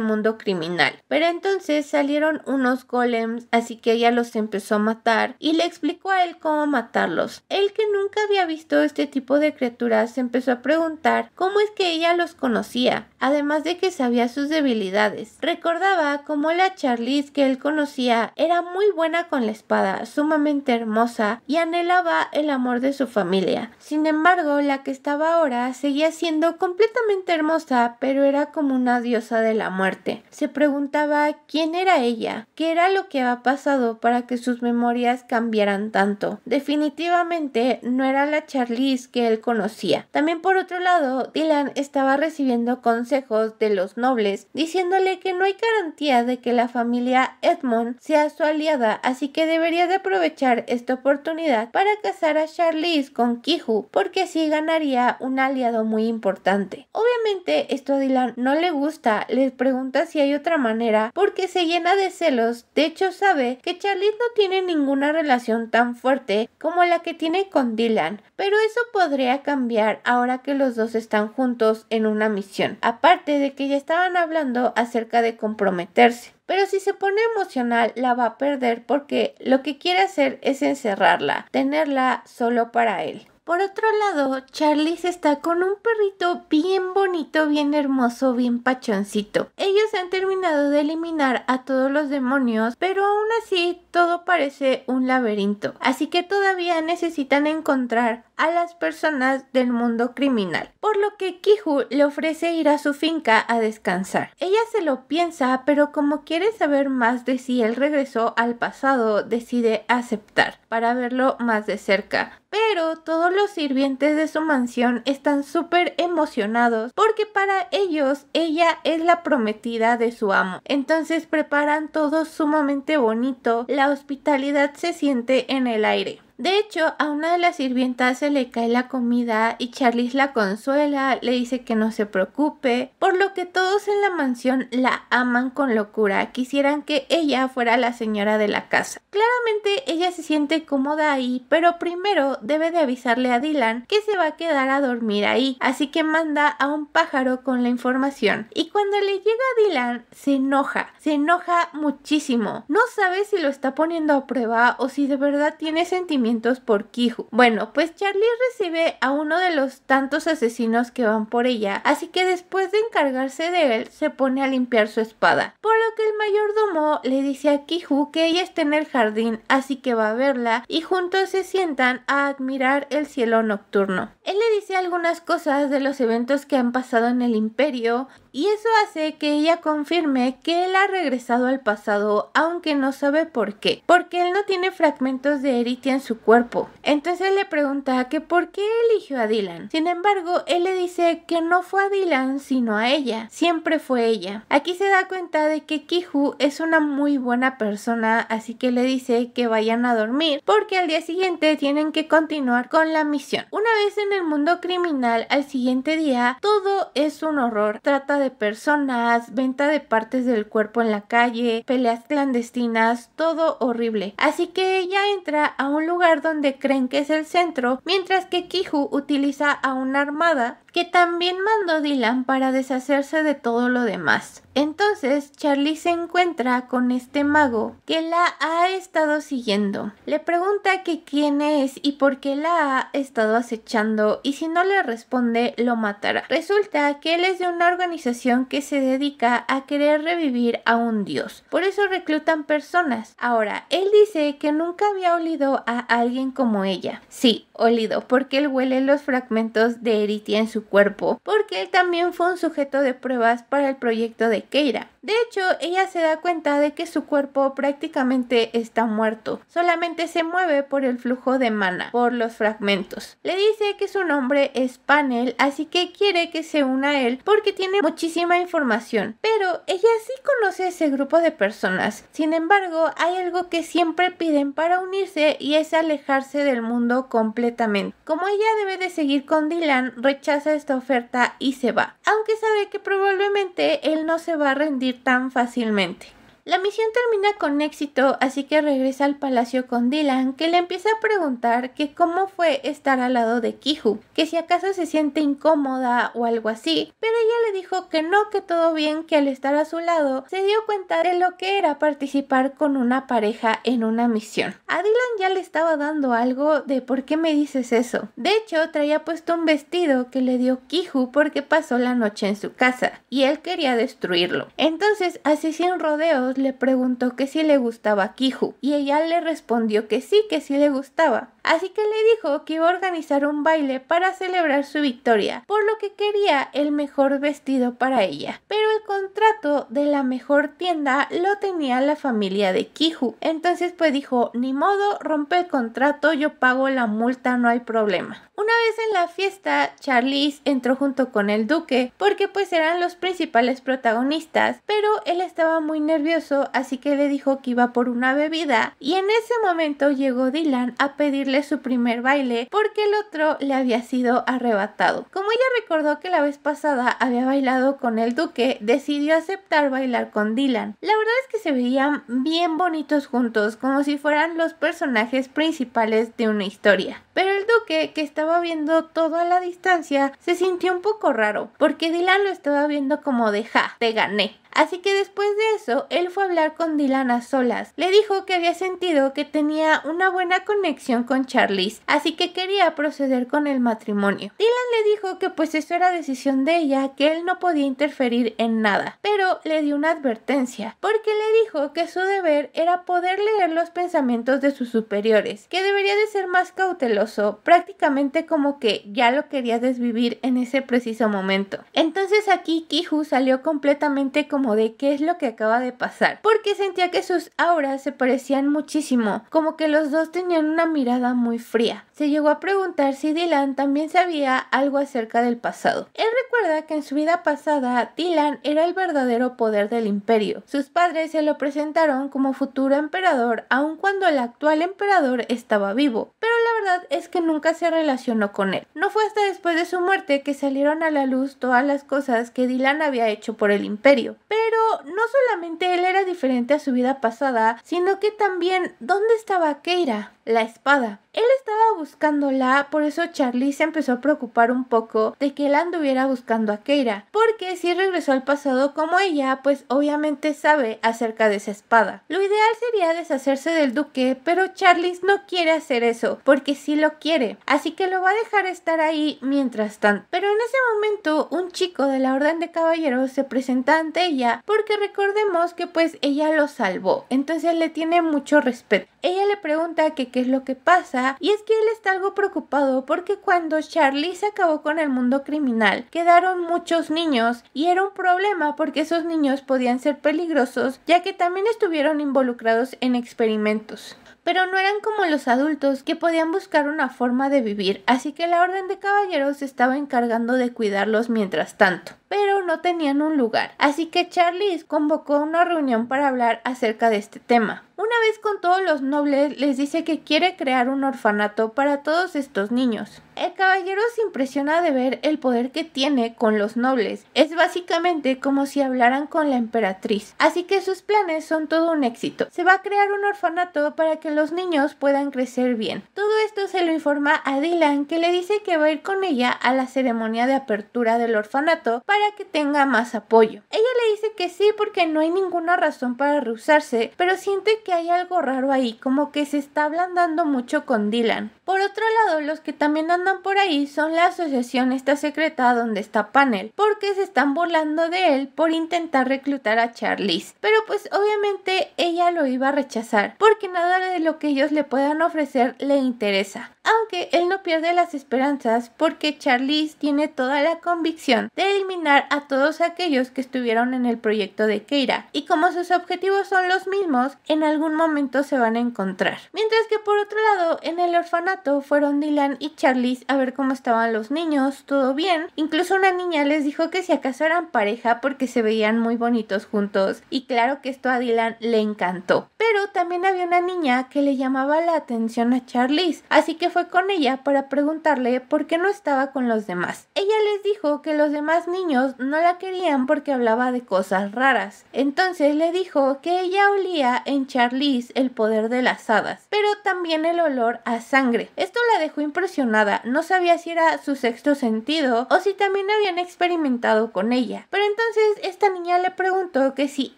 mundo criminal. Pero entonces salieron unos golems, así que ella los empezó a matar y le explicó a él cómo matarlos. Él que nunca había visto este tipo de criaturas se empezó a preguntar cómo es que ella los conocía, además de que sabía sus debilidades. Recordaba cómo la Charlize que él conocía era muy buena con la espada, sumamente hermosa y anhelaba el amor de su familia. Sin embargo, la que estaba ahora seguía siendo completamente hermosa, pero era como una diosa de la muerte. Se preguntaba quién era ella, qué era lo que había pasado para que sus memorias cambiaran tanto. Definitivamente no era la Charlize que él conocía. También por otro lado, Dylan estaba recibiendo consejos de los nobles, diciéndole que no hay garantía de que la familia Edmond sea su aliada, así que debería de aprovechar esta oportunidad para casar a Charlize con Kiju, porque así ganaría un aliado muy importante. Obviamente esto a Dylan no le gusta, Le pregunta si hay otra manera porque se llena de celos, de hecho sabe que Charlie no tiene ninguna relación tan fuerte como la que tiene con Dylan, pero eso podría cambiar ahora que los dos están juntos en una misión, aparte de que ya estaban hablando acerca de comprometerse pero si se pone emocional la va a perder porque lo que quiere hacer es encerrarla, tenerla solo para él. Por otro lado, se está con un perrito bien bonito, bien hermoso, bien pachoncito. Ellos han terminado de eliminar a todos los demonios, pero aún así todo parece un laberinto. Así que todavía necesitan encontrar a las personas del mundo criminal, por lo que Kiju le ofrece ir a su finca a descansar. Ella se lo piensa, pero como quiere saber más de si él regresó al pasado, decide aceptar para verlo más de cerca. Pero todos los sirvientes de su mansión están súper emocionados porque para ellos ella es la prometida de su amo. Entonces preparan todo sumamente bonito, la hospitalidad se siente en el aire. De hecho, a una de las sirvientas se le cae la comida y Charlie la consuela, le dice que no se preocupe, por lo que todos en la mansión la aman con locura, quisieran que ella fuera la señora de la casa. Claramente ella se siente cómoda ahí, pero primero debe de avisarle a Dylan que se va a quedar a dormir ahí, así que manda a un pájaro con la información. Y cuando le llega a Dylan, se enoja, se enoja muchísimo. No sabe si lo está poniendo a prueba o si de verdad tiene sentimientos por Kiju. Bueno, pues Charlie recibe a uno de los tantos asesinos que van por ella, así que después de encargarse de él, se pone a limpiar su espada. Por lo que el mayordomo le dice a Kiju que ella está en el jardín, así que va a verla y juntos se sientan a admirar el cielo nocturno. Él le dice algunas cosas de los eventos que han pasado en el imperio y eso hace que ella confirme que él ha regresado al pasado aunque no sabe por qué, porque él no tiene fragmentos de Eritia en su cuerpo. Entonces le pregunta que por qué eligió a Dylan. Sin embargo, él le dice que no fue a Dylan sino a ella, siempre fue ella. Aquí se da cuenta de que Kiju es una muy buena persona, así que le dice que vayan a dormir porque al día siguiente tienen que continuar con la misión. Una vez en el mundo criminal, al siguiente día todo es un horror. Trata de de personas, venta de partes del cuerpo en la calle, peleas clandestinas, todo horrible. Así que ella entra a un lugar donde creen que es el centro, mientras que Kiju utiliza a una armada que también mandó Dylan para deshacerse de todo lo demás. Entonces Charlie se encuentra con este mago que la ha estado siguiendo. Le pregunta que quién es y por qué la ha estado acechando y si no le responde lo matará. Resulta que él es de una organización que se dedica a querer revivir a un dios. Por eso reclutan personas. Ahora, él dice que nunca había olido a alguien como ella. Sí, olido, porque él huele los fragmentos de Eritia en su cuerpo, porque él también fue un sujeto de pruebas para el proyecto de Keira. De hecho, ella se da cuenta de que su cuerpo prácticamente está muerto, solamente se mueve por el flujo de mana, por los fragmentos. Le dice que su nombre es Panel, así que quiere que se una a él porque tiene muchísima información, pero ella sí conoce ese grupo de personas. Sin embargo, hay algo que siempre piden para unirse y es alejarse del mundo completamente. Como ella debe de seguir con Dylan, rechaza esta oferta y se va, aunque sabe que probablemente él no se va a rendir tan fácilmente. La misión termina con éxito, así que regresa al palacio con Dylan, que le empieza a preguntar que cómo fue estar al lado de Kiju, que si acaso se siente incómoda o algo así, pero ella le dijo que no, que todo bien, que al estar a su lado se dio cuenta de lo que era participar con una pareja en una misión. A Dylan ya le estaba dando algo de por qué me dices eso. De hecho, traía puesto un vestido que le dio Kiju porque pasó la noche en su casa y él quería destruirlo. Entonces, así sin rodeos, le preguntó que si le gustaba Kiju y ella le respondió que sí, que sí le gustaba así que le dijo que iba a organizar un baile para celebrar su victoria, por lo que quería el mejor vestido para ella. Pero el contrato de la mejor tienda lo tenía la familia de Kiju, entonces pues dijo, ni modo, rompe el contrato, yo pago la multa, no hay problema. Una vez en la fiesta, Charlize entró junto con el duque, porque pues eran los principales protagonistas, pero él estaba muy nervioso, así que le dijo que iba por una bebida, y en ese momento llegó Dylan a pedirle su primer baile porque el otro le había sido arrebatado. Como ella recordó que la vez pasada había bailado con el duque, decidió aceptar bailar con Dylan. La verdad es que se veían bien bonitos juntos, como si fueran los personajes principales de una historia. Pero el duque, que estaba viendo todo a la distancia, se sintió un poco raro, porque Dylan lo estaba viendo como de ja, te gané. Así que después de eso, él fue a hablar con Dylan a solas. Le dijo que había sentido que tenía una buena conexión con Charlize, así que quería proceder con el matrimonio. Dylan le dijo que pues eso era decisión de ella, que él no podía interferir en nada, pero le dio una advertencia, porque le dijo que su deber era poder leer los pensamientos de sus superiores, que debería de ser más cauteloso, prácticamente como que ya lo quería desvivir en ese preciso momento. Entonces aquí Kiju salió completamente como de qué es lo que acaba de pasar, porque sentía que sus auras se parecían muchísimo, como que los dos tenían una mirada muy fría se llegó a preguntar si Dylan también sabía algo acerca del pasado. Él recuerda que en su vida pasada Dylan era el verdadero poder del imperio. Sus padres se lo presentaron como futuro emperador aun cuando el actual emperador estaba vivo, pero la verdad es que nunca se relacionó con él. No fue hasta después de su muerte que salieron a la luz todas las cosas que Dylan había hecho por el imperio. Pero no solamente él era diferente a su vida pasada, sino que también ¿dónde estaba Keira? la espada. Él estaba buscándola, por eso Charlie se empezó a preocupar un poco de que él anduviera buscando a Keira, porque si regresó al pasado como ella, pues obviamente sabe acerca de esa espada. Lo ideal sería deshacerse del duque, pero Charlie no quiere hacer eso, porque sí lo quiere, así que lo va a dejar estar ahí mientras tanto. Pero en ese momento, un chico de la Orden de Caballeros se presenta ante ella, porque recordemos que pues ella lo salvó, entonces le tiene mucho respeto. Ella le pregunta que qué es lo que pasa y es que él está algo preocupado porque cuando Charlie se acabó con el mundo criminal quedaron muchos niños y era un problema porque esos niños podían ser peligrosos ya que también estuvieron involucrados en experimentos pero no eran como los adultos que podían buscar una forma de vivir, así que la Orden de Caballeros estaba encargando de cuidarlos mientras tanto pero no tenían un lugar. Así que Charlie convocó una reunión para hablar acerca de este tema. Una vez con todos los nobles, les dice que quiere crear un orfanato para todos estos niños. El caballero se impresiona de ver el poder que tiene con los nobles. Es básicamente como si hablaran con la emperatriz. Así que sus planes son todo un éxito. Se va a crear un orfanato para que los niños puedan crecer bien. Todo esto se lo informa a Dylan, que le dice que va a ir con ella a la ceremonia de apertura del orfanato para que tenga más apoyo. Ella le dice que sí porque no hay ninguna razón para rehusarse, pero siente que hay algo raro ahí, como que se está ablandando mucho con Dylan. Por otro lado, los que también andan por ahí son la asociación esta secreta donde está Panel, porque se están burlando de él por intentar reclutar a Charlize. Pero pues obviamente ella lo iba a rechazar, porque nada de lo que ellos le puedan ofrecer le interesa. Aunque él no pierde las esperanzas porque Charlize tiene toda la convicción de eliminar a todos aquellos que estuvieron en el proyecto de Keira, y como sus objetivos son los mismos, en algún momento se van a encontrar. Mientras que por otro lado, en el orfanato fueron Dylan y Charlize a ver cómo estaban los niños, todo bien. Incluso una niña les dijo que si acaso eran pareja porque se veían muy bonitos juntos, y claro que esto a Dylan le encantó. Pero también había una niña que le llamaba la atención a Charlize, así que fue con ella para preguntarle por qué no estaba con los demás. Ella les dijo que los demás niños no la querían porque hablaba de cosas raras. Entonces le dijo que ella olía en Charlize el poder de las hadas, pero también el olor a sangre. Esto la dejó impresionada, no sabía si era su sexto sentido o si también habían experimentado con ella. Pero entonces esta niña le preguntó que si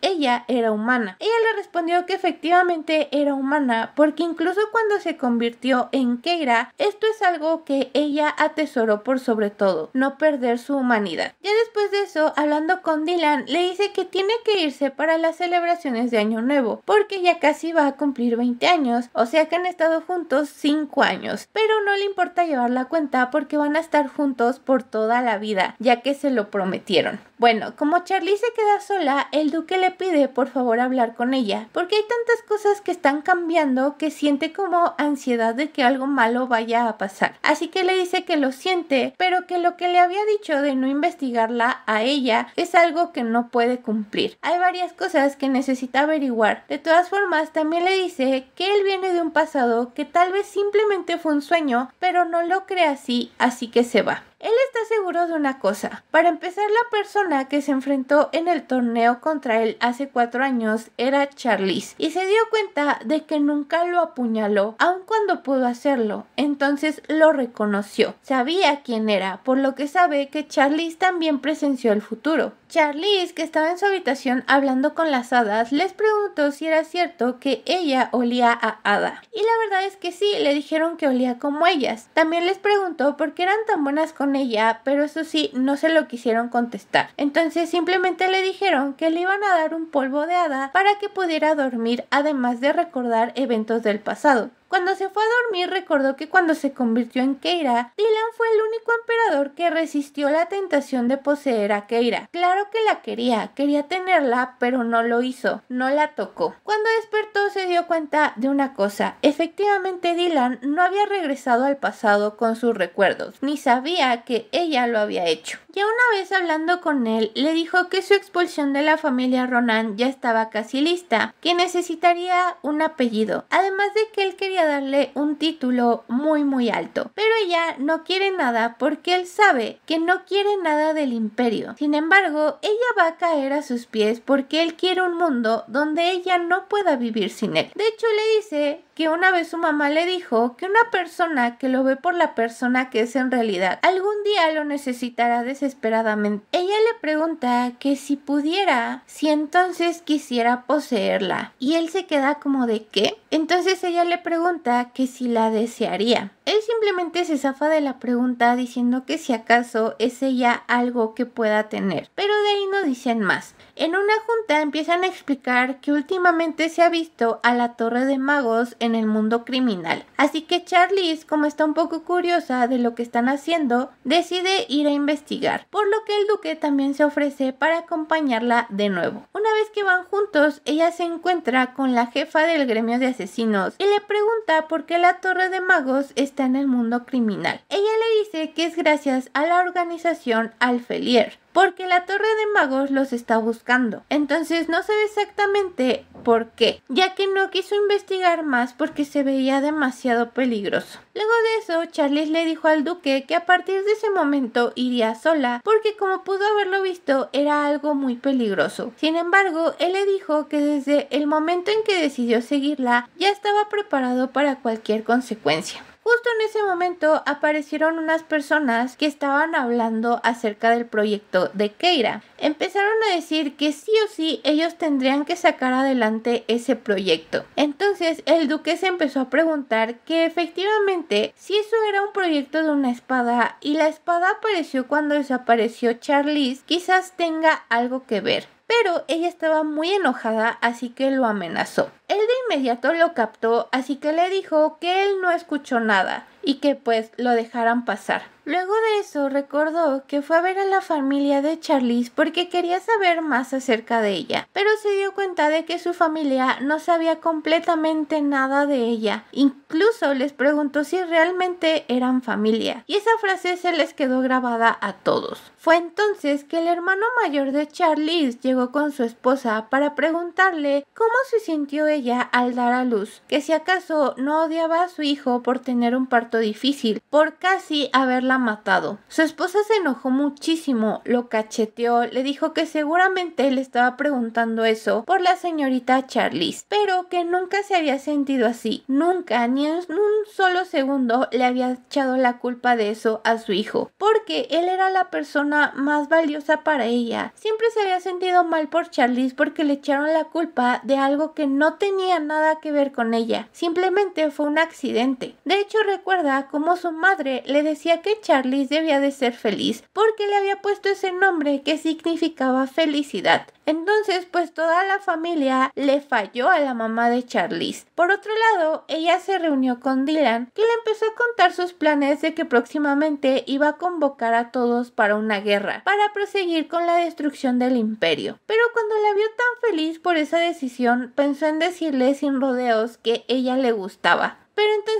ella era humana. Ella le respondió que efectivamente era humana porque incluso cuando se convirtió en Keira, esto es algo que ella atesoró por sobre todo, no perder su humanidad. Ya después de eso, hablando con Dylan, le dice que tiene que irse para las celebraciones de Año Nuevo, porque ya casi va a cumplir 20 años, o sea que han estado juntos 5 años, pero no le importa llevar la cuenta porque van a estar juntos por toda la vida, ya que se lo prometieron. Bueno, como Charlie se queda sola, el duque le pide por favor hablar con ella, porque hay tantas cosas que están cambiando que siente como ansiedad de que algo malo vaya a pasar. Así que le dice que lo siente, pero que lo que le había dicho de no investigar a ella es algo que no puede cumplir. Hay varias cosas que necesita averiguar. De todas formas, también le dice que él viene de un pasado que tal vez simplemente fue un sueño, pero no lo cree así, así que se va. Él está seguro de una cosa. Para empezar, la persona que se enfrentó en el torneo contra él hace cuatro años era Charlize y se dio cuenta de que nunca lo apuñaló, aun cuando pudo hacerlo. Entonces lo reconoció. Sabía quién era, por lo que sabe que Charlize también presenció el futuro. Charlize, que estaba en su habitación hablando con las hadas, les preguntó si era cierto que ella olía a hada. Y la verdad es que sí, le dijeron que olía como ellas. También les preguntó por qué eran tan buenas con ella, pero eso sí, no se lo quisieron contestar. Entonces simplemente le dijeron que le iban a dar un polvo de hada para que pudiera dormir, además de recordar eventos del pasado. Cuando se fue a dormir recordó que cuando se convirtió en Keira, Dylan fue el único emperador que resistió la tentación de poseer a Keira. Claro que la quería, quería tenerla, pero no lo hizo, no la tocó. Cuando despertó se dio cuenta de una cosa, efectivamente Dylan no había regresado al pasado con sus recuerdos, ni sabía que ella lo había hecho que una vez hablando con él le dijo que su expulsión de la familia Ronan ya estaba casi lista, que necesitaría un apellido, además de que él quería darle un título muy muy alto, pero ella no quiere nada porque él sabe que no quiere nada del imperio. Sin embargo, ella va a caer a sus pies porque él quiere un mundo donde ella no pueda vivir sin él. De hecho, le dice que una vez su mamá le dijo que una persona que lo ve por la persona que es en realidad algún día lo necesitará desesperadamente. Ella le pregunta que si pudiera, si entonces quisiera poseerla. Y él se queda como de qué. Entonces ella le pregunta que si la desearía. Él simplemente se zafa de la pregunta diciendo que si acaso es ella algo que pueda tener. Pero de ahí no dicen más. En una junta empiezan a explicar que últimamente se ha visto a la torre de magos en el mundo criminal. Así que Charlize, como está un poco curiosa de lo que están haciendo, decide ir a investigar, por lo que el duque también se ofrece para acompañarla de nuevo. Una vez que van juntos, ella se encuentra con la jefa del gremio de asesinos y le pregunta por qué la torre de magos está en el mundo criminal. Ella le dice que es gracias a la organización Alfelier, porque la torre de magos los está buscando. Entonces no sabe exactamente por qué, ya que no quiso investigar más porque se veía demasiado peligroso. Luego de eso, Charles le dijo al duque que a partir de ese momento iría sola, porque como pudo haberlo visto, era algo muy peligroso. Sin embargo, él le dijo que desde el momento en que decidió seguirla, ya estaba preparado para cualquier consecuencia. Justo en ese momento aparecieron unas personas que estaban hablando acerca del proyecto de Keira. Empezaron a decir que sí o sí ellos tendrían que sacar adelante ese proyecto. Entonces el duque se empezó a preguntar que efectivamente si eso era un proyecto de una espada y la espada apareció cuando desapareció Charlize, quizás tenga algo que ver pero ella estaba muy enojada, así que lo amenazó. Él de inmediato lo captó, así que le dijo que él no escuchó nada y que pues lo dejaran pasar. Luego de eso recordó que fue a ver a la familia de Charlize porque quería saber más acerca de ella, pero se dio cuenta de que su familia no sabía completamente nada de ella. Incluso les preguntó si realmente eran familia y esa frase se les quedó grabada a todos. Fue entonces que el hermano mayor de Charlize llegó con su esposa para preguntarle cómo se sintió ella al dar a luz, que si acaso no odiaba a su hijo por tener un parto difícil por casi haberla matado. Su esposa se enojó muchísimo, lo cacheteó, le dijo que seguramente le estaba preguntando eso por la señorita Charlize, pero que nunca se había sentido así, nunca, ni en un solo segundo le había echado la culpa de eso a su hijo, porque él era la persona más valiosa para ella. Siempre se había sentido mal por Charlize porque le echaron la culpa de algo que no tenía nada que ver con ella, simplemente fue un accidente. De hecho, recuerda como su madre le decía que Charlie debía de ser feliz porque le había puesto ese nombre que significaba felicidad. Entonces, pues toda la familia le falló a la mamá de Charlize. Por otro lado, ella se reunió con Dylan, que le empezó a contar sus planes de que próximamente iba a convocar a todos para una guerra, para proseguir con la destrucción del imperio. Pero cuando la vio tan feliz por esa decisión, pensó en decirle sin rodeos que ella le gustaba.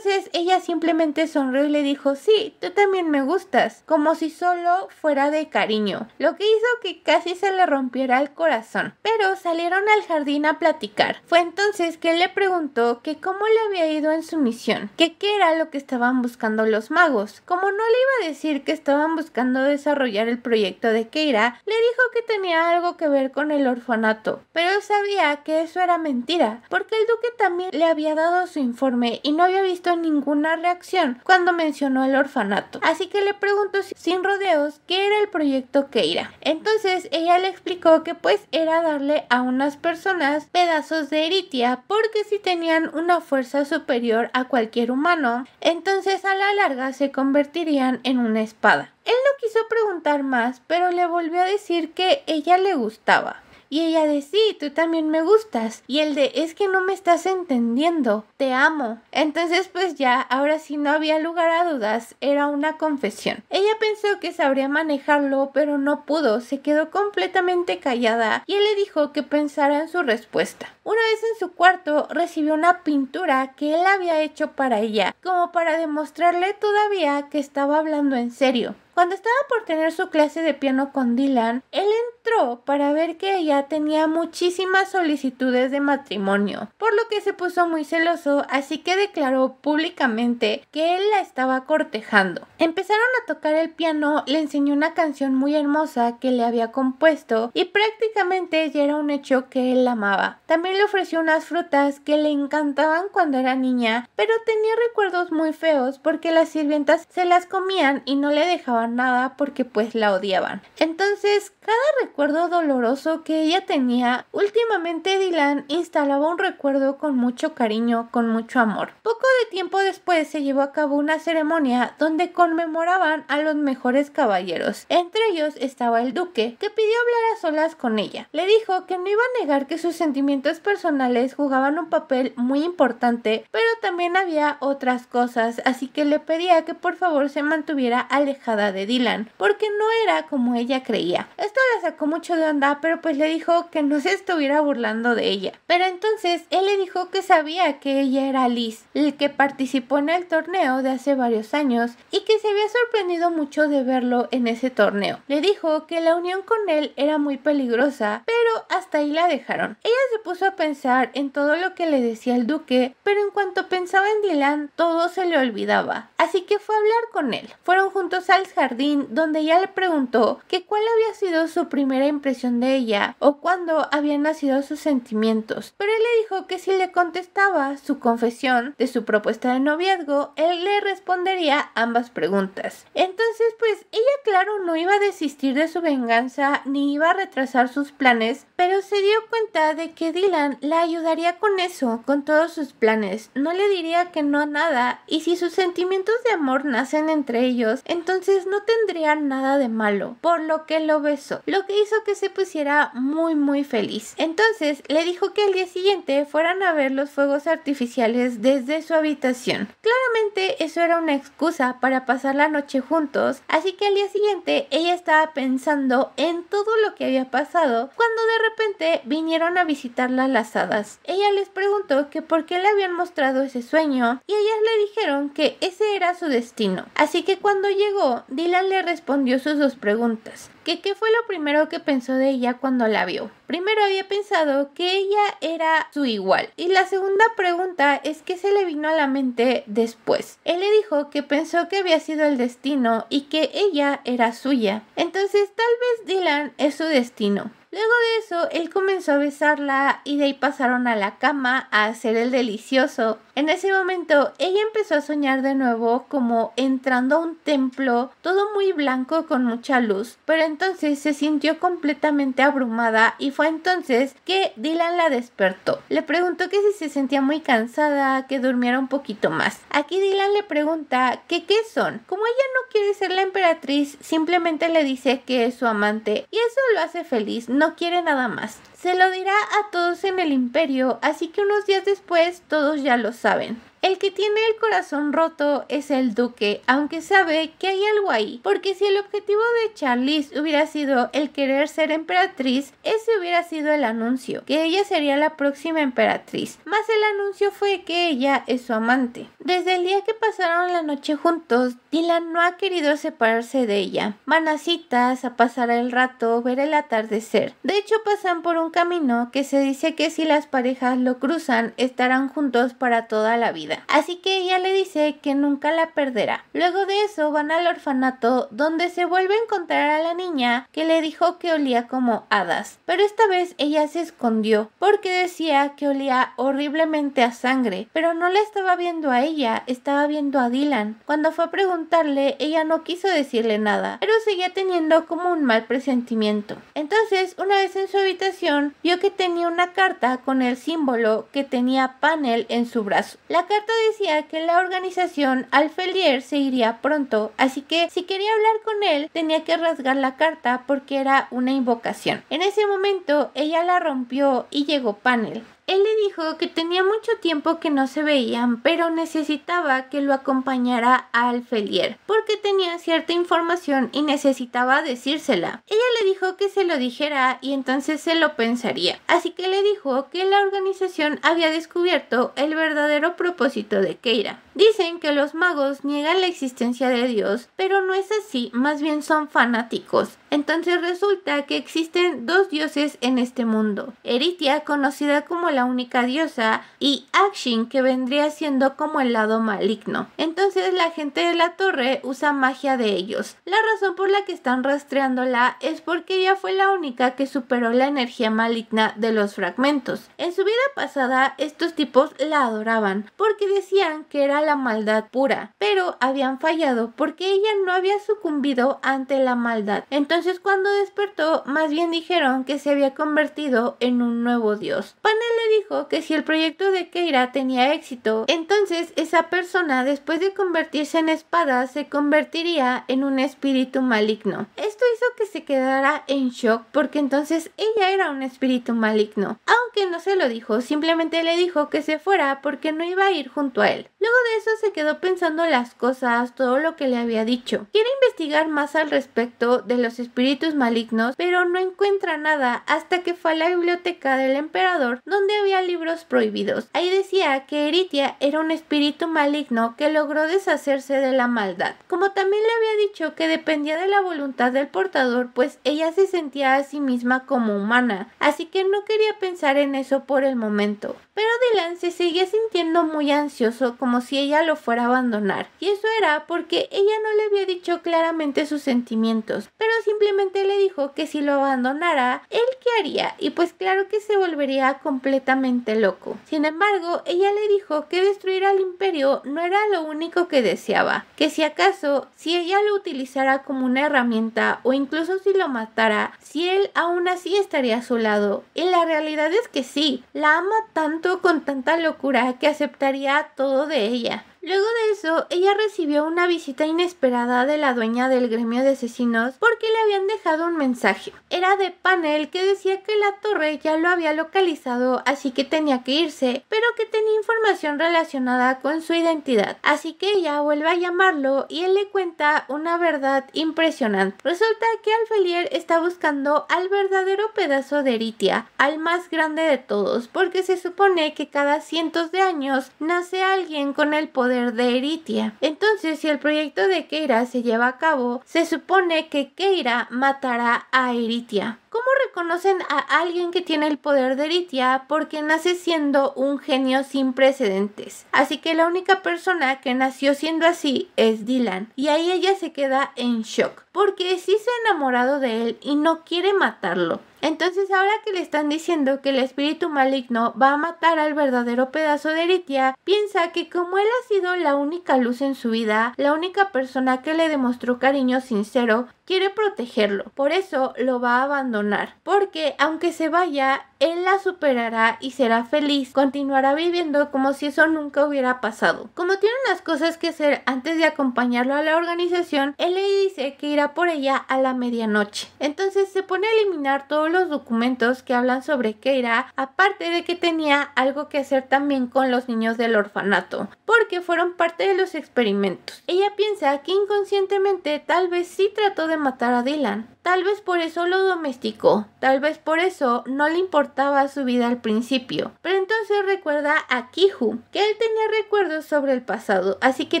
Entonces ella simplemente sonrió y le dijo, sí, tú también me gustas, como si solo fuera de cariño, lo que hizo que casi se le rompiera el corazón. Pero salieron al jardín a platicar. Fue entonces que él le preguntó que cómo le había ido en su misión, que qué era lo que estaban buscando los magos. Como no le iba a decir que estaban buscando desarrollar el proyecto de Keira, le dijo que tenía algo que ver con el orfanato, pero sabía que eso era mentira, porque el duque también le había dado su informe y no había visto ninguna reacción cuando mencionó el orfanato. Así que le preguntó sin rodeos qué era el proyecto que Keira. Entonces ella le explicó que pues era darle a unas personas pedazos de eritia porque si tenían una fuerza superior a cualquier humano, entonces a la larga se convertirían en una espada. Él no quiso preguntar más, pero le volvió a decir que ella le gustaba. Y ella de sí, tú también me gustas. Y el de es que no me estás entendiendo, te amo. Entonces pues ya, ahora sí no había lugar a dudas, era una confesión. Ella pensó que sabría manejarlo, pero no pudo, se quedó completamente callada y él le dijo que pensara en su respuesta. Una vez en su cuarto recibió una pintura que él había hecho para ella, como para demostrarle todavía que estaba hablando en serio. Cuando estaba por tener su clase de piano con Dylan, él entró para ver que ella tenía muchísimas solicitudes de matrimonio, por lo que se puso muy celoso, así que declaró públicamente que él la estaba cortejando. Empezaron a tocar el piano, le enseñó una canción muy hermosa que le había compuesto y prácticamente ya era un hecho que él amaba. También le ofreció unas frutas que le encantaban cuando era niña, pero tenía recuerdos muy feos porque las sirvientas se las comían y no le dejaban nada porque pues la odiaban. Entonces, cada recuerdo doloroso que ella tenía, últimamente Dylan instalaba un recuerdo con mucho cariño, con mucho amor. Poco de tiempo después se llevó a cabo una ceremonia donde conmemoraban a los mejores caballeros. Entre ellos estaba el duque, que pidió hablar a solas con ella. Le dijo que no iba a negar que sus sentimientos personales jugaban un papel muy importante, pero también había otras cosas, así que le pedía que por favor se mantuviera alejada de Dylan, porque no era como ella creía. Esto la sacó mucho de onda, pero pues le dijo que no se estuviera burlando de ella. Pero entonces él le dijo que sabía que ella era Liz, el que participó en el torneo de hace varios años y que se había sorprendido mucho de verlo en ese torneo. Le dijo que la unión con él era muy peligrosa, pero hasta ahí la dejaron. Ella se puso a pensar en todo lo que le decía el duque, pero en cuanto pensaba en Dylan, todo se le olvidaba. Así que fue a hablar con él. Fueron juntos al jardín, donde ella le preguntó que cuál había sido su primera impresión de ella o cuándo habían nacido sus sentimientos. Pero él le dijo que si le contestaba su confesión de su propuesta de noviazgo, él le respondería ambas preguntas. Entonces, pues ella, claro, no iba a desistir de su venganza ni iba a retrasar sus planes, pero se dio cuenta de que Dylan la ayudaría con eso, con todos sus planes. No le diría que no a nada. Y si sus sentimientos de amor nacen entre ellos, entonces no tendrían nada de malo. Por lo que lo besó, lo que hizo que se pusiera muy muy feliz. Entonces le dijo que al día siguiente fueran a ver los fuegos artificiales desde su habitación. Claramente eso era una excusa para pasar la noche juntos, así que al día siguiente ella estaba pensando en todo lo que había pasado cuando de repente vinieron a visitarla las hadas. Ella les preguntó que por qué le habían mostrado ese sueño y ellas le dijeron que ese era su destino. Así que cuando llegó, Dylan le respondió sus dos preguntas. Que qué fue lo primero que pensó de ella cuando la vio. Primero había pensado que ella era su igual. Y la segunda pregunta es qué se le vino a la mente después. Él le dijo que pensó que había sido el destino y que ella era suya. Entonces tal vez Dylan es su destino. Luego de eso, él comenzó a besarla y de ahí pasaron a la cama a hacer el delicioso. En ese momento, ella empezó a soñar de nuevo como entrando a un templo, todo muy blanco con mucha luz, pero entonces se sintió completamente abrumada y fue entonces que Dylan la despertó. Le preguntó que si se sentía muy cansada, que durmiera un poquito más. Aquí Dylan le pregunta que qué son. Como ella no quiere ser la emperatriz, simplemente le dice que es su amante y eso lo hace feliz quiere nada más. Se lo dirá a todos en el imperio, así que unos días después todos ya lo saben. El que tiene el corazón roto es el duque, aunque sabe que hay algo ahí, porque si el objetivo de Charlize hubiera sido el querer ser emperatriz, ese hubiera sido el anuncio, que ella sería la próxima emperatriz, más el anuncio fue que ella es su amante. Desde el día que pasaron la noche juntos, Dylan no ha querido separarse de ella. Van a citas, a pasar el rato, ver el atardecer. De hecho, pasan por un camino que se dice que si las parejas lo cruzan, estarán juntos para toda la vida. Así que ella le dice que nunca la perderá. Luego de eso van al orfanato donde se vuelve a encontrar a la niña que le dijo que olía como hadas. Pero esta vez ella se escondió porque decía que olía horriblemente a sangre, pero no la estaba viendo a ella, estaba viendo a Dylan. Cuando fue a preguntarle, ella no quiso decirle nada, pero seguía teniendo como un mal presentimiento. Entonces, una vez en su habitación, vio que tenía una carta con el símbolo que tenía panel en su brazo. La carta carta decía que la organización Alfelier se iría pronto, así que si quería hablar con él tenía que rasgar la carta porque era una invocación. En ese momento ella la rompió y llegó Panel. Él le dijo que tenía mucho tiempo que no se veían, pero necesitaba que lo acompañara al Felier, porque tenía cierta información y necesitaba decírsela. Ella le dijo que se lo dijera y entonces se lo pensaría. Así que le dijo que la organización había descubierto el verdadero propósito de Keira. Dicen que los magos niegan la existencia de Dios, pero no es así, más bien son fanáticos. Entonces resulta que existen dos dioses en este mundo. Eritia, conocida como la única diosa, y Akshin, que vendría siendo como el lado maligno. Entonces la gente de la torre usa magia de ellos. La razón por la que están rastreándola es porque ella fue la única que superó la energía maligna de los fragmentos. En su vida pasada, estos tipos la adoraban porque decían que era la maldad pura, pero habían fallado porque ella no había sucumbido ante la maldad. Entonces cuando despertó, más bien dijeron que se había convertido en un nuevo dios. Panel le dijo que si el proyecto de Keira tenía éxito, entonces esa persona después de convertirse en espada se convertiría en un espíritu maligno. Esto hizo que se quedara en shock porque entonces ella era un espíritu maligno. Aunque no se lo dijo, simplemente le dijo que se fuera porque no iba a ir junto a él. Luego de eso se quedó pensando las cosas, todo lo que le había dicho. Quiere investigar más al respecto de los espíritus malignos, pero no encuentra nada hasta que fue a la biblioteca del emperador donde había libros prohibidos. Ahí decía que Eritia era un espíritu maligno que logró deshacerse de la maldad. Como también le había dicho que dependía de la voluntad del portador, pues ella se sentía a sí misma como humana, así que no quería pensar en eso por el momento. Pero Dylan se seguía sintiendo muy ansioso como si ella lo fuera a abandonar. Y eso era porque ella no le había dicho claramente sus sentimientos, pero simplemente le dijo que si lo abandonara, él qué haría y pues claro que se volvería completamente loco. Sin embargo, ella le dijo que destruir al imperio no era lo único que deseaba, que si acaso, si ella lo utilizara como una herramienta o incluso si lo matara, si él aún así estaría a su lado. Y la realidad es que sí, la ama tanto con tanta locura que aceptaría todo de ella. Luego de eso, ella recibió una visita inesperada de la dueña del gremio de asesinos porque le habían dejado un mensaje. Era de panel que decía que la torre ya lo había localizado, así que tenía que irse, pero que tenía información relacionada con su identidad. Así que ella vuelve a llamarlo y él le cuenta una verdad impresionante. Resulta que Alfelier está buscando al verdadero pedazo de Eritia, al más grande de todos, porque se supone que cada cientos de años nace alguien con el poder de Eritia. Entonces, si el proyecto de Keira se lleva a cabo, se supone que Keira matará a Eritia. ¿Cómo reconocen a alguien que tiene el poder de Eritia? Porque nace siendo un genio sin precedentes. Así que la única persona que nació siendo así es Dylan. Y ahí ella se queda en shock. Porque sí se ha enamorado de él y no quiere matarlo. Entonces ahora que le están diciendo que el espíritu maligno va a matar al verdadero pedazo de Eritia, piensa que como él ha sido la única luz en su vida, la única persona que le demostró cariño sincero, quiere protegerlo, por eso lo va a abandonar, porque aunque se vaya, él la superará y será feliz, continuará viviendo como si eso nunca hubiera pasado. Como tiene unas cosas que hacer antes de acompañarlo a la organización, él le dice que irá por ella a la medianoche. Entonces se pone a eliminar todos los documentos que hablan sobre Keira, aparte de que tenía algo que hacer también con los niños del orfanato, porque fueron parte de los experimentos. Ella piensa que inconscientemente tal vez sí trató de matar a Dylan. Tal vez por eso lo domesticó, tal vez por eso no le importaba su vida al principio. Pero entonces recuerda a Kiju, que él tenía recuerdos sobre el pasado, así que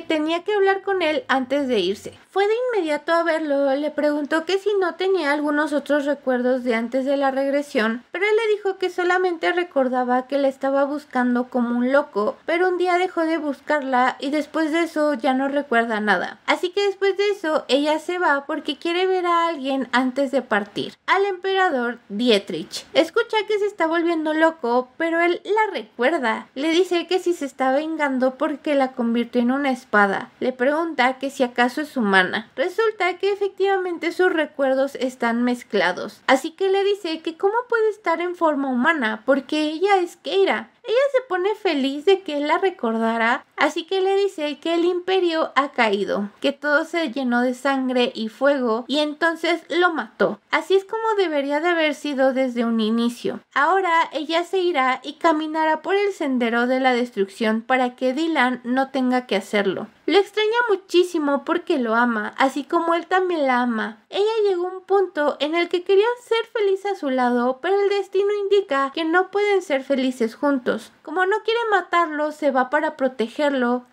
tenía que hablar con él antes de irse. Fue de inmediato a verlo, le preguntó que si no tenía algunos otros recuerdos de antes de la regresión, pero él le dijo que solamente recordaba que la estaba buscando como un loco, pero un día dejó de buscarla y después de eso ya no recuerda nada. Así que después de eso ella se va porque quiere ver a alguien antes de partir al emperador Dietrich. Escucha que se está volviendo loco, pero él la recuerda. Le dice que si se está vengando porque la convirtió en una espada. Le pregunta que si acaso es humana. Resulta que efectivamente sus recuerdos están mezclados. Así que le dice que cómo puede estar en forma humana porque ella es Keira. Ella se pone feliz de que él la recordara Así que le dice que el imperio ha caído, que todo se llenó de sangre y fuego y entonces lo mató. Así es como debería de haber sido desde un inicio. Ahora ella se irá y caminará por el sendero de la destrucción para que Dylan no tenga que hacerlo. Lo extraña muchísimo porque lo ama, así como él también la ama. Ella llegó a un punto en el que quería ser feliz a su lado, pero el destino indica que no pueden ser felices juntos. Como no quiere matarlo, se va para proteger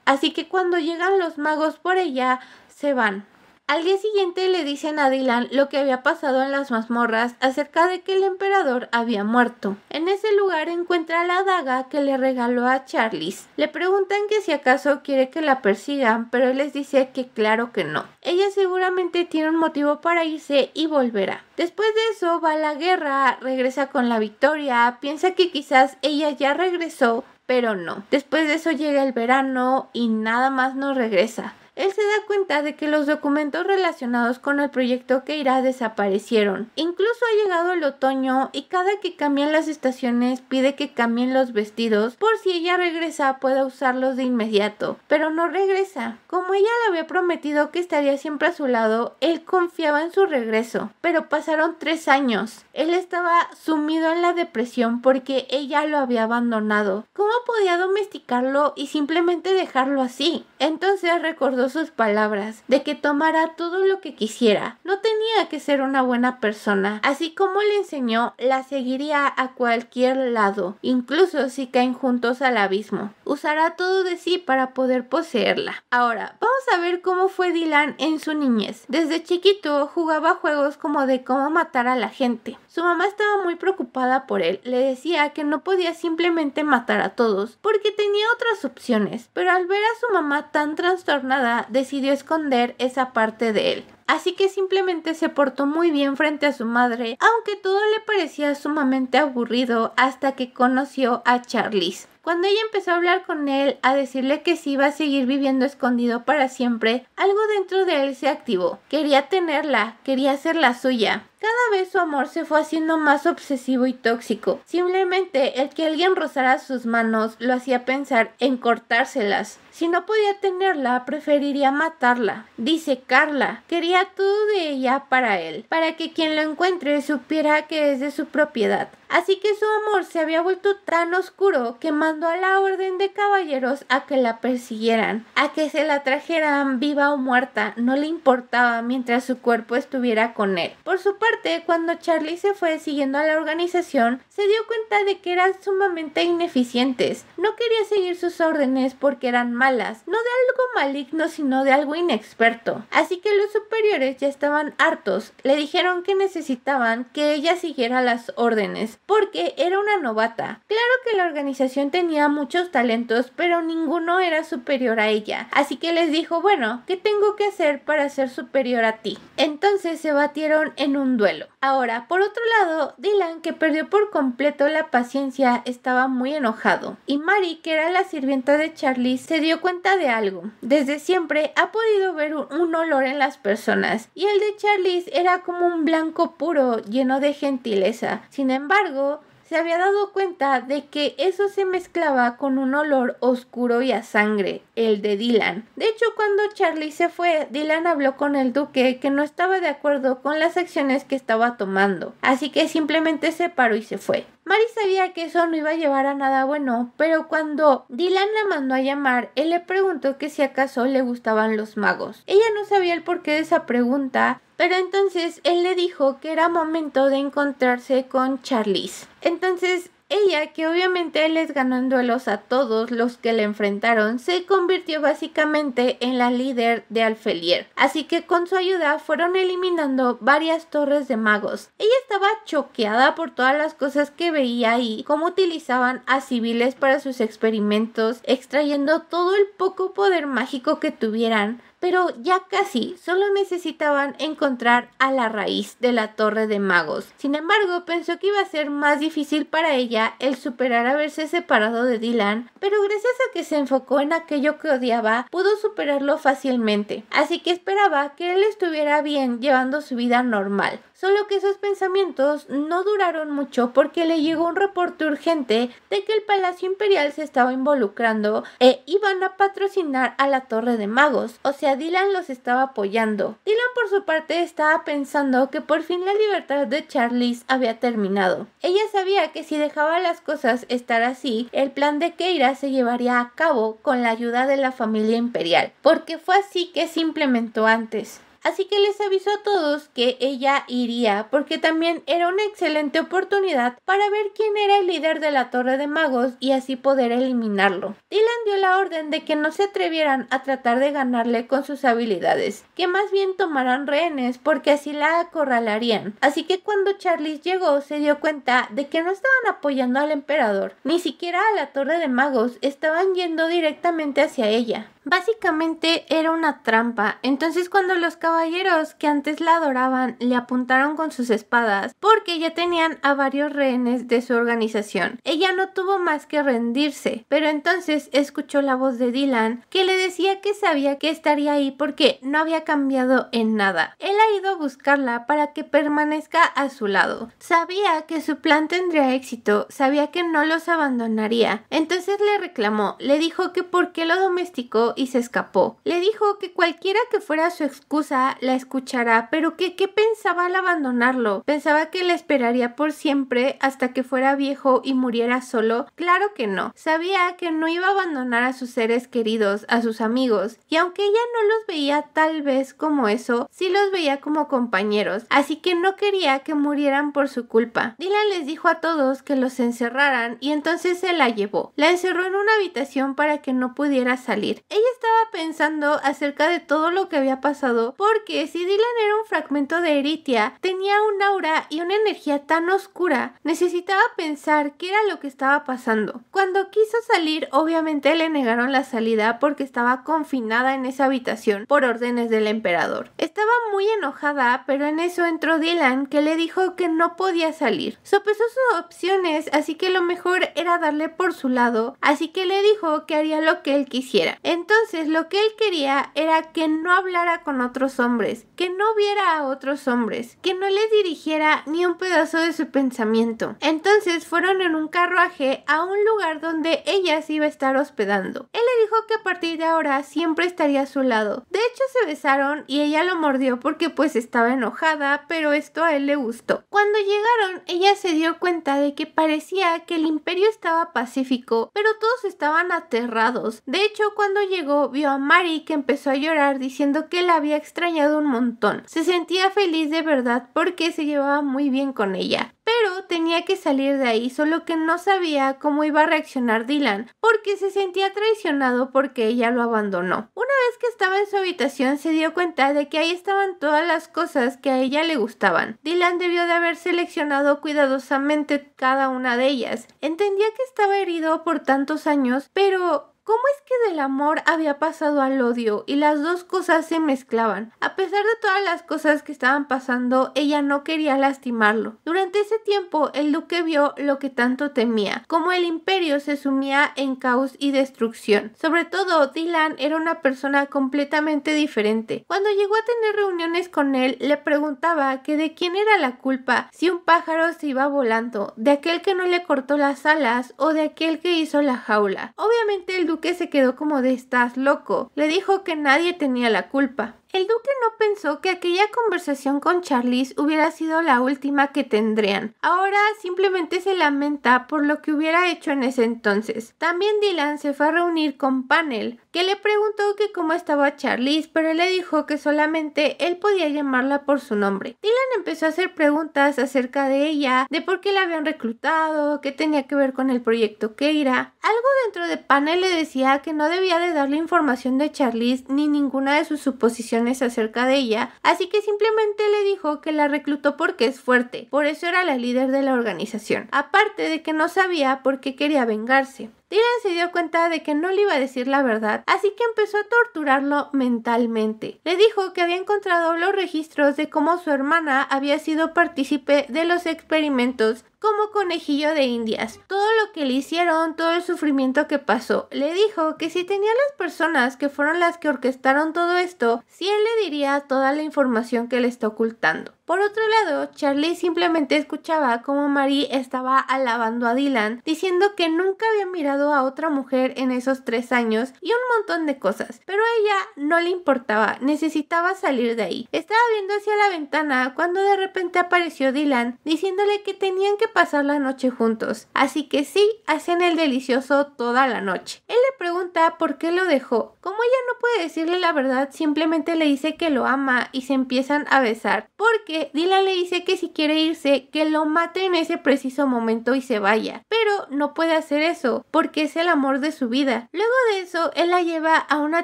así que cuando llegan los magos por ella, se van. Al día siguiente le dicen a Dylan lo que había pasado en las mazmorras acerca de que el emperador había muerto. En ese lugar encuentra la daga que le regaló a Charles. Le preguntan que si acaso quiere que la persigan, pero él les dice que claro que no. Ella seguramente tiene un motivo para irse y volverá. Después de eso va a la guerra, regresa con la victoria, piensa que quizás ella ya regresó pero no. Después de eso llega el verano y nada más nos regresa él se da cuenta de que los documentos relacionados con el proyecto que irá desaparecieron. Incluso ha llegado el otoño y cada que cambian las estaciones pide que cambien los vestidos por si ella regresa pueda usarlos de inmediato, pero no regresa. Como ella le había prometido que estaría siempre a su lado, él confiaba en su regreso, pero pasaron tres años. Él estaba sumido en la depresión porque ella lo había abandonado. ¿Cómo podía domesticarlo y simplemente dejarlo así? Entonces recordó sus palabras de que tomara todo lo que quisiera. No tenía que ser una buena persona. Así como le enseñó, la seguiría a cualquier lado, incluso si caen juntos al abismo. Usará todo de sí para poder poseerla. Ahora, vamos a ver cómo fue Dylan en su niñez. Desde chiquito jugaba juegos como de cómo matar a la gente. Su mamá estaba muy preocupada por él, le decía que no podía simplemente matar a todos porque tenía otras opciones, pero al ver a su mamá tan trastornada decidió esconder esa parte de él. Así que simplemente se portó muy bien frente a su madre, aunque todo le parecía sumamente aburrido hasta que conoció a Charlize. Cuando ella empezó a hablar con él, a decirle que si iba a seguir viviendo escondido para siempre, algo dentro de él se activó. Quería tenerla, quería ser la suya. Cada vez su amor se fue haciendo más obsesivo y tóxico. Simplemente el que alguien rozara sus manos lo hacía pensar en cortárselas. Si no podía tenerla, preferiría matarla, Dice Carla. Quería todo de ella para él, para que quien lo encuentre supiera que es de su propiedad. Así que su amor se había vuelto tan oscuro que más a la orden de caballeros a que la persiguieran, a que se la trajeran viva o muerta, no le importaba mientras su cuerpo estuviera con él. Por su parte, cuando Charlie se fue siguiendo a la organización, se dio cuenta de que eran sumamente ineficientes. No quería seguir sus órdenes porque eran malas, no de algo maligno, sino de algo inexperto. Así que los superiores ya estaban hartos, le dijeron que necesitaban que ella siguiera las órdenes, porque era una novata. Claro que la organización tenía tenía muchos talentos, pero ninguno era superior a ella. Así que les dijo, bueno, ¿qué tengo que hacer para ser superior a ti? Entonces se batieron en un duelo. Ahora, por otro lado, Dylan, que perdió por completo la paciencia, estaba muy enojado. Y Mari, que era la sirvienta de Charlie, se dio cuenta de algo. Desde siempre ha podido ver un olor en las personas, y el de Charlie era como un blanco puro, lleno de gentileza. Sin embargo, se había dado cuenta de que eso se mezclaba con un olor oscuro y a sangre, el de Dylan. De hecho, cuando Charlie se fue, Dylan habló con el duque que no estaba de acuerdo con las acciones que estaba tomando, así que simplemente se paró y se fue. Mary sabía que eso no iba a llevar a nada bueno, pero cuando Dylan la mandó a llamar, él le preguntó que si acaso le gustaban los magos. Ella no sabía el porqué de esa pregunta pero entonces él le dijo que era momento de encontrarse con Charlize. Entonces ella, que obviamente les ganó en duelos a todos los que le enfrentaron, se convirtió básicamente en la líder de Alfelier. Así que con su ayuda fueron eliminando varias torres de magos. Ella estaba choqueada por todas las cosas que veía ahí. cómo utilizaban a civiles para sus experimentos, extrayendo todo el poco poder mágico que tuvieran pero ya casi solo necesitaban encontrar a la raíz de la torre de magos. Sin embargo, pensó que iba a ser más difícil para ella el superar haberse separado de Dylan, pero gracias a que se enfocó en aquello que odiaba, pudo superarlo fácilmente. Así que esperaba que él estuviera bien llevando su vida normal solo que esos pensamientos no duraron mucho porque le llegó un reporte urgente de que el Palacio Imperial se estaba involucrando e iban a patrocinar a la Torre de Magos, o sea, Dylan los estaba apoyando. Dylan por su parte estaba pensando que por fin la libertad de Charlize había terminado. Ella sabía que si dejaba las cosas estar así, el plan de Keira se llevaría a cabo con la ayuda de la familia imperial, porque fue así que se implementó antes. Así que les avisó a todos que ella iría porque también era una excelente oportunidad para ver quién era el líder de la Torre de Magos y así poder eliminarlo. Dylan dio la orden de que no se atrevieran a tratar de ganarle con sus habilidades, que más bien tomaran rehenes porque así la acorralarían. Así que cuando Charles llegó se dio cuenta de que no estaban apoyando al emperador, ni siquiera a la Torre de Magos, estaban yendo directamente hacia ella. Básicamente era una trampa. Entonces cuando los caballeros que antes la adoraban le apuntaron con sus espadas porque ya tenían a varios rehenes de su organización, ella no tuvo más que rendirse. Pero entonces escuchó la voz de Dylan que le decía que sabía que estaría ahí porque no había cambiado en nada. Él ha ido a buscarla para que permanezca a su lado. Sabía que su plan tendría éxito, sabía que no los abandonaría. Entonces le reclamó, le dijo que porque qué lo domesticó y se escapó. Le dijo que cualquiera que fuera su excusa la escuchará, pero que qué pensaba al abandonarlo. Pensaba que la esperaría por siempre hasta que fuera viejo y muriera solo. Claro que no. Sabía que no iba a abandonar a sus seres queridos, a sus amigos, y aunque ella no los veía tal vez como eso, sí los veía como compañeros, así que no quería que murieran por su culpa. Dylan les dijo a todos que los encerraran y entonces se la llevó. La encerró en una habitación para que no pudiera salir. Ella estaba pensando acerca de todo lo que había pasado, porque si Dylan era un fragmento de Eritia, tenía un aura y una energía tan oscura, necesitaba pensar qué era lo que estaba pasando. Cuando quiso salir, obviamente le negaron la salida porque estaba confinada en esa habitación por órdenes del emperador. Estaba muy enojada, pero en eso entró Dylan, que le dijo que no podía salir. Sopesó sus opciones, así que lo mejor era darle por su lado, así que le dijo que haría lo que él quisiera. Entonces, entonces lo que él quería era que no hablara con otros hombres, que no viera a otros hombres, que no le dirigiera ni un pedazo de su pensamiento. Entonces fueron en un carruaje a un lugar donde ella se iba a estar hospedando. Él le dijo que a partir de ahora siempre estaría a su lado. De hecho se besaron y ella lo mordió porque pues estaba enojada, pero esto a él le gustó. Cuando llegaron, ella se dio cuenta de que parecía que el imperio estaba pacífico, pero todos estaban aterrados. De hecho, cuando llegó vio a Mary que empezó a llorar diciendo que la había extrañado un montón. Se sentía feliz de verdad porque se llevaba muy bien con ella. Pero tenía que salir de ahí, solo que no sabía cómo iba a reaccionar Dylan, porque se sentía traicionado porque ella lo abandonó. Una vez que estaba en su habitación se dio cuenta de que ahí estaban todas las cosas que a ella le gustaban. Dylan debió de haber seleccionado cuidadosamente cada una de ellas. Entendía que estaba herido por tantos años, pero ¿Cómo es que del amor había pasado al odio y las dos cosas se mezclaban? A pesar de todas las cosas que estaban pasando, ella no quería lastimarlo. Durante ese tiempo, el duque vio lo que tanto temía, como el imperio se sumía en caos y destrucción. Sobre todo, Dylan era una persona completamente diferente. Cuando llegó a tener reuniones con él, le preguntaba que de quién era la culpa si un pájaro se iba volando, de aquel que no le cortó las alas o de aquel que hizo la jaula. Obviamente el duque que se quedó como de estás loco. Le dijo que nadie tenía la culpa. El duque no pensó que aquella conversación con Charlize hubiera sido la última que tendrían. Ahora simplemente se lamenta por lo que hubiera hecho en ese entonces. También Dylan se fue a reunir con Panel, que le preguntó que cómo estaba Charlize, pero le dijo que solamente él podía llamarla por su nombre. Dylan empezó a hacer preguntas acerca de ella, de por qué la habían reclutado, qué tenía que ver con el proyecto Keira. Algo dentro de Panel le decía que no debía de darle información de Charlize ni ninguna de sus suposiciones acerca de ella, así que simplemente le dijo que la reclutó porque es fuerte, por eso era la líder de la organización, aparte de que no sabía por qué quería vengarse. Dylan se dio cuenta de que no le iba a decir la verdad, así que empezó a torturarlo mentalmente. Le dijo que había encontrado los registros de cómo su hermana había sido partícipe de los experimentos como conejillo de indias. Todo lo que le hicieron, todo el sufrimiento que pasó. Le dijo que si tenía las personas que fueron las que orquestaron todo esto, si sí él le diría toda la información que le está ocultando. Por otro lado, Charlie simplemente escuchaba cómo Marie estaba alabando a Dylan, diciendo que nunca había mirado a otra mujer en esos tres años y un montón de cosas, pero a ella no le importaba, necesitaba salir de ahí. Estaba viendo hacia la ventana cuando de repente apareció Dylan, diciéndole que tenían que pasar la noche juntos, así que sí, hacen el delicioso toda la noche. Él le pregunta por qué lo dejó. Como ella no puede decirle la verdad, simplemente le dice que lo ama y se empiezan a besar, porque Dylan le dice que si quiere irse, que lo mate en ese preciso momento y se vaya. Pero no puede hacer eso, porque es el amor de su vida. Luego de eso, él la lleva a una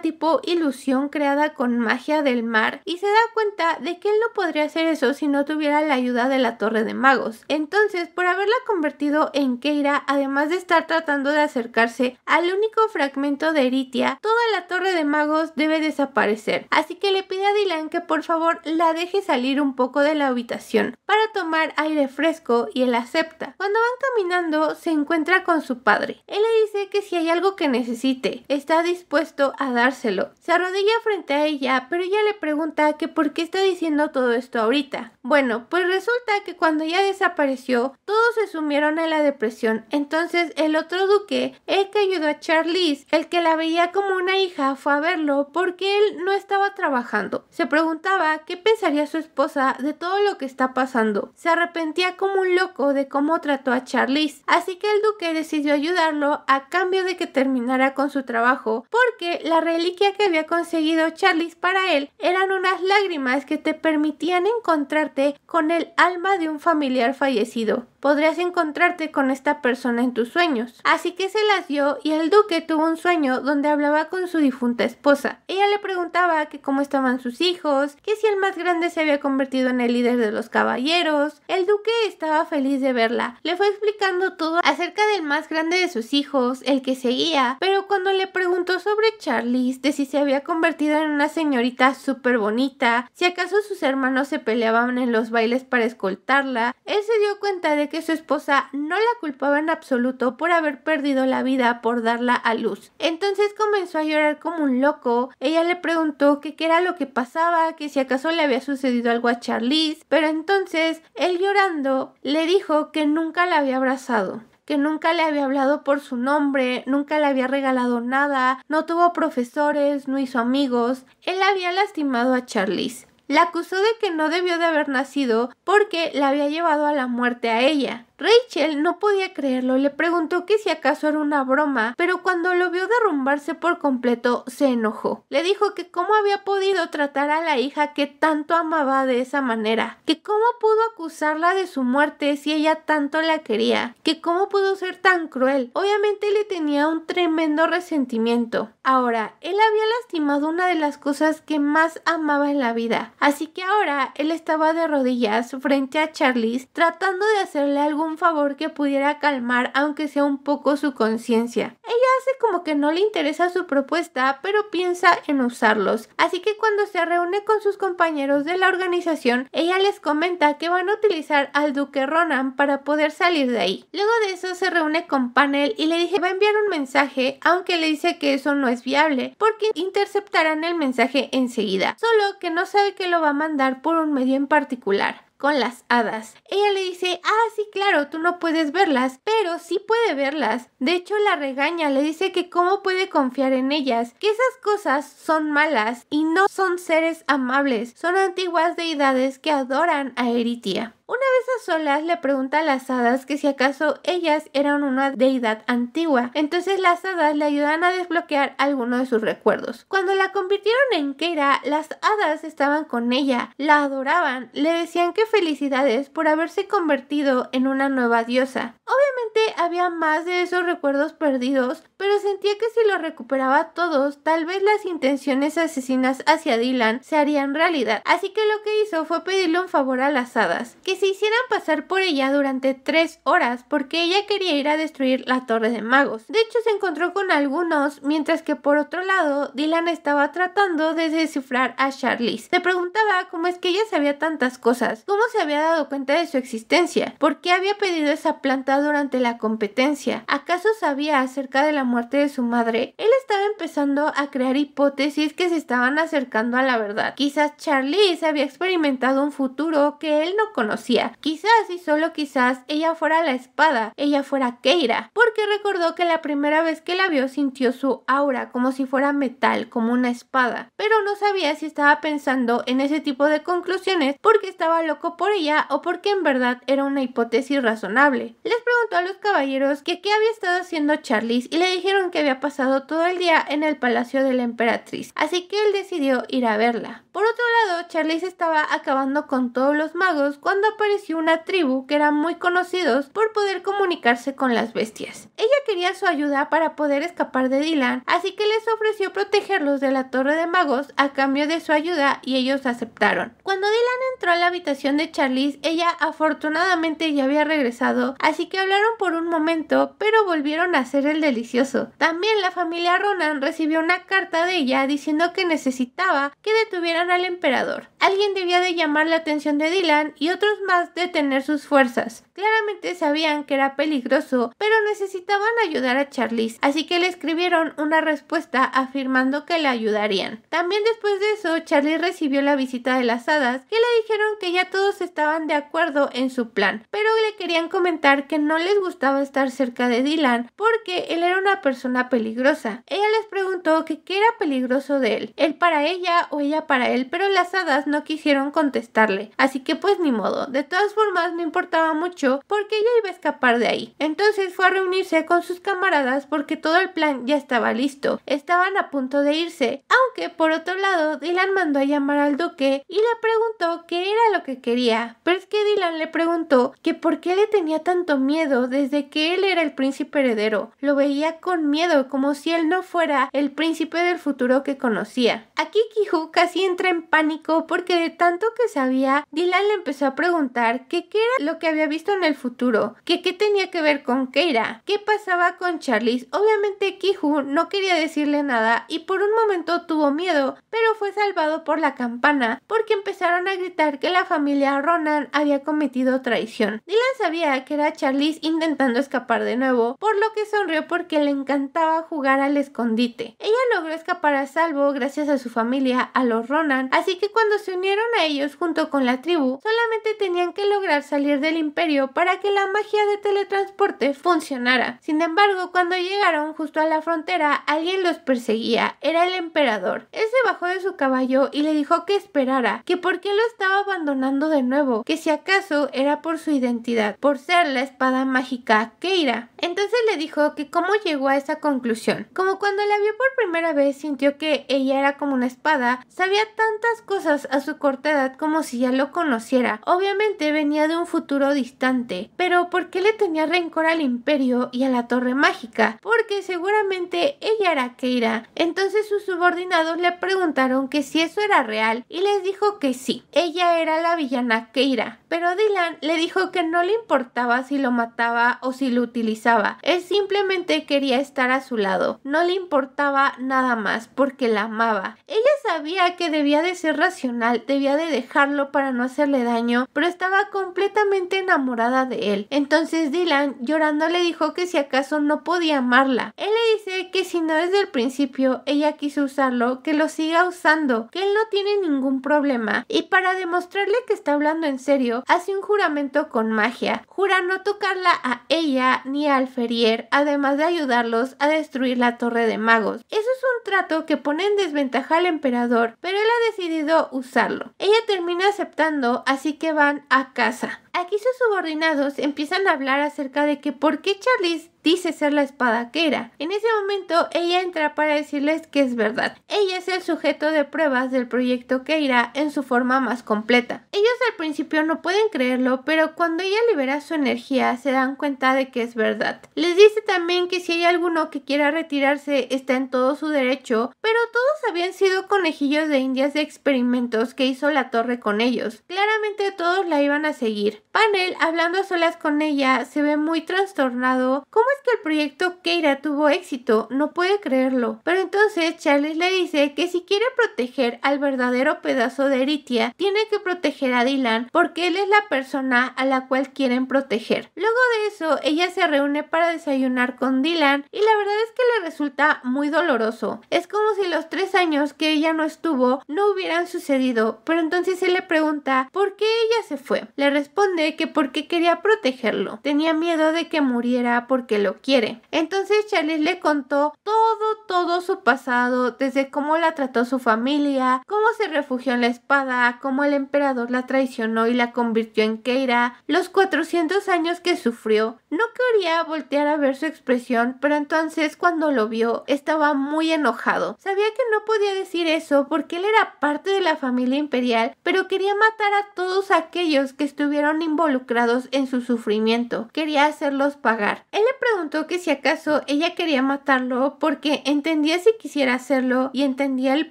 tipo ilusión creada con magia del mar y se da cuenta de que él no podría hacer eso si no tuviera la ayuda de la Torre de Magos. Entonces, por haberla convertido en Keira, además de estar tratando de acercarse al único fragmento de Eritia, toda la Torre de Magos debe desaparecer. Así que le pide a Dylan que por favor la deje salir un poco de la habitación para tomar aire fresco y él acepta. Cuando van caminando se encuentra con su padre. Él le dice que si hay algo que necesite, está dispuesto a dárselo. Se arrodilla frente a ella, pero ella le pregunta que por qué está diciendo todo esto ahorita. Bueno, pues resulta que cuando ya desapareció, todos se sumieron en la depresión. Entonces el otro duque, el que ayudó a Charlize, el que la veía como una hija, fue a verlo porque él no estaba trabajando. Se preguntaba qué pensaría su esposa de todo lo que está pasando. Se arrepentía como un loco de cómo trató a Charlize. Así que el duque decidió ayudarlo a cambio de que terminara con su trabajo porque la reliquia que había conseguido Charlize para él eran unas lágrimas que te permitían encontrarte con el alma de un familiar fallecido. Podrías encontrarte con esta persona en tus sueños. Así que se las dio y el duque tuvo un sueño donde hablaba con su difunta esposa. Ella le preguntaba que cómo estaban sus hijos, que si el más grande se había convertido en el líder de los caballeros. El duque estaba feliz de verla. Le fue explicando todo acerca del más grande de sus hijos, el que seguía, pero cuando le preguntó sobre Charlize, de si se había convertido en una señorita súper bonita, si acaso sus hermanos se peleaban en los bailes para escoltarla, él se dio cuenta de que su esposa no la culpaba en absoluto por haber perdido la vida por darla a luz. Entonces comenzó a llorar como un loco, ella le preguntó que qué era lo que pasaba, que si acaso le había sucedido algo a Charlize, pero entonces él llorando le dijo que nunca la había abrazado que nunca le había hablado por su nombre, nunca le había regalado nada, no tuvo profesores, no hizo amigos. Él había lastimado a Charlize la acusó de que no debió de haber nacido porque la había llevado a la muerte a ella. Rachel no podía creerlo, le preguntó que si acaso era una broma, pero cuando lo vio derrumbarse por completo se enojó. Le dijo que cómo había podido tratar a la hija que tanto amaba de esa manera, que cómo pudo acusarla de su muerte si ella tanto la quería, que cómo pudo ser tan cruel. Obviamente le tenía un tremendo resentimiento. Ahora, él había lastimado una de las cosas que más amaba en la vida, así que ahora él estaba de rodillas frente a Charlize tratando de hacerle algún favor que pudiera calmar aunque sea un poco su conciencia. Ella hace como que no le interesa su propuesta, pero piensa en usarlos. Así que cuando se reúne con sus compañeros de la organización, ella les comenta que van a utilizar al duque Ronan para poder salir de ahí. Luego de eso se reúne con Panel y le dice que va a enviar un mensaje, aunque le dice que eso no es viable, porque interceptarán el mensaje enseguida, solo que no sabe que lo va a mandar por un medio en particular con las hadas. Ella le dice, ah, sí, claro, tú no puedes verlas, pero sí puede verlas. De hecho, la regaña, le dice que cómo puede confiar en ellas, que esas cosas son malas y no son seres amables, son antiguas deidades que adoran a Eritia. Una vez a solas le pregunta a las hadas que si acaso ellas eran una deidad antigua. Entonces las hadas le ayudan a desbloquear alguno de sus recuerdos. Cuando la convirtieron en Keira, las hadas estaban con ella, la adoraban, le decían que felicidades por haberse convertido en una nueva diosa. Obviamente había más de esos recuerdos perdidos, pero sentía que si lo recuperaba todos, tal vez las intenciones asesinas hacia Dylan se harían realidad. Así que lo que hizo fue pedirle un favor a las hadas, que se hicieran pasar por ella durante tres horas, porque ella quería ir a destruir la torre de magos. De hecho, se encontró con algunos, mientras que por otro lado, Dylan estaba tratando de descifrar a Charlize. Se preguntaba cómo es que ella sabía tantas cosas, cómo se había dado cuenta de su existencia, por qué había pedido esa planta durante la competencia, acaso sabía acerca de la muerte de su madre, él estaba empezando a crear hipótesis que se estaban acercando a la verdad. Quizás Charlize había experimentado un futuro que él no conocía. Quizás y solo quizás ella fuera la espada, ella fuera Keira, porque recordó que la primera vez que la vio sintió su aura como si fuera metal, como una espada, pero no sabía si estaba pensando en ese tipo de conclusiones porque estaba loco por ella o porque en verdad era una hipótesis razonable. Les preguntó a los caballeros que qué había estado haciendo Charlize y le dijeron que había pasado todo el día en el palacio de la emperatriz, así que él decidió ir a verla. Por otro lado, Charlize estaba acabando con todos los magos cuando apareció una tribu que eran muy conocidos por poder comunicarse con las bestias. Ella quería su ayuda para poder escapar de Dylan, así que les ofreció protegerlos de la torre de magos a cambio de su ayuda y ellos aceptaron. Cuando Dylan entró a la habitación de Charlize, ella afortunadamente ya había regresado, así que hablaron por un momento, pero volvieron a hacer el delicioso. También la familia Ronan recibió una carta de ella diciendo que necesitaba que detuvieran al emperador. Alguien debía de llamar la atención de Dylan y otros más de tener sus fuerzas. Claramente sabían que era peligroso, pero necesitaban ayudar a Charlize, así que le escribieron una respuesta afirmando que le ayudarían. También después de eso, Charlize recibió la visita de las hadas, que le dijeron que ya todos estaban de acuerdo en su plan, pero le querían comentar que no les gustaba estar cerca de Dylan porque él era una persona peligrosa. Ella les preguntó que qué era peligroso de él, él para ella o ella para él pero las hadas no quisieron contestarle, así que pues ni modo, de todas formas no importaba mucho porque ella iba a escapar de ahí. Entonces fue a reunirse con sus camaradas porque todo el plan ya estaba listo, estaban a punto de irse, aunque por otro lado Dylan mandó a llamar al duque y le preguntó qué era lo que quería, pero es que Dylan le preguntó que por qué le tenía tanto miedo desde que él era el príncipe heredero, lo veía con miedo como si él no fuera el príncipe del futuro que conocía. Aquí Kiju casi entra en pánico porque de tanto que sabía, Dylan le empezó a preguntar qué era lo que había visto en el futuro, que qué tenía que ver con Keira, qué pasaba con Charlize. Obviamente Kiju no quería decirle nada y por un momento tuvo miedo, pero fue salvado por la campana porque empezaron a gritar que la familia Ronan había cometido traición. Dylan sabía que era Charlize intentando escapar de nuevo, por lo que sonrió porque le encantaba jugar al escondite. Ella logró escapar a salvo gracias a su familia, a los Ronan, así que cuando se unieron a ellos junto con la tribu, solamente tenían que lograr salir del imperio para que la magia de teletransporte funcionara. Sin embargo, cuando llegaron justo a la frontera, alguien los perseguía, era el emperador. Él se bajó de su caballo y le dijo que esperara, que por qué lo estaba abandonando de nuevo, que si acaso era por su identidad, por ser la espada mágica Keira. Entonces le dijo que cómo llegó a esa conclusión. Como cuando la vio por primera vez sintió que ella era como una espada, sabía tantas cosas a su corta edad como si ya lo conociera. Obviamente venía de un futuro distante, pero ¿por qué le tenía rencor al imperio y a la torre mágica? Porque seguramente ella era Keira. Entonces sus subordinados le preguntaron que si eso era real y les dijo que sí, ella era la villana Keira pero Dylan le dijo que no le importaba si lo mataba o si lo utilizaba, él simplemente quería estar a su lado, no le importaba nada más porque la amaba. Ella sabía que debía de ser racional, debía de dejarlo para no hacerle daño, pero estaba completamente enamorada de él. Entonces Dylan llorando le dijo que si acaso no podía amarla. Él le dice que si no desde el principio ella quiso usarlo, que lo siga usando, que él no tiene ningún problema. Y para demostrarle que está hablando en serio, hace un juramento con magia. Jura no tocarla a ella ni al Ferier. además de ayudarlos a destruir la Torre de Magos. Eso es un trato que pone en desventaja al emperador, pero él ha decidido usarlo. Ella termina aceptando, así que van a casa. Aquí sus subordinados empiezan a hablar acerca de que por qué Charlize dice ser la espada era. En ese momento ella entra para decirles que es verdad. Ella es el sujeto de pruebas del proyecto Keira en su forma más completa. Ellos al principio no pueden creerlo, pero cuando ella libera su energía se dan cuenta de que es verdad. Les dice también que si hay alguno que quiera retirarse está en todo su derecho, pero todos habían sido conejillos de indias de experimentos que hizo la torre con ellos. Claramente todos la iban a seguir. Panel, hablando a solas con ella, se ve muy trastornado que el proyecto Keira tuvo éxito, no puede creerlo. Pero entonces Charles le dice que si quiere proteger al verdadero pedazo de Eritia, tiene que proteger a Dylan porque él es la persona a la cual quieren proteger. Luego de eso, ella se reúne para desayunar con Dylan y la verdad es que le resulta muy doloroso. Es como si los tres años que ella no estuvo no hubieran sucedido, pero entonces se le pregunta por qué ella se fue. Le responde que porque quería protegerlo. Tenía miedo de que muriera porque lo quiere. Entonces Charles le contó todo, todo su pasado, desde cómo la trató su familia, cómo se refugió en la espada, cómo el emperador la traicionó y la convirtió en Keira, los 400 años que sufrió. No quería voltear a ver su expresión, pero entonces cuando lo vio estaba muy enojado. Sabía que no podía decir eso porque él era parte de la familia imperial, pero quería matar a todos aquellos que estuvieron involucrados en su sufrimiento. Quería hacerlos pagar. Él le preguntó que si acaso ella quería matarlo porque entendía si quisiera hacerlo y entendía el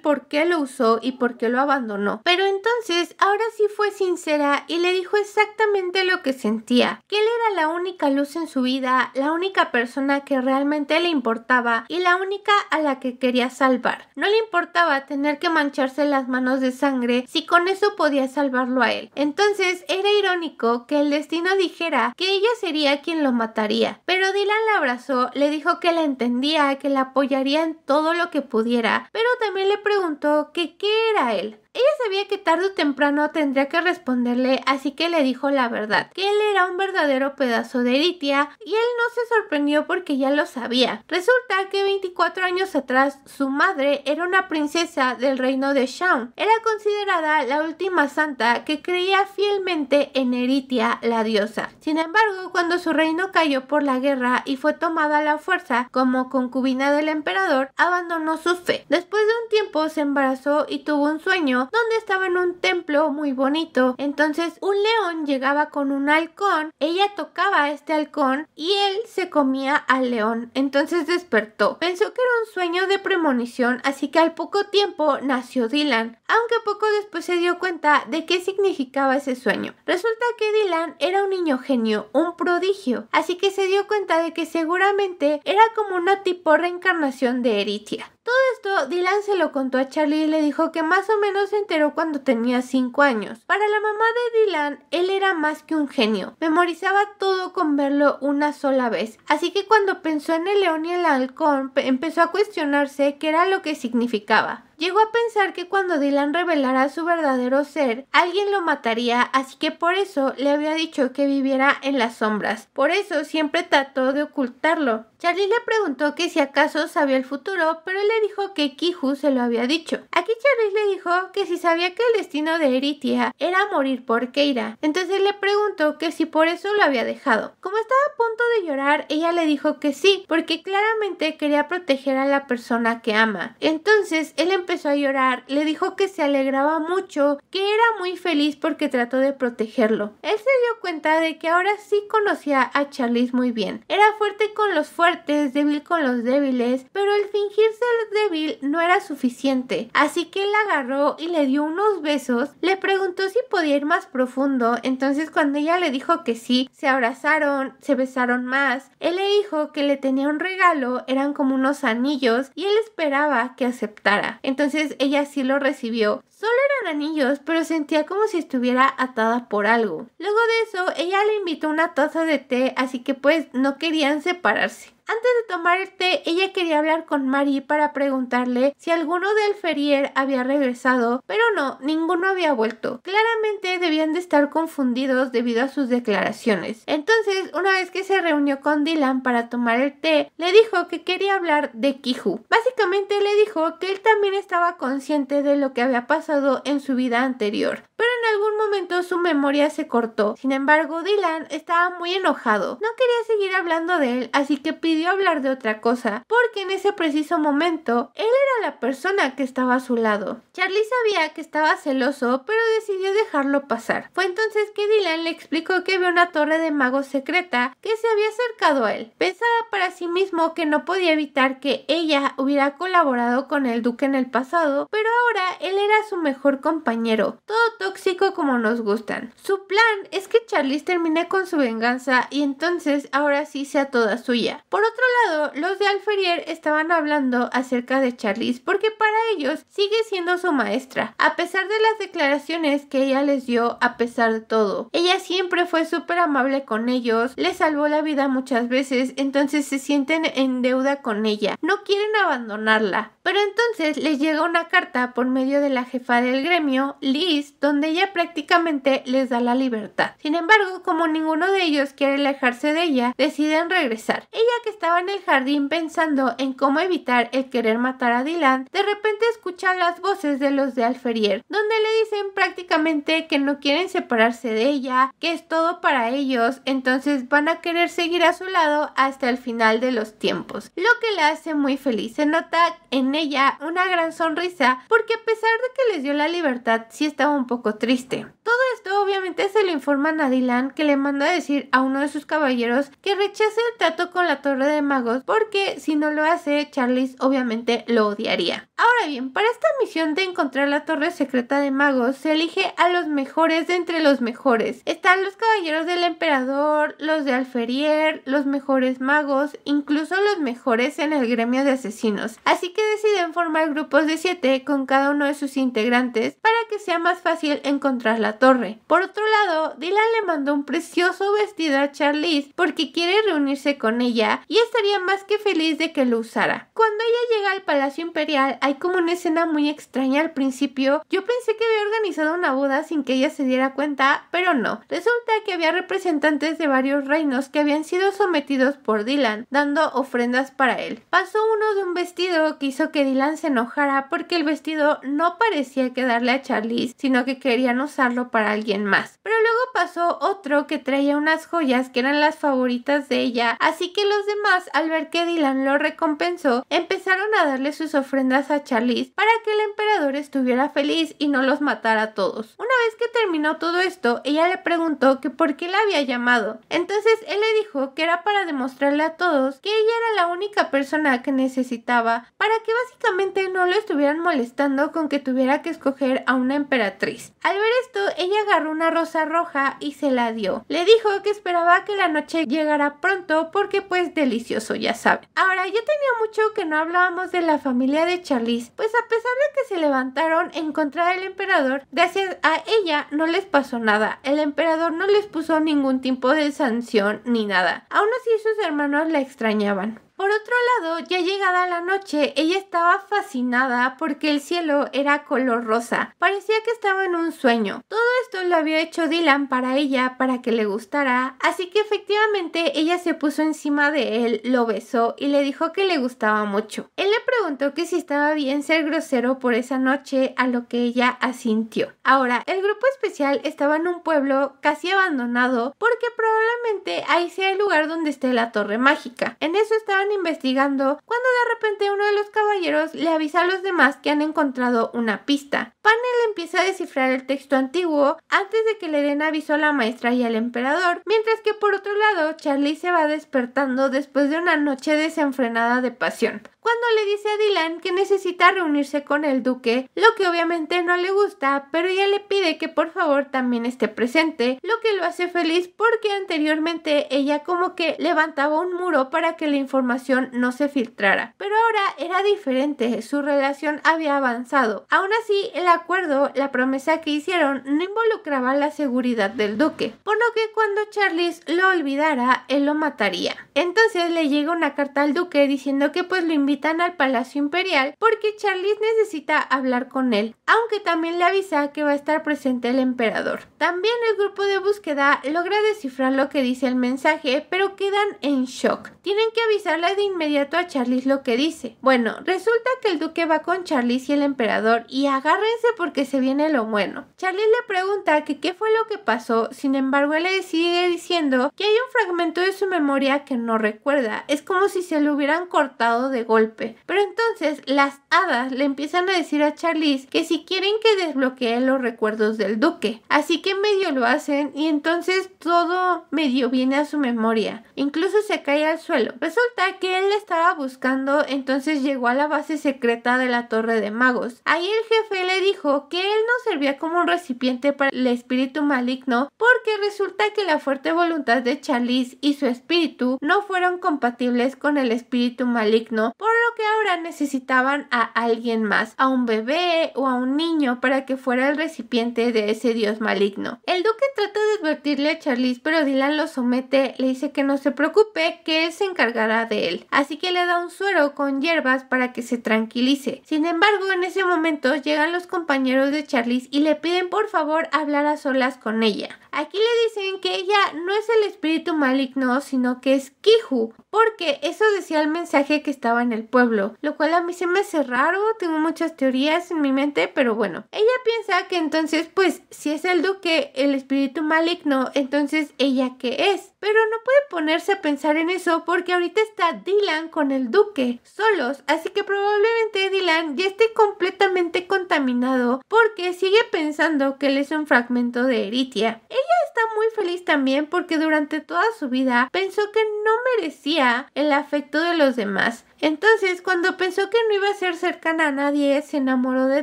por qué lo usó y por qué lo abandonó. Pero entonces ahora sí fue sincera y le dijo exactamente lo que sentía, que él era la única luz en su vida, la única persona que realmente le importaba y la única a la que quería salvar. No le importaba tener que mancharse las manos de sangre si con eso podía salvarlo a él. Entonces era irónico que el destino dijera que ella sería quien lo mataría, pero la abrazó, le dijo que la entendía, que la apoyaría en todo lo que pudiera, pero también le preguntó que qué era él. Ella sabía que tarde o temprano tendría que responderle, así que le dijo la verdad, que él era un verdadero pedazo de Eritia y él no se sorprendió porque ya lo sabía. Resulta que 24 años atrás su madre era una princesa del reino de Shaun. Era considerada la última santa que creía fielmente en Eritia, la diosa. Sin embargo, cuando su reino cayó por la guerra y fue tomada a la fuerza como concubina del emperador, abandonó su fe. Después de un tiempo se embarazó y tuvo un sueño donde estaba en un templo muy bonito. Entonces un león llegaba con un halcón, ella tocaba a este halcón y él se comía al león. Entonces despertó. Pensó que era un sueño de premonición, así que al poco tiempo nació Dylan, aunque poco después se dio cuenta de qué significaba ese sueño. Resulta que Dylan era un niño genio, un prodigio, así que se dio cuenta de que seguramente era como una tipo reencarnación de Eritia. Todo esto Dylan se lo contó a Charlie y le dijo que más o menos se enteró cuando tenía 5 años. Para la mamá de Dylan, él era más que un genio. Memorizaba todo con verlo una sola vez. Así que cuando pensó en el león y el halcón, empezó a cuestionarse qué era lo que significaba. Llegó a pensar que cuando Dylan revelara su verdadero ser, alguien lo mataría, así que por eso le había dicho que viviera en las sombras. Por eso siempre trató de ocultarlo. Charlie le preguntó que si acaso sabía el futuro, pero él le dijo que Kiju se lo había dicho. Aquí Charlie le dijo que si sabía que el destino de Eritia era morir por Keira. Entonces le preguntó que si por eso lo había dejado. Como estaba a punto de llorar, ella le dijo que sí, porque claramente quería proteger a la persona que ama. Entonces él empezó empezó a llorar, le dijo que se alegraba mucho, que era muy feliz porque trató de protegerlo. Él se dio cuenta de que ahora sí conocía a Charlize muy bien. Era fuerte con los fuertes, débil con los débiles, pero el fingirse débil no era suficiente. Así que la agarró y le dio unos besos, le preguntó si podía ir más profundo, entonces cuando ella le dijo que sí, se abrazaron, se besaron más. Él le dijo que le tenía un regalo, eran como unos anillos y él esperaba que aceptara. Entonces ella sí lo recibió Solo eran anillos, pero sentía como si estuviera atada por algo. Luego de eso, ella le invitó una taza de té, así que pues no querían separarse. Antes de tomar el té, ella quería hablar con Mari para preguntarle si alguno del Ferrier había regresado, pero no, ninguno había vuelto. Claramente debían de estar confundidos debido a sus declaraciones. Entonces, una vez que se reunió con Dylan para tomar el té, le dijo que quería hablar de Kiju. Básicamente le dijo que él también estaba consciente de lo que había pasado en su vida anterior, en algún momento su memoria se cortó. Sin embargo, Dylan estaba muy enojado. No quería seguir hablando de él, así que pidió hablar de otra cosa, porque en ese preciso momento él era la persona que estaba a su lado. Charlie sabía que estaba celoso, pero decidió dejarlo pasar. Fue entonces que Dylan le explicó que había una torre de magos secreta que se había acercado a él. Pensaba para sí mismo que no podía evitar que ella hubiera colaborado con el duque en el pasado, pero ahora él era su mejor compañero. Todo tóxico como nos gustan. Su plan es que Charlize termine con su venganza y entonces ahora sí sea toda suya. Por otro lado, los de Alferier estaban hablando acerca de Charlize porque para ellos sigue siendo su maestra, a pesar de las declaraciones que ella les dio a pesar de todo. Ella siempre fue súper amable con ellos, les salvó la vida muchas veces, entonces se sienten en deuda con ella. No quieren abandonarla. Pero entonces les llega una carta por medio de la jefa del gremio, Liz, donde ella prácticamente les da la libertad. Sin embargo, como ninguno de ellos quiere alejarse de ella, deciden regresar. Ella que estaba en el jardín pensando en cómo evitar el querer matar a Dylan, de repente escucha las voces de los de Alferier, donde le dicen prácticamente que no quieren separarse de ella, que es todo para ellos, entonces van a querer seguir a su lado hasta el final de los tiempos, lo que la hace muy feliz. Se nota en ella una gran sonrisa porque a pesar de que les dio la libertad, sí estaba un poco triste triste. Todo esto obviamente se lo informa a Dylan que le manda a decir a uno de sus caballeros que rechace el trato con la torre de magos porque si no lo hace Charles obviamente lo odiaría. Ahora bien, para esta misión de encontrar la torre secreta de magos se elige a los mejores de entre los mejores. Están los caballeros del emperador, los de Alferier, los mejores magos, incluso los mejores en el gremio de asesinos. Así que deciden formar grupos de 7 con cada uno de sus integrantes para que sea más fácil encontrar la torre. Por otro lado, Dylan le mandó un precioso vestido a Charlize porque quiere reunirse con ella y estaría más que feliz de que lo usara. Cuando ella llega al Palacio Imperial hay como una escena muy extraña al principio. Yo pensé que había organizado una boda sin que ella se diera cuenta, pero no. Resulta que había representantes de varios reinos que habían sido sometidos por Dylan, dando ofrendas para él. Pasó uno de un vestido que hizo que Dylan se enojara porque el vestido no parecía quedarle a Charlize, sino que querían usarlo para alguien más. Pero luego pasó otro que traía unas joyas que eran las favoritas de ella, así que los demás, al ver que Dylan lo recompensó, empezaron a darle sus ofrendas a Charlize para que el emperador estuviera feliz y no los matara a todos. Una vez que terminó todo esto, ella le preguntó que por qué la había llamado. Entonces él le dijo que era para demostrarle a todos que ella era la única persona que necesitaba para que básicamente no lo estuvieran molestando con que tuviera que escoger a una emperatriz. Al ver esto, ella agarró una rosa roja y se la dio. Le dijo que esperaba que la noche llegara pronto porque pues delicioso, ya sabe. Ahora, yo tenía mucho que no hablábamos de la familia de Charlize, pues a pesar de que se levantaron en contra del emperador, gracias a ella no les pasó nada. El emperador no les puso ningún tipo de sanción ni nada. Aún así sus hermanos la extrañaban. Por otro lado, ya llegada la noche, ella estaba fascinada porque el cielo era color rosa. Parecía que estaba en un sueño. Todo esto lo había hecho Dylan para ella, para que le gustara, así que efectivamente ella se puso encima de él, lo besó y le dijo que le gustaba mucho. Él le preguntó que si estaba bien ser grosero por esa noche, a lo que ella asintió. Ahora, el grupo especial estaba en un pueblo casi abandonado porque probablemente ahí sea el lugar donde esté la torre mágica. En eso estaban investigando cuando de repente uno de los caballeros le avisa a los demás que han encontrado una pista. Panel empieza a descifrar el texto antiguo antes de que le den aviso a la maestra y al emperador, mientras que por otro lado Charlie se va despertando después de una noche desenfrenada de pasión cuando le dice a Dylan que necesita reunirse con el duque, lo que obviamente no le gusta, pero ella le pide que por favor también esté presente, lo que lo hace feliz porque anteriormente ella como que levantaba un muro para que la información no se filtrara. Pero ahora era diferente, su relación había avanzado. Aún así, el acuerdo, la promesa que hicieron, no involucraba la seguridad del duque, por lo que cuando Charles lo olvidara, él lo mataría. Entonces le llega una carta al duque diciendo que pues lo invita al Palacio Imperial porque Charles necesita hablar con él, aunque también le avisa que va a estar presente el emperador. También el grupo de búsqueda logra descifrar lo que dice el mensaje, pero quedan en shock. Tienen que avisarle de inmediato a Charles lo que dice. Bueno, resulta que el duque va con Charles y el emperador y agárrense porque se viene lo bueno. Charles le pregunta que qué fue lo que pasó, sin embargo él le sigue diciendo que hay un fragmento de su memoria que no recuerda. Es como si se lo hubieran cortado de golpe pero entonces las hadas le empiezan a decir a Charlize que si quieren que desbloquee los recuerdos del duque. Así que medio lo hacen y entonces todo medio viene a su memoria. Incluso se cae al suelo. Resulta que él la estaba buscando, entonces llegó a la base secreta de la Torre de Magos. Ahí el jefe le dijo que él no servía como un recipiente para el espíritu maligno porque resulta que la fuerte voluntad de Charlize y su espíritu no fueron compatibles con el espíritu maligno, por lo que ahora necesitaban a alguien más, a un bebé o a un niño para que fuera el recipiente de ese dios maligno. El duque trata de advertirle a Charlize, pero Dylan lo somete, le dice que no se preocupe, que él se encargará de él. Así que le da un suero con hierbas para que se tranquilice. Sin embargo, en ese momento llegan los compañeros de Charlize y le piden por favor hablar a solas con ella. Aquí le dicen que ella no es el espíritu maligno, sino que es Kiju, porque eso decía el mensaje que estaba en el pueblo, lo cual a mí se me hace raro, tengo muchas teorías en mi mente, pero bueno, ella piensa que entonces pues si es el duque, el espíritu maligno, entonces ella qué es? Pero no puede ponerse a pensar en eso porque ahorita está Dylan con el duque solos, así que probablemente Dylan ya esté completamente contaminado porque sigue pensando que él es un fragmento de Eritia. Ella está muy feliz también porque durante toda su vida pensó que no merecía el afecto de los demás. Entonces, cuando pensó que no iba a ser cercana a nadie, se enamoró de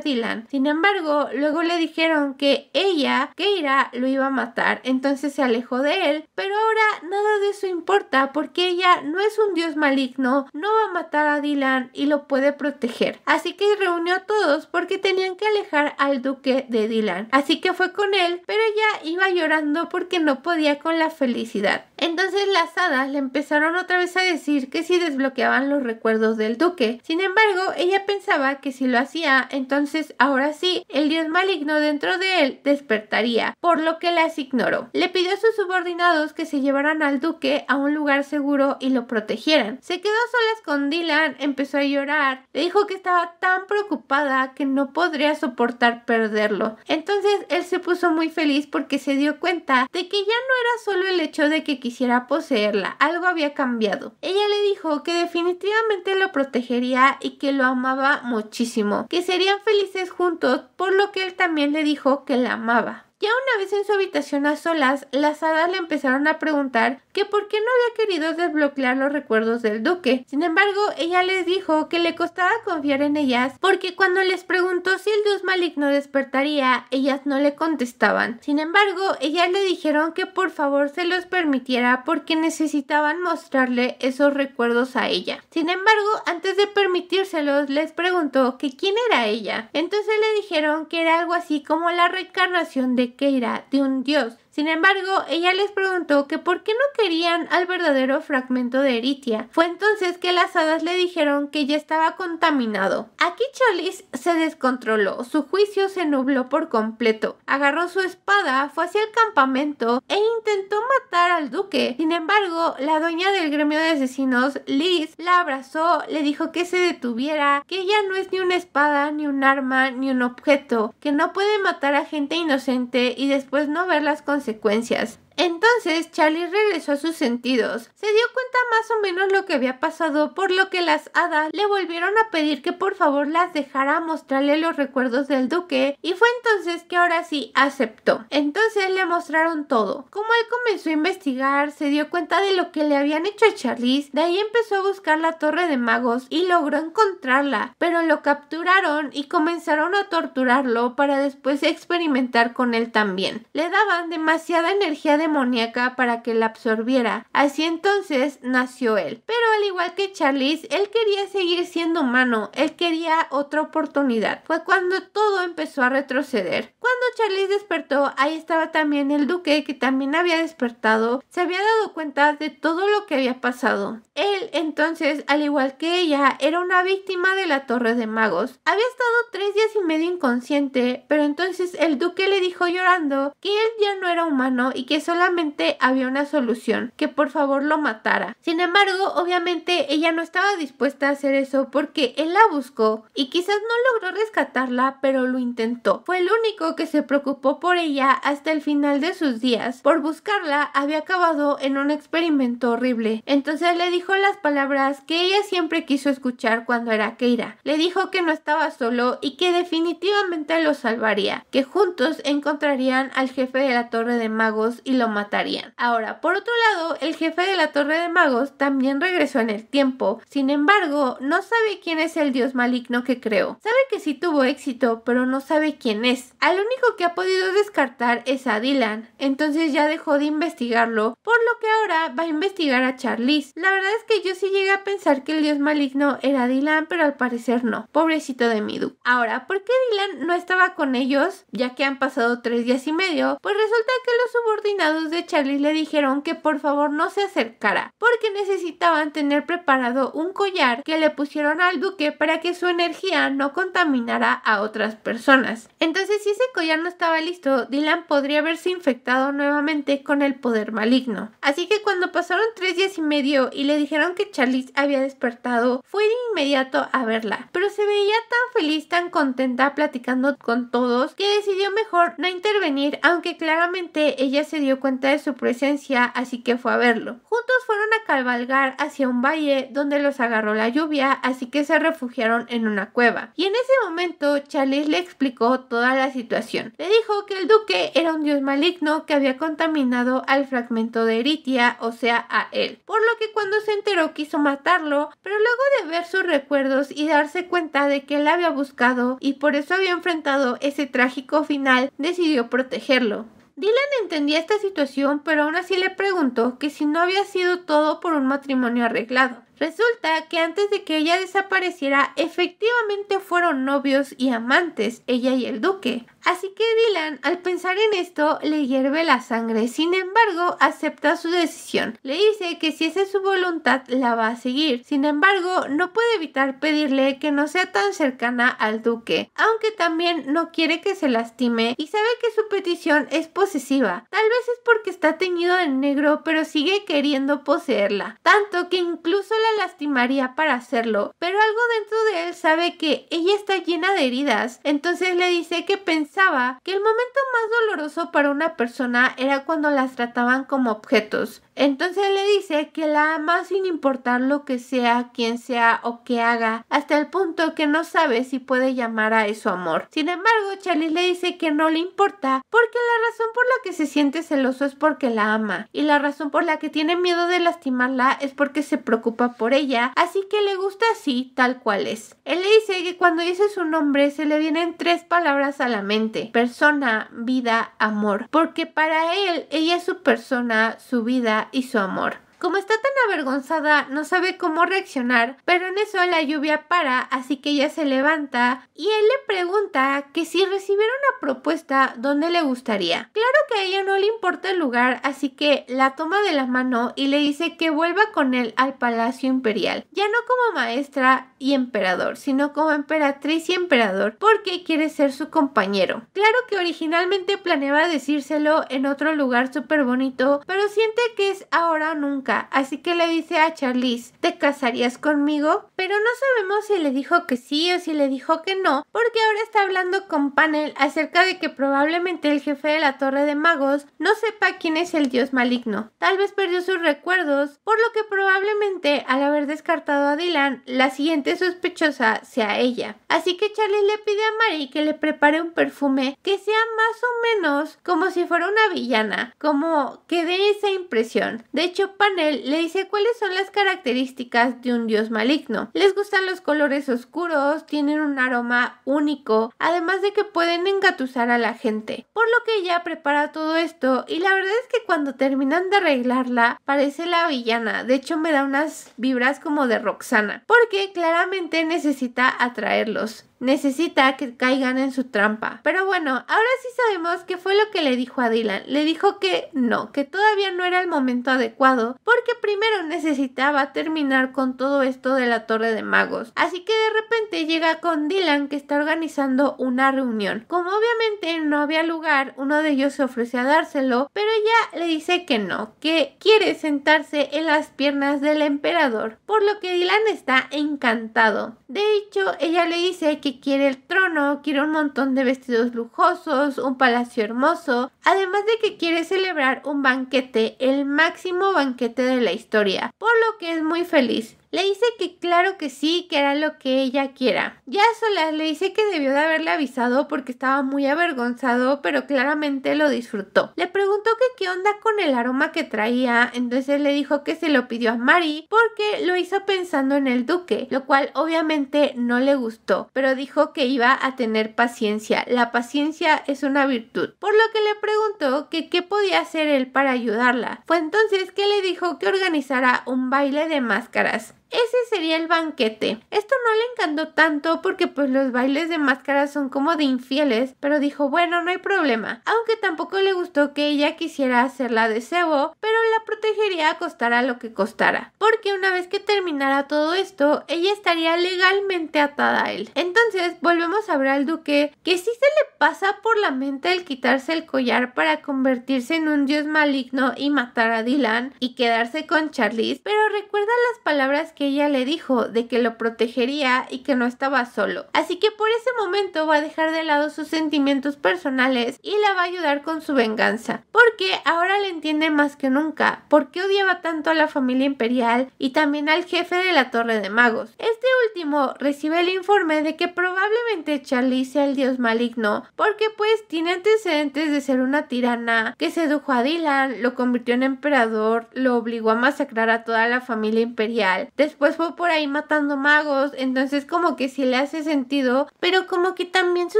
Dylan. Sin embargo, luego le dijeron que ella, Keira, lo iba a matar. Entonces se alejó de él, pero ahora nada de eso importa porque ella no es un dios maligno, no va a matar a Dylan y lo puede proteger. Así que reunió a todos porque tenían que alejar al duque de Dylan. Así que fue con él, pero ella iba llorando porque no podía con la felicidad. Entonces las hadas le empezaron otra vez a decir que si desbloqueaban los recuerdos del duque. Sin embargo, ella pensaba que si lo hacía, entonces ahora sí, el dios maligno dentro de él despertaría, por lo que las ignoró. Le pidió a sus subordinados que se llevaran al duque a un lugar seguro y lo protegieran. Se quedó solas con Dylan, empezó a llorar, le dijo que estaba tan preocupada que no podría soportar perderlo. Entonces él se puso muy feliz porque se dio cuenta de que ya no era solo el hecho de que quisiera poseerla, algo había cambiado. Ella le dijo que definitivamente lo protegería y que lo amaba muchísimo, que serían felices juntos, por lo que él también le dijo que la amaba. Ya una vez en su habitación a solas, las hadas le empezaron a preguntar que por qué no había querido desbloquear los recuerdos del duque. Sin embargo, ella les dijo que le costaba confiar en ellas porque cuando les preguntó si el dios maligno despertaría, ellas no le contestaban. Sin embargo, ellas le dijeron que por favor se los permitiera porque necesitaban mostrarle esos recuerdos a ella. Sin embargo, antes de permitírselos, les preguntó que quién era ella. Entonces le dijeron que era algo así como la reencarnación de Keira, de un dios sin embargo, ella les preguntó que por qué no querían al verdadero fragmento de Eritia. Fue entonces que las hadas le dijeron que ya estaba contaminado. Aquí Cholis se descontroló, su juicio se nubló por completo. Agarró su espada, fue hacia el campamento e intentó matar al duque. Sin embargo, la dueña del gremio de asesinos, Liz, la abrazó, le dijo que se detuviera, que ella no es ni una espada, ni un arma, ni un objeto, que no puede matar a gente inocente y después no verlas con consecuencias entonces Charlie regresó a sus sentidos. Se dio cuenta más o menos lo que había pasado, por lo que las hadas le volvieron a pedir que por favor las dejara mostrarle los recuerdos del duque y fue entonces que ahora sí aceptó. Entonces le mostraron todo. Como él comenzó a investigar, se dio cuenta de lo que le habían hecho a Charlie de ahí empezó a buscar la torre de magos y logró encontrarla, pero lo capturaron y comenzaron a torturarlo para después experimentar con él también. Le daban demasiada energía de demoníaca para que la absorbiera. Así entonces nació él. Pero al igual que Charles, él quería seguir siendo humano, él quería otra oportunidad. Fue cuando todo empezó a retroceder. Cuando Charles despertó, ahí estaba también el duque que también había despertado. Se había dado cuenta de todo lo que había pasado. Él entonces, al igual que ella, era una víctima de la torre de magos. Había estado tres días y medio inconsciente, pero entonces el duque le dijo llorando que él ya no era humano y que solo solamente había una solución, que por favor lo matara. Sin embargo, obviamente ella no estaba dispuesta a hacer eso porque él la buscó y quizás no logró rescatarla, pero lo intentó. Fue el único que se preocupó por ella hasta el final de sus días. Por buscarla había acabado en un experimento horrible. Entonces le dijo las palabras que ella siempre quiso escuchar cuando era Keira. Le dijo que no estaba solo y que definitivamente lo salvaría, que juntos encontrarían al jefe de la torre de magos y lo matarían. Ahora, por otro lado, el jefe de la Torre de Magos también regresó en el tiempo. Sin embargo, no sabe quién es el dios maligno que creó. Sabe que sí tuvo éxito, pero no sabe quién es. Al único que ha podido descartar es a Dylan. Entonces ya dejó de investigarlo, por lo que ahora va a investigar a Charlize. La verdad es que yo sí llegué a pensar que el dios maligno era Dylan, pero al parecer no. Pobrecito de Midu. Ahora, ¿por qué Dylan no estaba con ellos, ya que han pasado tres días y medio? Pues resulta que los subordinados de Charlie le dijeron que por favor no se acercara, porque necesitaban tener preparado un collar que le pusieron al duque para que su energía no contaminara a otras personas. Entonces, si ese collar no estaba listo, Dylan podría haberse infectado nuevamente con el poder maligno. Así que cuando pasaron tres días y medio y le dijeron que Charlie había despertado, fue de inmediato a verla, pero se veía tan feliz, tan contenta platicando con todos, que decidió mejor no intervenir, aunque claramente ella se dio cuenta de su presencia, así que fue a verlo. Juntos fueron a cabalgar hacia un valle donde los agarró la lluvia, así que se refugiaron en una cueva. Y en ese momento, Charles le explicó toda la situación. Le dijo que el duque era un dios maligno que había contaminado al fragmento de Eritia, o sea, a él. Por lo que cuando se enteró quiso matarlo, pero luego de ver sus recuerdos y darse cuenta de que él había buscado y por eso había enfrentado ese trágico final, decidió protegerlo. Dylan entendía esta situación, pero aún así le preguntó que si no había sido todo por un matrimonio arreglado. Resulta que antes de que ella desapareciera, efectivamente fueron novios y amantes, ella y el duque. Así que Dylan, al pensar en esto, le hierve la sangre. Sin embargo, acepta su decisión. Le dice que si esa es su voluntad, la va a seguir. Sin embargo, no puede evitar pedirle que no sea tan cercana al duque, aunque también no quiere que se lastime y sabe que su petición es posesiva. Tal vez es porque está teñido en negro, pero sigue queriendo poseerla, tanto que incluso la lastimaría para hacerlo. Pero algo dentro de él sabe que ella está llena de heridas, entonces le dice que pensar pensaba que el momento más doloroso para una persona era cuando las trataban como objetos, entonces le dice que la ama sin importar lo que sea, quién sea o qué haga, hasta el punto que no sabe si puede llamar a eso amor. Sin embargo, Charlie le dice que no le importa porque la razón por la que se siente celoso es porque la ama y la razón por la que tiene miedo de lastimarla es porque se preocupa por ella, así que le gusta así tal cual es. Él le dice que cuando dice su nombre se le vienen tres palabras a la mente, persona, vida, amor, porque para él ella es su persona, su vida, y su amor. Como está tan avergonzada, no sabe cómo reaccionar, pero en eso la lluvia para, así que ella se levanta y él le pregunta que si recibiera una propuesta, ¿dónde le gustaría? Claro que a ella no le importa el lugar, así que la toma de la mano y le dice que vuelva con él al Palacio Imperial, ya no como maestra y emperador, sino como emperatriz y emperador, porque quiere ser su compañero. Claro que originalmente planeaba decírselo en otro lugar súper bonito, pero siente que es ahora o nunca así que le dice a Charlize, ¿te casarías conmigo? Pero no sabemos si le dijo que sí o si le dijo que no, porque ahora está hablando con Panel acerca de que probablemente el jefe de la Torre de Magos no sepa quién es el dios maligno. Tal vez perdió sus recuerdos, por lo que probablemente al haber descartado a Dylan, la siguiente sospechosa sea ella. Así que Charlie le pide a Mary que le prepare un perfume que sea más o menos como si fuera una villana, como que dé esa impresión. De hecho, Panel le dice cuáles son las características de un dios maligno. Les gustan los colores oscuros, tienen un aroma único, además de que pueden engatusar a la gente. Por lo que ella prepara todo esto y la verdad es que cuando terminan de arreglarla parece la villana. De hecho me da unas vibras como de Roxana, porque claramente necesita atraerlos necesita que caigan en su trampa. Pero bueno, ahora sí sabemos qué fue lo que le dijo a Dylan. Le dijo que no, que todavía no era el momento adecuado, porque primero necesitaba terminar con todo esto de la Torre de Magos. Así que de repente llega con Dylan que está organizando una reunión. Como obviamente no había lugar, uno de ellos se ofrece a dárselo, pero ella le dice que no, que quiere sentarse en las piernas del emperador, por lo que Dylan está encantado. De hecho, ella le dice que que quiere el trono, quiere un montón de vestidos lujosos, un palacio hermoso, además de que quiere celebrar un banquete, el máximo banquete de la historia, por lo que es muy feliz. Le dice que claro que sí, que hará lo que ella quiera. Ya solas le dice que debió de haberle avisado porque estaba muy avergonzado, pero claramente lo disfrutó. Le preguntó que qué onda con el aroma que traía, entonces le dijo que se lo pidió a Mari porque lo hizo pensando en el duque, lo cual obviamente no le gustó, pero dijo que iba a tener paciencia. La paciencia es una virtud. Por lo que le preguntó que qué podía hacer él para ayudarla. Fue entonces que le dijo que organizara un baile de máscaras. Ese sería el banquete. Esto no le encantó tanto porque pues los bailes de máscara son como de infieles, pero dijo bueno, no hay problema, aunque tampoco le gustó que ella quisiera hacerla de cebo, pero la protegería a costara lo que costara, porque una vez que terminara todo esto, ella estaría legalmente atada a él. Entonces volvemos a ver al duque que sí se le pasa por la mente el quitarse el collar para convertirse en un dios maligno y matar a Dylan y quedarse con Charlize, pero recuerda las palabras que ella le dijo de que lo protegería y que no estaba solo. Así que por ese momento va a dejar de lado sus sentimientos personales y la va a ayudar con su venganza. Porque ahora le entiende más que nunca por qué odiaba tanto a la familia imperial y también al jefe de la Torre de Magos. Este último recibe el informe de que probablemente Charlie sea el dios maligno porque pues tiene antecedentes de ser una tirana que sedujo a Dylan, lo convirtió en emperador, lo obligó a masacrar a toda la familia imperial después fue por ahí matando magos, entonces como que si le hace sentido, pero como que también su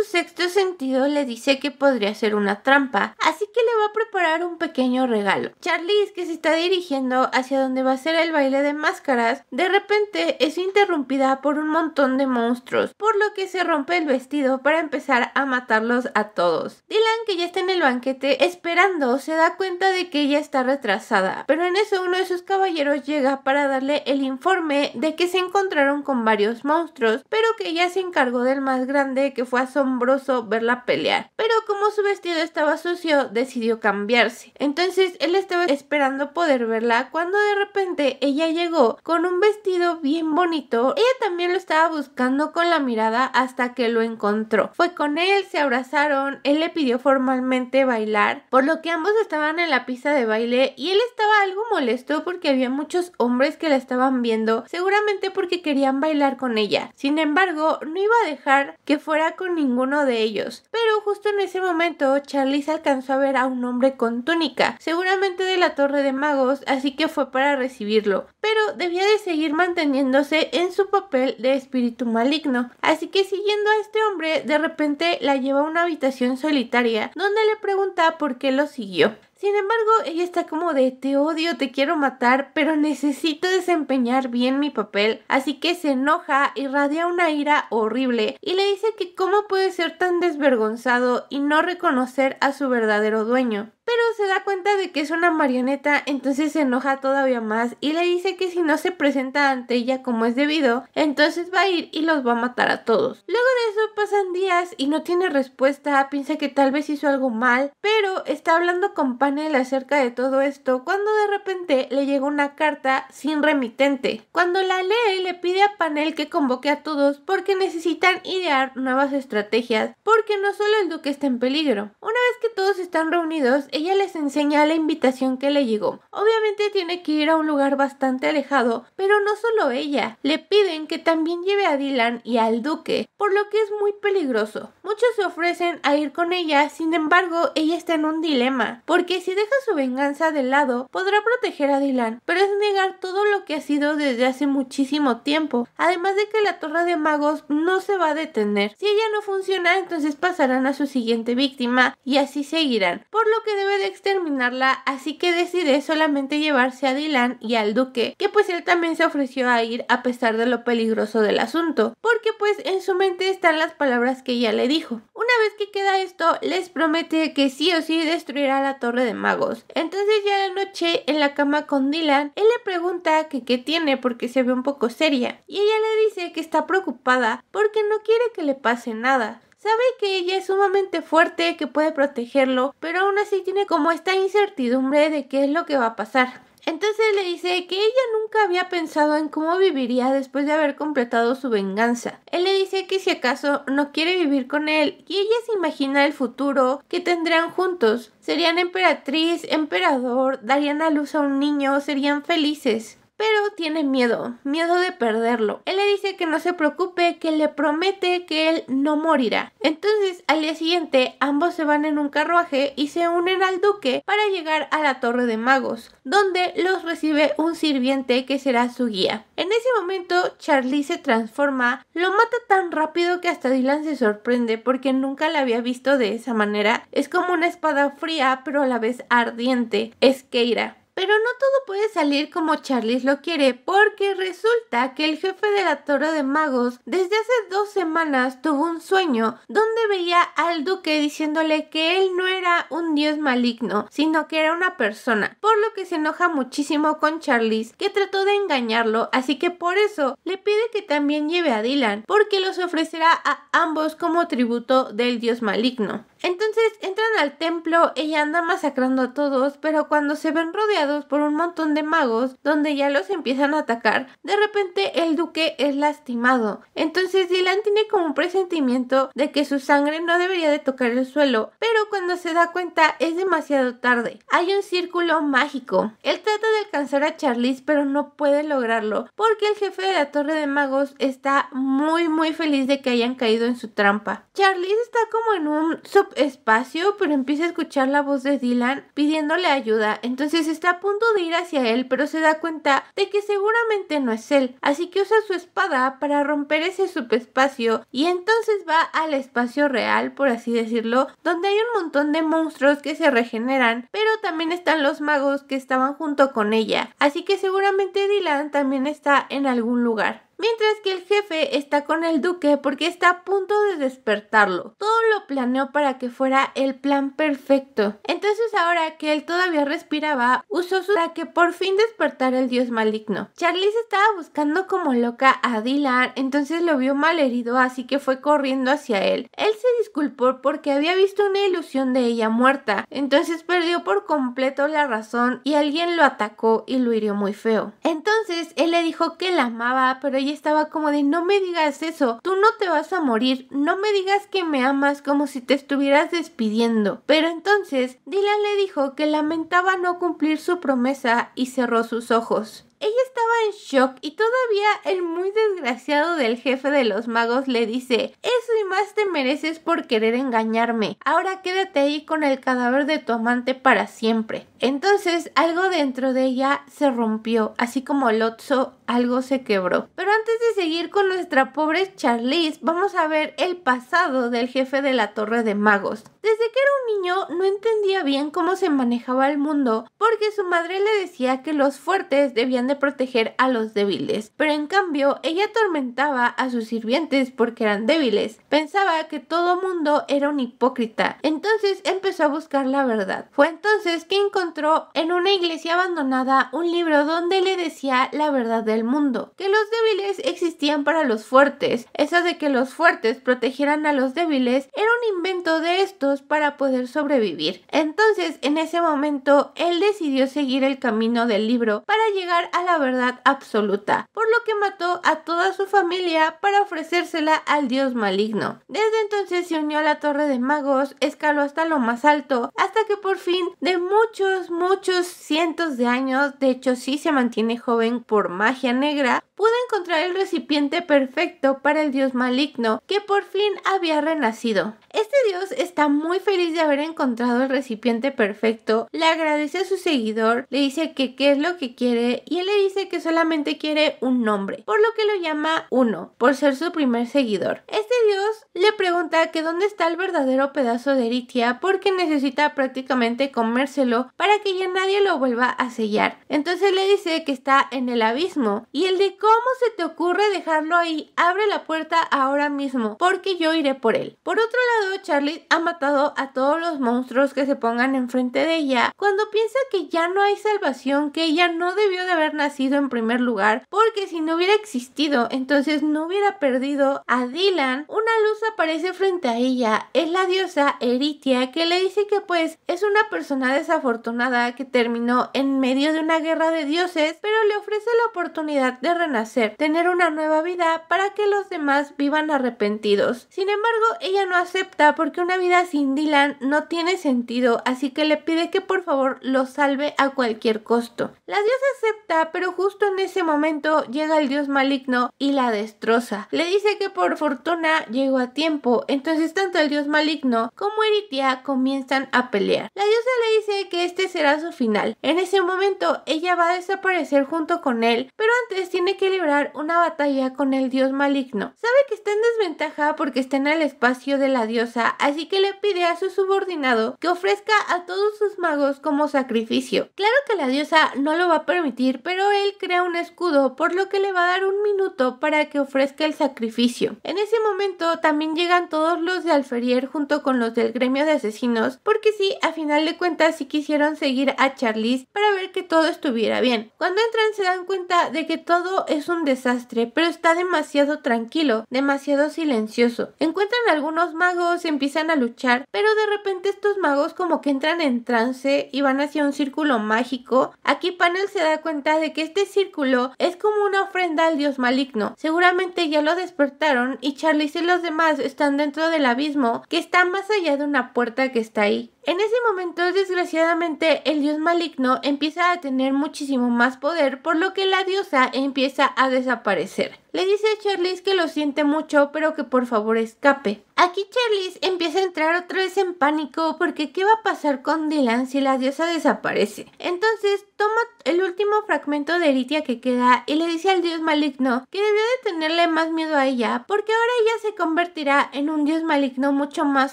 sexto sentido le dice que podría ser una trampa, así que le va a preparar un pequeño regalo. Charlie es que se está dirigiendo hacia donde va a ser el baile de máscaras, de repente es interrumpida por un montón de monstruos, por lo que se rompe el vestido para empezar a matarlos a todos. Dylan, que ya está en el banquete esperando, se da cuenta de que ella está retrasada, pero en eso uno de sus caballeros llega para darle el informe de que se encontraron con varios monstruos, pero que ella se encargó del más grande que fue asombroso verla pelear. Pero como su vestido estaba sucio, decidió cambiarse. Entonces él estaba esperando poder verla cuando de repente ella llegó con un vestido bien bonito. Ella también lo estaba buscando con la mirada hasta que lo encontró. Fue con él, se abrazaron, él le pidió formalmente bailar, por lo que ambos estaban en la pista de baile y él estaba algo molesto porque había muchos hombres que la estaban viendo seguramente porque querían bailar con ella. Sin embargo, no iba a dejar que fuera con ninguno de ellos. Pero justo en ese momento, se alcanzó a ver a un hombre con túnica, seguramente de la Torre de Magos, así que fue para recibirlo. Pero debía de seguir manteniéndose en su papel de espíritu maligno. Así que siguiendo a este hombre, de repente la lleva a una habitación solitaria, donde le pregunta por qué lo siguió. Sin embargo, ella está como de te odio, te quiero matar, pero necesito desempeñar bien mi papel, así que se enoja, y irradia una ira horrible y le dice que cómo puede ser tan desvergonzado y no reconocer a su verdadero dueño pero se da cuenta de que es una marioneta, entonces se enoja todavía más y le dice que si no se presenta ante ella como es debido, entonces va a ir y los va a matar a todos. Luego de eso pasan días y no tiene respuesta, piensa que tal vez hizo algo mal, pero está hablando con Panel acerca de todo esto cuando de repente le llega una carta sin remitente. Cuando la lee le pide a Panel que convoque a todos porque necesitan idear nuevas estrategias, porque no solo el duque está en peligro. Una vez que todos están reunidos, ella les enseña la invitación que le llegó. Obviamente tiene que ir a un lugar bastante alejado, pero no solo ella, le piden que también lleve a Dylan y al duque, por lo que es muy peligroso. Muchos se ofrecen a ir con ella, sin embargo, ella está en un dilema, porque si deja su venganza de lado, podrá proteger a Dylan, pero es negar todo lo que ha sido desde hace muchísimo tiempo, además de que la torre de magos no se va a detener. Si ella no funciona, entonces pasarán a su siguiente víctima y así seguirán, por lo que de exterminarla, así que decide solamente llevarse a Dylan y al duque, que pues él también se ofreció a ir a pesar de lo peligroso del asunto, porque pues en su mente están las palabras que ella le dijo. Una vez que queda esto, les promete que sí o sí destruirá la torre de magos. Entonces ya la noche, en la cama con Dylan, él le pregunta que qué tiene porque se ve un poco seria, y ella le dice que está preocupada porque no quiere que le pase nada. Sabe que ella es sumamente fuerte, que puede protegerlo, pero aún así tiene como esta incertidumbre de qué es lo que va a pasar. Entonces le dice que ella nunca había pensado en cómo viviría después de haber completado su venganza. Él le dice que si acaso no quiere vivir con él y ella se imagina el futuro que tendrían juntos. Serían emperatriz, emperador, darían a luz a un niño, serían felices pero tiene miedo, miedo de perderlo. Él le dice que no se preocupe, que le promete que él no morirá. Entonces, al día siguiente, ambos se van en un carruaje y se unen al duque para llegar a la Torre de Magos, donde los recibe un sirviente que será su guía. En ese momento, Charlie se transforma, lo mata tan rápido que hasta Dylan se sorprende porque nunca la había visto de esa manera. Es como una espada fría, pero a la vez ardiente. Es Keira. Pero no todo puede salir como Charles lo quiere, porque resulta que el jefe de la Torre de Magos desde hace dos semanas tuvo un sueño donde veía al duque diciéndole que él no era un dios maligno, sino que era una persona, por lo que se enoja muchísimo con Charles, que trató de engañarlo, así que por eso le pide que también lleve a Dylan, porque los ofrecerá a ambos como tributo del dios maligno. Entonces entran al templo, ella anda masacrando a todos, pero cuando se ven rodeados por un montón de magos, donde ya los empiezan a atacar, de repente el duque es lastimado. Entonces Dylan tiene como un presentimiento de que su sangre no debería de tocar el suelo, pero cuando se da cuenta es demasiado tarde. Hay un círculo mágico. Él trata de alcanzar a Charlize, pero no puede lograrlo, porque el jefe de la torre de magos está muy muy feliz de que hayan caído en su trampa. Charlize está como en un espacio, pero empieza a escuchar la voz de Dylan pidiéndole ayuda. Entonces está a punto de ir hacia él, pero se da cuenta de que seguramente no es él. Así que usa su espada para romper ese subespacio y entonces va al espacio real, por así decirlo, donde hay un montón de monstruos que se regeneran, pero también están los magos que estaban junto con ella. Así que seguramente Dylan también está en algún lugar mientras que el jefe está con el duque porque está a punto de despertarlo. Todo lo planeó para que fuera el plan perfecto. Entonces ahora que él todavía respiraba, usó su para que por fin despertara el dios maligno. Charlize estaba buscando como loca a Dilar entonces lo vio malherido, así que fue corriendo hacia él. Él se disculpó porque había visto una ilusión de ella muerta, entonces perdió por completo la razón y alguien lo atacó y lo hirió muy feo. Entonces él le dijo que la amaba, pero ella estaba como de no me digas eso, tú no te vas a morir, no me digas que me amas como si te estuvieras despidiendo. Pero entonces Dylan le dijo que lamentaba no cumplir su promesa y cerró sus ojos. Ella estaba en shock y todavía el muy desgraciado del jefe de los magos le dice, eso y más te mereces por querer engañarme. Ahora quédate ahí con el cadáver de tu amante para siempre. Entonces algo dentro de ella se rompió, así como Lotso algo se quebró. Pero antes de seguir con nuestra pobre Charlize, vamos a ver el pasado del jefe de la Torre de Magos. Desde que era un niño no entendía bien cómo se manejaba el mundo, porque su madre le decía que los fuertes debían de proteger a los débiles, pero en cambio ella atormentaba a sus sirvientes porque eran débiles. Pensaba que todo mundo era un hipócrita, entonces empezó a buscar la verdad. Fue entonces que encontró en una iglesia abandonada un libro donde le decía la verdad del mundo, que los débiles existían para los fuertes. Eso de que los fuertes protegieran a los débiles era un invento de estos para poder sobrevivir. Entonces, en ese momento, él decidió seguir el camino del libro para llegar a la verdad absoluta, por lo que mató a toda su familia para ofrecérsela al dios maligno. Desde entonces se unió a la torre de magos, escaló hasta lo más alto, hasta que por fin, de muchos muchos, cientos de años, de hecho si se mantiene joven por magia negra, pudo encontrar el recipiente perfecto para el dios maligno que por fin había renacido. Este dios está muy feliz de haber encontrado el recipiente perfecto, le agradece a su seguidor, le dice que qué es lo que quiere y él le dice que solamente quiere un nombre, por lo que lo llama Uno, por ser su primer seguidor. Este dios le pregunta que dónde está el verdadero pedazo de Eritia porque necesita prácticamente comérselo para para que ya nadie lo vuelva a sellar. Entonces le dice que está en el abismo y el de cómo se te ocurre dejarlo ahí, abre la puerta ahora mismo porque yo iré por él. Por otro lado, Charlie ha matado a todos los monstruos que se pongan enfrente de ella cuando piensa que ya no hay salvación, que ella no debió de haber nacido en primer lugar porque si no hubiera existido, entonces no hubiera perdido a Dylan. Una luz aparece frente a ella, es la diosa Eritia que le dice que pues es una persona desafortunada nada que terminó en medio de una guerra de dioses, pero le ofrece la oportunidad de renacer, tener una nueva vida para que los demás vivan arrepentidos. Sin embargo, ella no acepta porque una vida sin Dylan no tiene sentido, así que le pide que por favor lo salve a cualquier costo. La diosa acepta, pero justo en ese momento llega el dios maligno y la destroza. Le dice que por fortuna llegó a tiempo, entonces tanto el dios maligno como Eritia comienzan a pelear. La diosa le dice que este será su final. En ese momento ella va a desaparecer junto con él, pero antes tiene que librar una batalla con el dios maligno. Sabe que está en desventaja porque está en el espacio de la diosa, así que le pide a su subordinado que ofrezca a todos sus magos como sacrificio. Claro que la diosa no lo va a permitir, pero él crea un escudo, por lo que le va a dar un minuto para que ofrezca el sacrificio. En ese momento también llegan todos los de Alferier junto con los del gremio de asesinos, porque sí, a final de cuentas sí quisieron seguir a Charlize para ver que todo estuviera bien. Cuando entran se dan cuenta de que todo es un desastre, pero está demasiado tranquilo, demasiado silencioso. Encuentran algunos magos, empiezan a luchar, pero de repente estos magos como que entran en trance y van hacia un círculo mágico. Aquí Panel se da cuenta de que este círculo es como una ofrenda al dios maligno. Seguramente ya lo despertaron y Charlize y los demás están dentro del abismo que está más allá de una puerta que está ahí. En ese momento, desgraciadamente, el dios maligno empieza a tener muchísimo más poder, por lo que la diosa empieza a desaparecer. Le dice a Charlize que lo siente mucho, pero que por favor escape. Aquí Charlize empieza a entrar otra vez en pánico porque ¿qué va a pasar con Dylan si la diosa desaparece? Entonces toma el último fragmento de Eritia que queda y le dice al dios maligno que debió de tenerle más miedo a ella porque ahora ella se convertirá en un dios maligno mucho más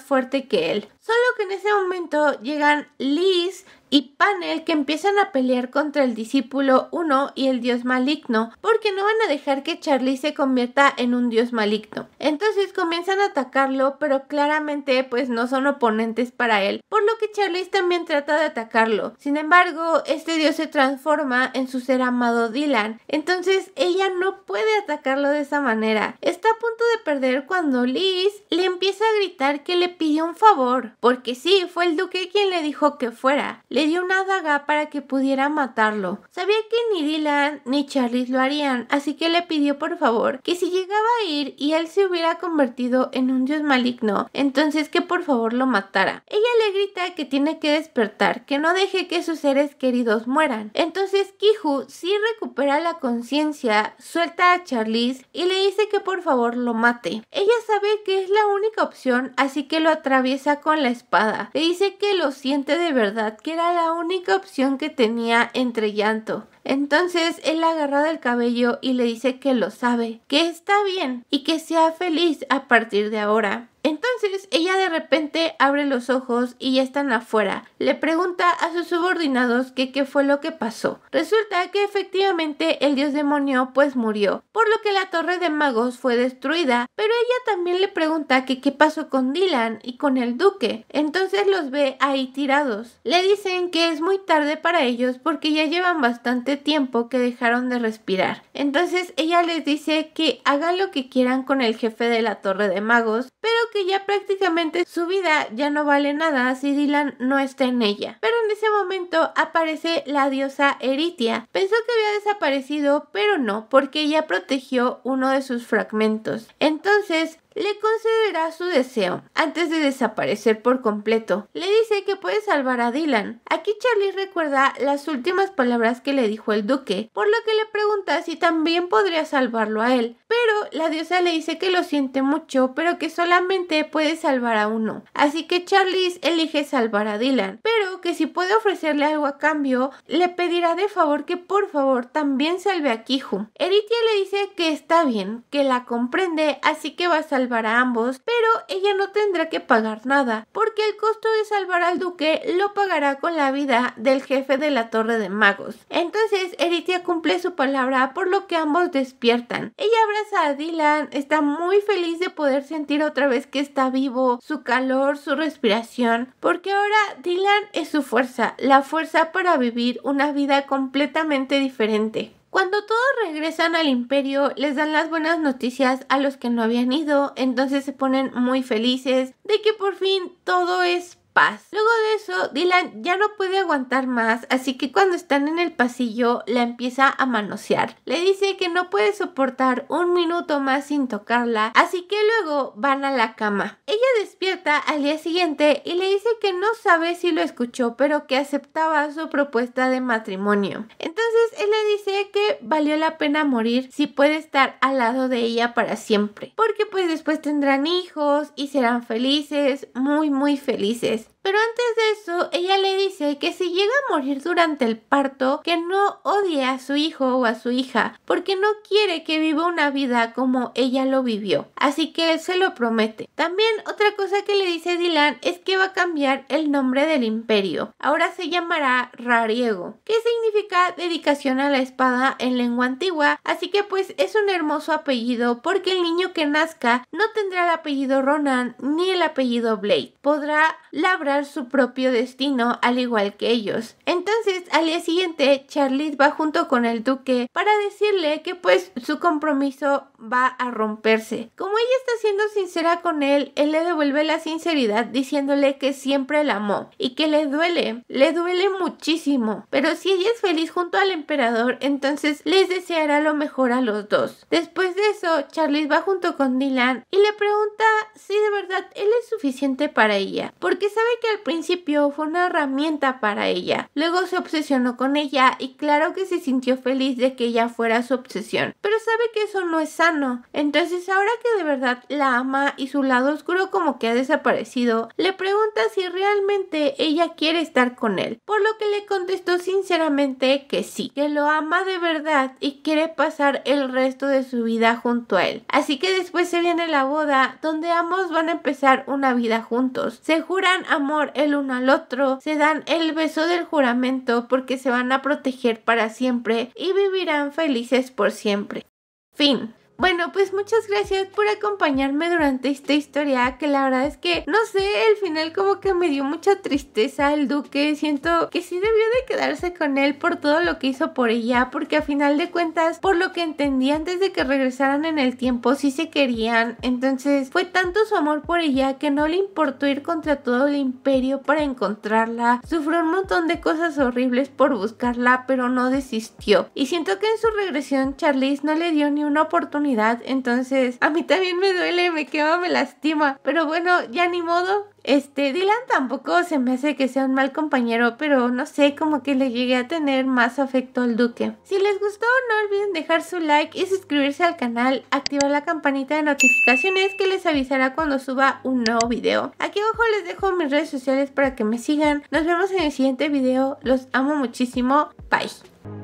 fuerte que él. Solo que en ese momento llegan Liz, y Panel que empiezan a pelear contra el discípulo 1 y el dios maligno porque no van a dejar que Charlie se convierta en un dios maligno. Entonces comienzan a atacarlo pero claramente pues no son oponentes para él por lo que Charlie también trata de atacarlo. Sin embargo este dios se transforma en su ser amado Dylan entonces ella no puede atacarlo de esa manera. Está a punto de perder cuando Liz le empieza a gritar que le pidió un favor porque sí fue el duque quien le dijo que fuera dio una daga para que pudiera matarlo. Sabía que ni Dylan ni Charlie lo harían, así que le pidió por favor que si llegaba a ir y él se hubiera convertido en un dios maligno, entonces que por favor lo matara. Ella le grita que tiene que despertar, que no deje que sus seres queridos mueran. Entonces Kiju si recupera la conciencia, suelta a Charlize y le dice que por favor lo mate. Ella sabe que es la única opción, así que lo atraviesa con la espada. Le dice que lo siente de verdad, que era la única opción que tenía entre llanto. Entonces él agarra del cabello y le dice que lo sabe, que está bien y que sea feliz a partir de ahora. Entonces ella de repente abre los ojos y ya están afuera. Le pregunta a sus subordinados que qué fue lo que pasó. Resulta que efectivamente el dios demonio pues murió, por lo que la torre de magos fue destruida, pero ella también le pregunta que qué pasó con Dylan y con el duque. Entonces los ve ahí tirados. Le dicen que es muy tarde para ellos porque ya llevan bastante tiempo que dejaron de respirar. Entonces ella les dice que hagan lo que quieran con el jefe de la torre de magos, pero que ya prácticamente su vida ya no vale nada si Dylan no está en ella. Pero en ese momento aparece la diosa Eritia. Pensó que había desaparecido, pero no, porque ella protegió uno de sus fragmentos. Entonces, le concederá su deseo antes de desaparecer por completo. Le dice que puede salvar a Dylan. Aquí Charlie recuerda las últimas palabras que le dijo el duque, por lo que le pregunta si también podría salvarlo a él. Pero la diosa le dice que lo siente mucho, pero que solamente puede salvar a uno. Así que Charlie elige salvar a Dylan, pero que si puede ofrecerle algo a cambio, le pedirá de favor que por favor también salve a Kiju. Eritia le dice que está bien, que la comprende, así que va a salvar a ambos, pero ella no tendrá que pagar nada, porque el costo de salvar al duque lo pagará con la vida del jefe de la Torre de Magos. Entonces, Eritia cumple su palabra, por lo que ambos despiertan. Ella abraza a Dylan, está muy feliz de poder sentir otra vez que está vivo, su calor, su respiración, porque ahora Dylan es su fuerza, la fuerza para vivir una vida completamente diferente. Cuando todos regresan al imperio, les dan las buenas noticias a los que no habían ido, entonces se ponen muy felices de que por fin todo es Luego de eso, Dylan ya no puede aguantar más, así que cuando están en el pasillo la empieza a manosear. Le dice que no puede soportar un minuto más sin tocarla, así que luego van a la cama. Ella despierta al día siguiente y le dice que no sabe si lo escuchó, pero que aceptaba su propuesta de matrimonio. Entonces él le dice que valió la pena morir si puede estar al lado de ella para siempre, porque pues después tendrán hijos y serán felices, muy muy felices. guys. Pero antes de eso, ella le dice que si llega a morir durante el parto, que no odie a su hijo o a su hija, porque no quiere que viva una vida como ella lo vivió. Así que se lo promete. También otra cosa que le dice Dylan es que va a cambiar el nombre del imperio. Ahora se llamará Rariego, que significa dedicación a la espada en lengua antigua, así que pues es un hermoso apellido porque el niño que nazca no tendrá el apellido Ronan ni el apellido Blade. Podrá labrar su propio destino al igual que ellos. Entonces al día siguiente Charlotte va junto con el duque para decirle que pues su compromiso va a romperse. Como ella está siendo sincera con él, él le devuelve la sinceridad diciéndole que siempre la amó y que le duele, le duele muchísimo. Pero si ella es feliz junto al emperador, entonces les deseará lo mejor a los dos. Después de eso, Charlie va junto con Dylan y le pregunta si de verdad él es suficiente para ella, porque sabe que al principio fue una herramienta para ella. Luego se obsesionó con ella y claro que se sintió feliz de que ella fuera su obsesión. Pero sabe que eso no es sano. Entonces ahora que de verdad la ama y su lado oscuro como que ha desaparecido, le pregunta si realmente ella quiere estar con él. Por lo que le contestó sinceramente que sí, que lo ama de verdad y quiere pasar el resto de su vida junto a él. Así que después se viene la boda donde ambos van a empezar una vida juntos. Se juran amor el uno al otro, se dan el beso del juramento porque se van a proteger para siempre y vivirán felices por siempre. Fin. Bueno, pues muchas gracias por acompañarme durante esta historia, que la verdad es que, no sé, el final como que me dio mucha tristeza el duque, siento que sí debió de quedarse con él por todo lo que hizo por ella, porque a final de cuentas, por lo que entendí antes de que regresaran en el tiempo, sí se querían, entonces fue tanto su amor por ella que no le importó ir contra todo el imperio para encontrarla, sufrió un montón de cosas horribles por buscarla, pero no desistió, y siento que en su regresión Charlize no le dio ni una oportunidad entonces, a mí también me duele, me quema, me lastima. Pero bueno, ya ni modo. Este, Dylan tampoco se me hace que sea un mal compañero, pero no sé, cómo que le llegué a tener más afecto al duque. Si les gustó, no olviden dejar su like y suscribirse al canal, activar la campanita de notificaciones que les avisará cuando suba un nuevo video. Aquí abajo les dejo mis redes sociales para que me sigan. Nos vemos en el siguiente video, los amo muchísimo, bye.